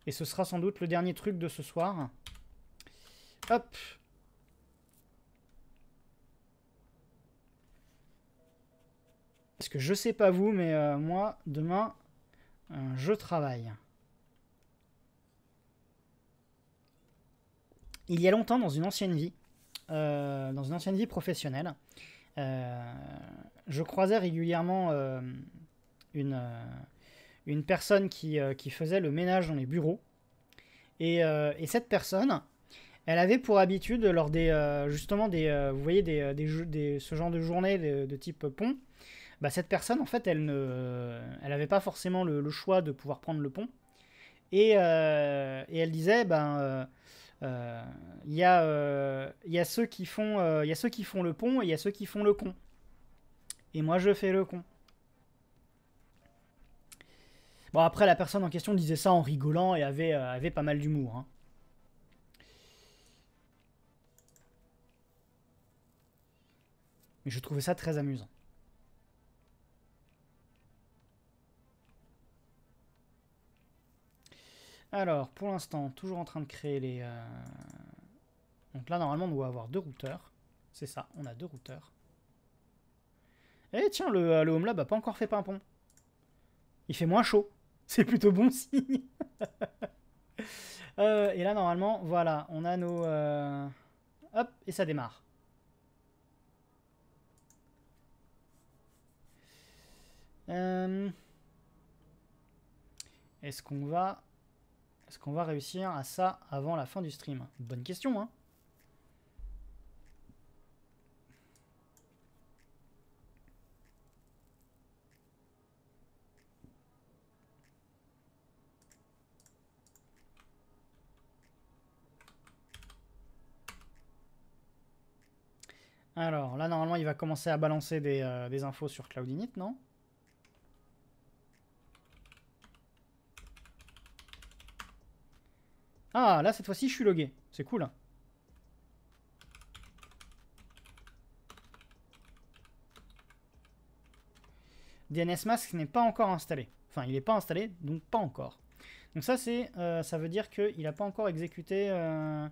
Et ce sera sans doute le dernier truc de ce soir. Hop. Parce que je sais pas vous, mais euh, moi, demain, euh, je travaille. Il y a longtemps, dans une ancienne vie, euh, dans une ancienne vie professionnelle, je croisais régulièrement euh, une, euh, une personne qui, euh, qui, faisait le ménage dans les bureaux. Et, et, cette personne, elle avait pour habitude, lors des, justement, des, vous voyez, des, des, ce genre de journée de, type pont, bah, cette personne, en fait, elle ne, elle pas forcément le, choix de pouvoir prendre le pont. Et, et elle disait, ben, il y, y, a ceux qui font, il y a ceux qui font le pont et il y a ceux qui font le con. Et moi, je fais le con. Bon, après, la personne en question disait ça en rigolant et avait, euh, avait pas mal d'humour. Hein. Mais je trouvais ça très amusant. Alors, pour l'instant, toujours en train de créer les... Euh, donc là, normalement, on doit avoir deux routeurs. C'est ça, on a deux routeurs. Eh tiens, le, euh, le Home Lab pas encore fait pimpon. Il fait moins chaud. C'est plutôt bon signe. Euh, et là, normalement, voilà, on a nos... Euh, hop, et ça démarre. Est-ce qu'on va... Est-ce qu'on va réussir à ça avant la fin du stream Bonne question, hein Alors là, normalement, il va commencer à balancer des, euh, infos sur Cloud non Ah, là, cette fois-ci, je suis logué. C'est cool. DNS Mask n'est pas encore installé. Enfin, il n'est pas installé, donc pas encore. Donc ça, c'est, euh, ça veut dire qu'il n'a pas encore exécuté euh,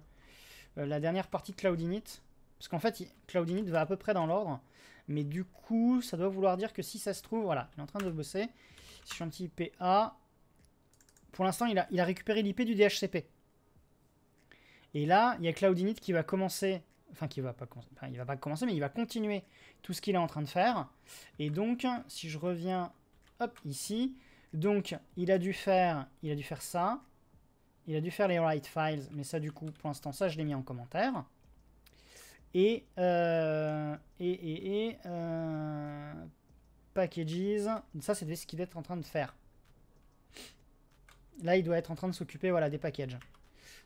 la dernière partie de Cloud Init. Parce qu'en fait, CloudInit va à peu près dans l'ordre. Mais du coup, ça doit vouloir dire que si ça se trouve, voilà, il est en train de bosser. Si je suis un IPA, pour l'instant, il a, récupéré l'IP du DHCP. Et là, il y a CloudInit qui va commencer, enfin, qui va pas, il va pas commencer, mais il va continuer tout ce qu'il est en train de faire. Et donc, si je reviens, hop, ici, donc, il a dû faire, il a dû faire ça. Il a dû faire les write files, mais ça, du coup, pour l'instant, ça, je l'ai mis en commentaire. Euh, et, et, et, euh, packages. Ça, c'est ce qu'il est en train de faire. Là, il doit être en train de s'occuper voilà, des packages.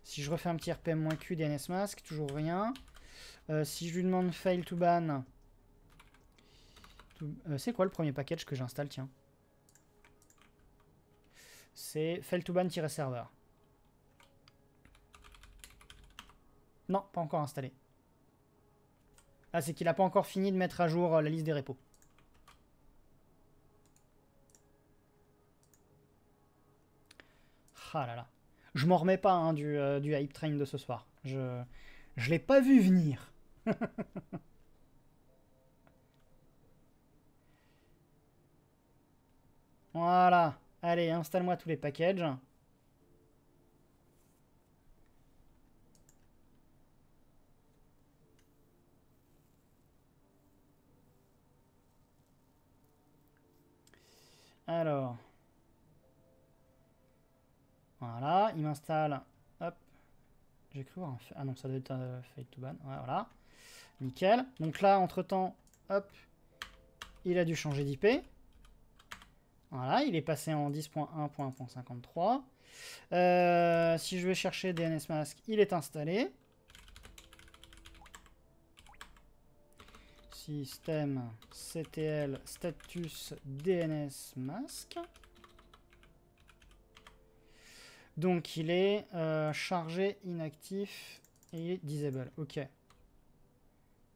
Si je refais un petit rpm-q DNSmask, toujours rien. Euh, si je lui demande fail to ban, c'est quoi le premier package que j'installe Tiens, c'est fail to ban-server. Non, pas encore installé. Ah, c'est qu'il n'a pas encore fini de mettre à jour euh, la liste des repos. Ah là là. Je m'en remets pas hein, euh, du, hype train de ce soir. Je, je l'ai pas vu venir. voilà. Allez, installe-moi tous les packages. Alors. Voilà, il m'installe. Hop. J'ai cru voir un... Ah non, ça doit être un euh, fail to ban. voilà. Nickel. Donc là, entre-temps, hop, il a dû changer d'IP. Voilà, il est passé en 10.1.1.53. Euh, si je vais chercher DNS mask, il est installé. système CTL status DNS masque. Donc il est euh, chargé inactif et il est disable. Ok.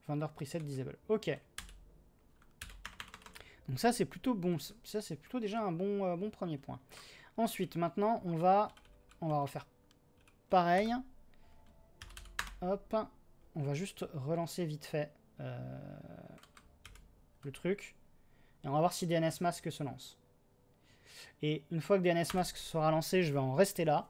Vendor preset disable. Ok. Donc ça c'est plutôt bon. Ça c'est plutôt déjà un bon, euh, bon premier point. Ensuite, maintenant on va on va refaire pareil. Hop. On va juste relancer vite fait euh, le truc. Et on va voir si DNS Mask se lance. Et une fois que DNS Mask sera lancé, je vais en rester là.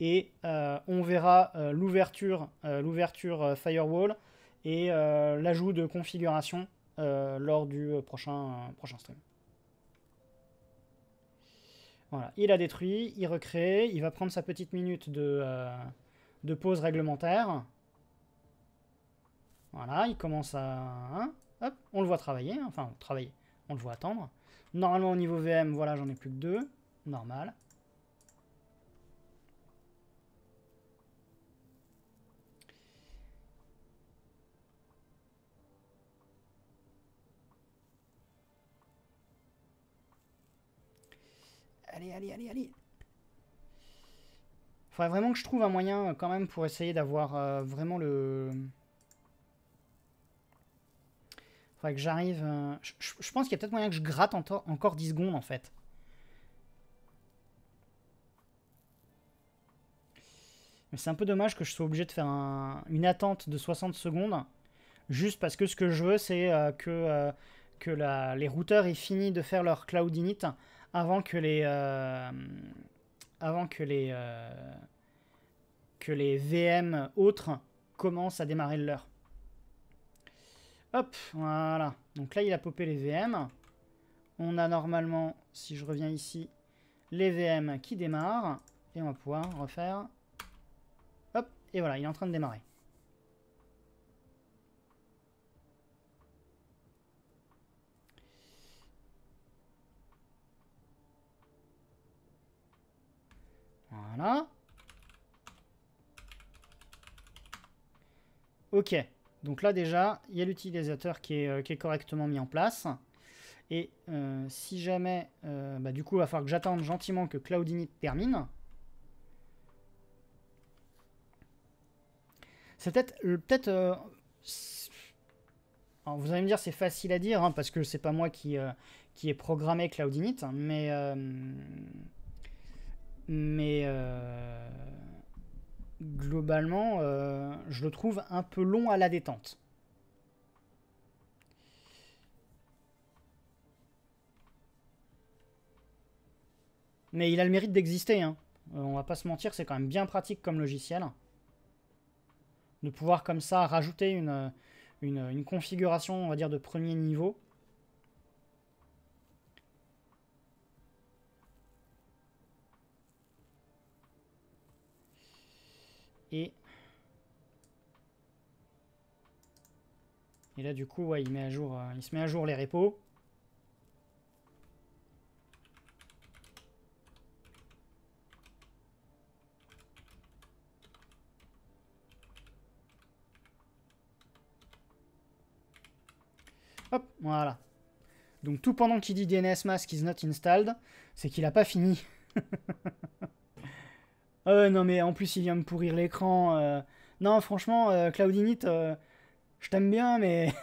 Et euh, on verra euh, l'ouverture, l'ouverture firewall et l'ajout de configuration lors du prochain, prochain stream. Voilà, il a détruit, il recrée, il va prendre sa petite minute de, de pause réglementaire. Voilà, il commence à... Hein, hop, on le voit travailler, enfin, travailler, on le voit attendre. Normalement, au niveau VM, voilà, j'en ai plus que deux. Normal. Allez, allez, allez, allez Il Faudrait vraiment que je trouve un moyen euh, quand même pour essayer d'avoir euh, vraiment le... que j'arrive... Euh, je, pense qu'il y a peut-être moyen que je gratte encore 10 secondes, en fait. Mais c'est un peu dommage que je sois obligé de faire une attente de 60 secondes, juste parce que ce que je veux, c'est euh, que, euh, les routeurs aient fini de faire leur cloud init avant que les... avant que les que les VM autres commencent à démarrer leur. Hop, voilà. Donc là, il a popé les VM. On a normalement, si je reviens ici, les VM qui démarrent. Et on va pouvoir refaire. Hop, et voilà, il est en train de démarrer. Voilà. Ok. Donc là déjà, il y a l'utilisateur qui est, euh, correctement mis en place. Et euh, si jamais, euh, bah, du coup, il va falloir que j'attende gentiment que Cloud termine. C'est peut-être... Peut vous allez me dire c'est facile à dire, hein, parce que c'est pas moi qui, qui ai programmé Cloud Init, mais... mais globalement, euh, je le trouve un peu long à la détente. Mais il a le mérite d'exister. Hein. Euh, on va pas se mentir, c'est quand même bien pratique comme logiciel. De pouvoir comme ça rajouter une, une configuration, on va dire, de premier niveau Et... Et là, du coup, il, met à jour, euh, il se met à jour les repos. Hop, voilà. Donc tout pendant qu'il dit DNS mask is not installed, c'est qu'il n'a pas fini. Euh, non, mais en plus, il vient me pourrir l'écran. Euh. Non, franchement, euh, euh, je t'aime bien, mais.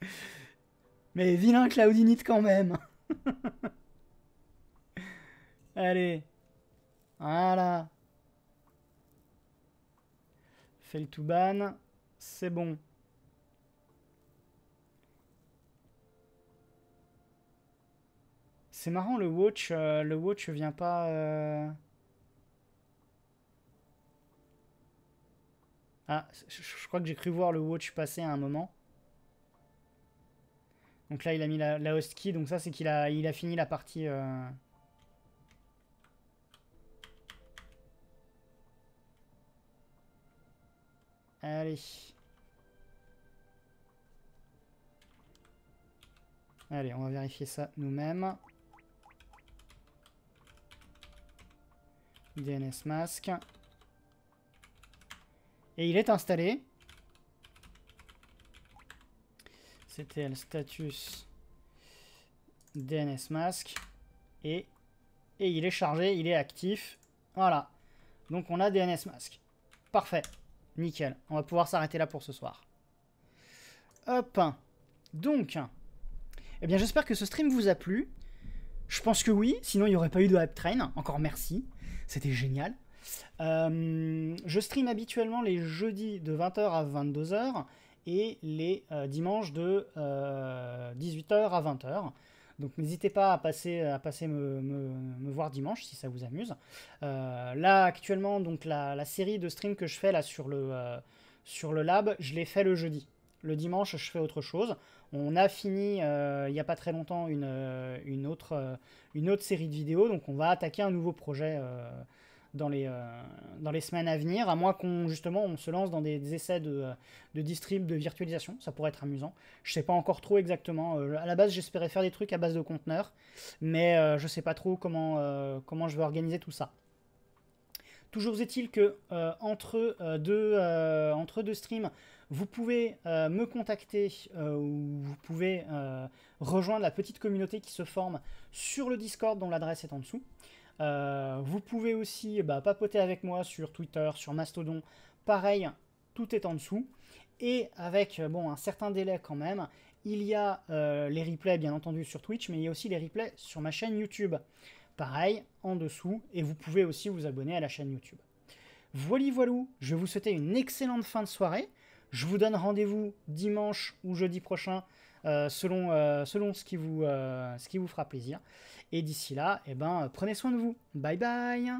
mais vilain Cloudinit quand même. Allez. Voilà. Fais le tout ban. C'est bon. C'est marrant, le watch, euh, le watch vient pas... Ah, je crois que j'ai cru voir le watch passer à un moment. Donc là, il a mis la, host key. Donc ça, c'est qu'il a, il a fini la partie... Euh, Allez. Allez, on va vérifier ça nous-mêmes. DNS masque. Et il est installé. C'était le status DNS mask. Et, et il est chargé, il est actif. Voilà. Donc on a DNS mask. Parfait. Nickel. On va pouvoir s'arrêter là pour ce soir. Hop. Donc, eh bien j'espère que ce stream vous a plu. Je pense que oui, sinon il n'y aurait pas eu de hype train. Encore merci. C'était génial. Euh, je stream habituellement les jeudis de 20h à 22h et les euh, dimanches de 18h euh, à 20h. Donc n'hésitez pas à passer, à passer me, voir dimanche si ça vous amuse. là actuellement, donc la, série de stream que je fais là sur le, sur le lab, je l'ai fait le jeudi. Le dimanche, je fais autre chose. On a fini il n'y a pas très longtemps une, une, autre, une autre série de vidéos, donc on va attaquer un nouveau projet euh, dans les, euh, dans les semaines à venir, à moins qu'on justement on se lance dans des, essais de, euh, de distrib, de virtualisation, ça pourrait être amusant. Je sais pas encore trop exactement. Euh, à la base, j'espérais faire des trucs à base de conteneurs, mais je sais pas trop comment, comment je vais organiser tout ça. Toujours est-il que entre, deux, entre deux streams, vous pouvez me contacter ou vous pouvez rejoindre la petite communauté qui se forme sur le Discord dont l'adresse est en dessous. Euh, vous pouvez aussi bah, papoter avec moi sur Twitter, sur Mastodon. Pareil, tout est en dessous. Et avec euh, un certain délai quand même, il y a euh, les replays bien entendu sur Twitch, mais il y a aussi les replays sur ma chaîne YouTube. Pareil, en dessous, et vous pouvez aussi vous abonner à la chaîne YouTube. Voili voilou, je vous souhaite une excellente fin de soirée. Je vous donne rendez-vous dimanche ou jeudi prochain, selon, ce qui vous fera plaisir. Et d'ici là, eh ben, prenez soin de vous. Bye bye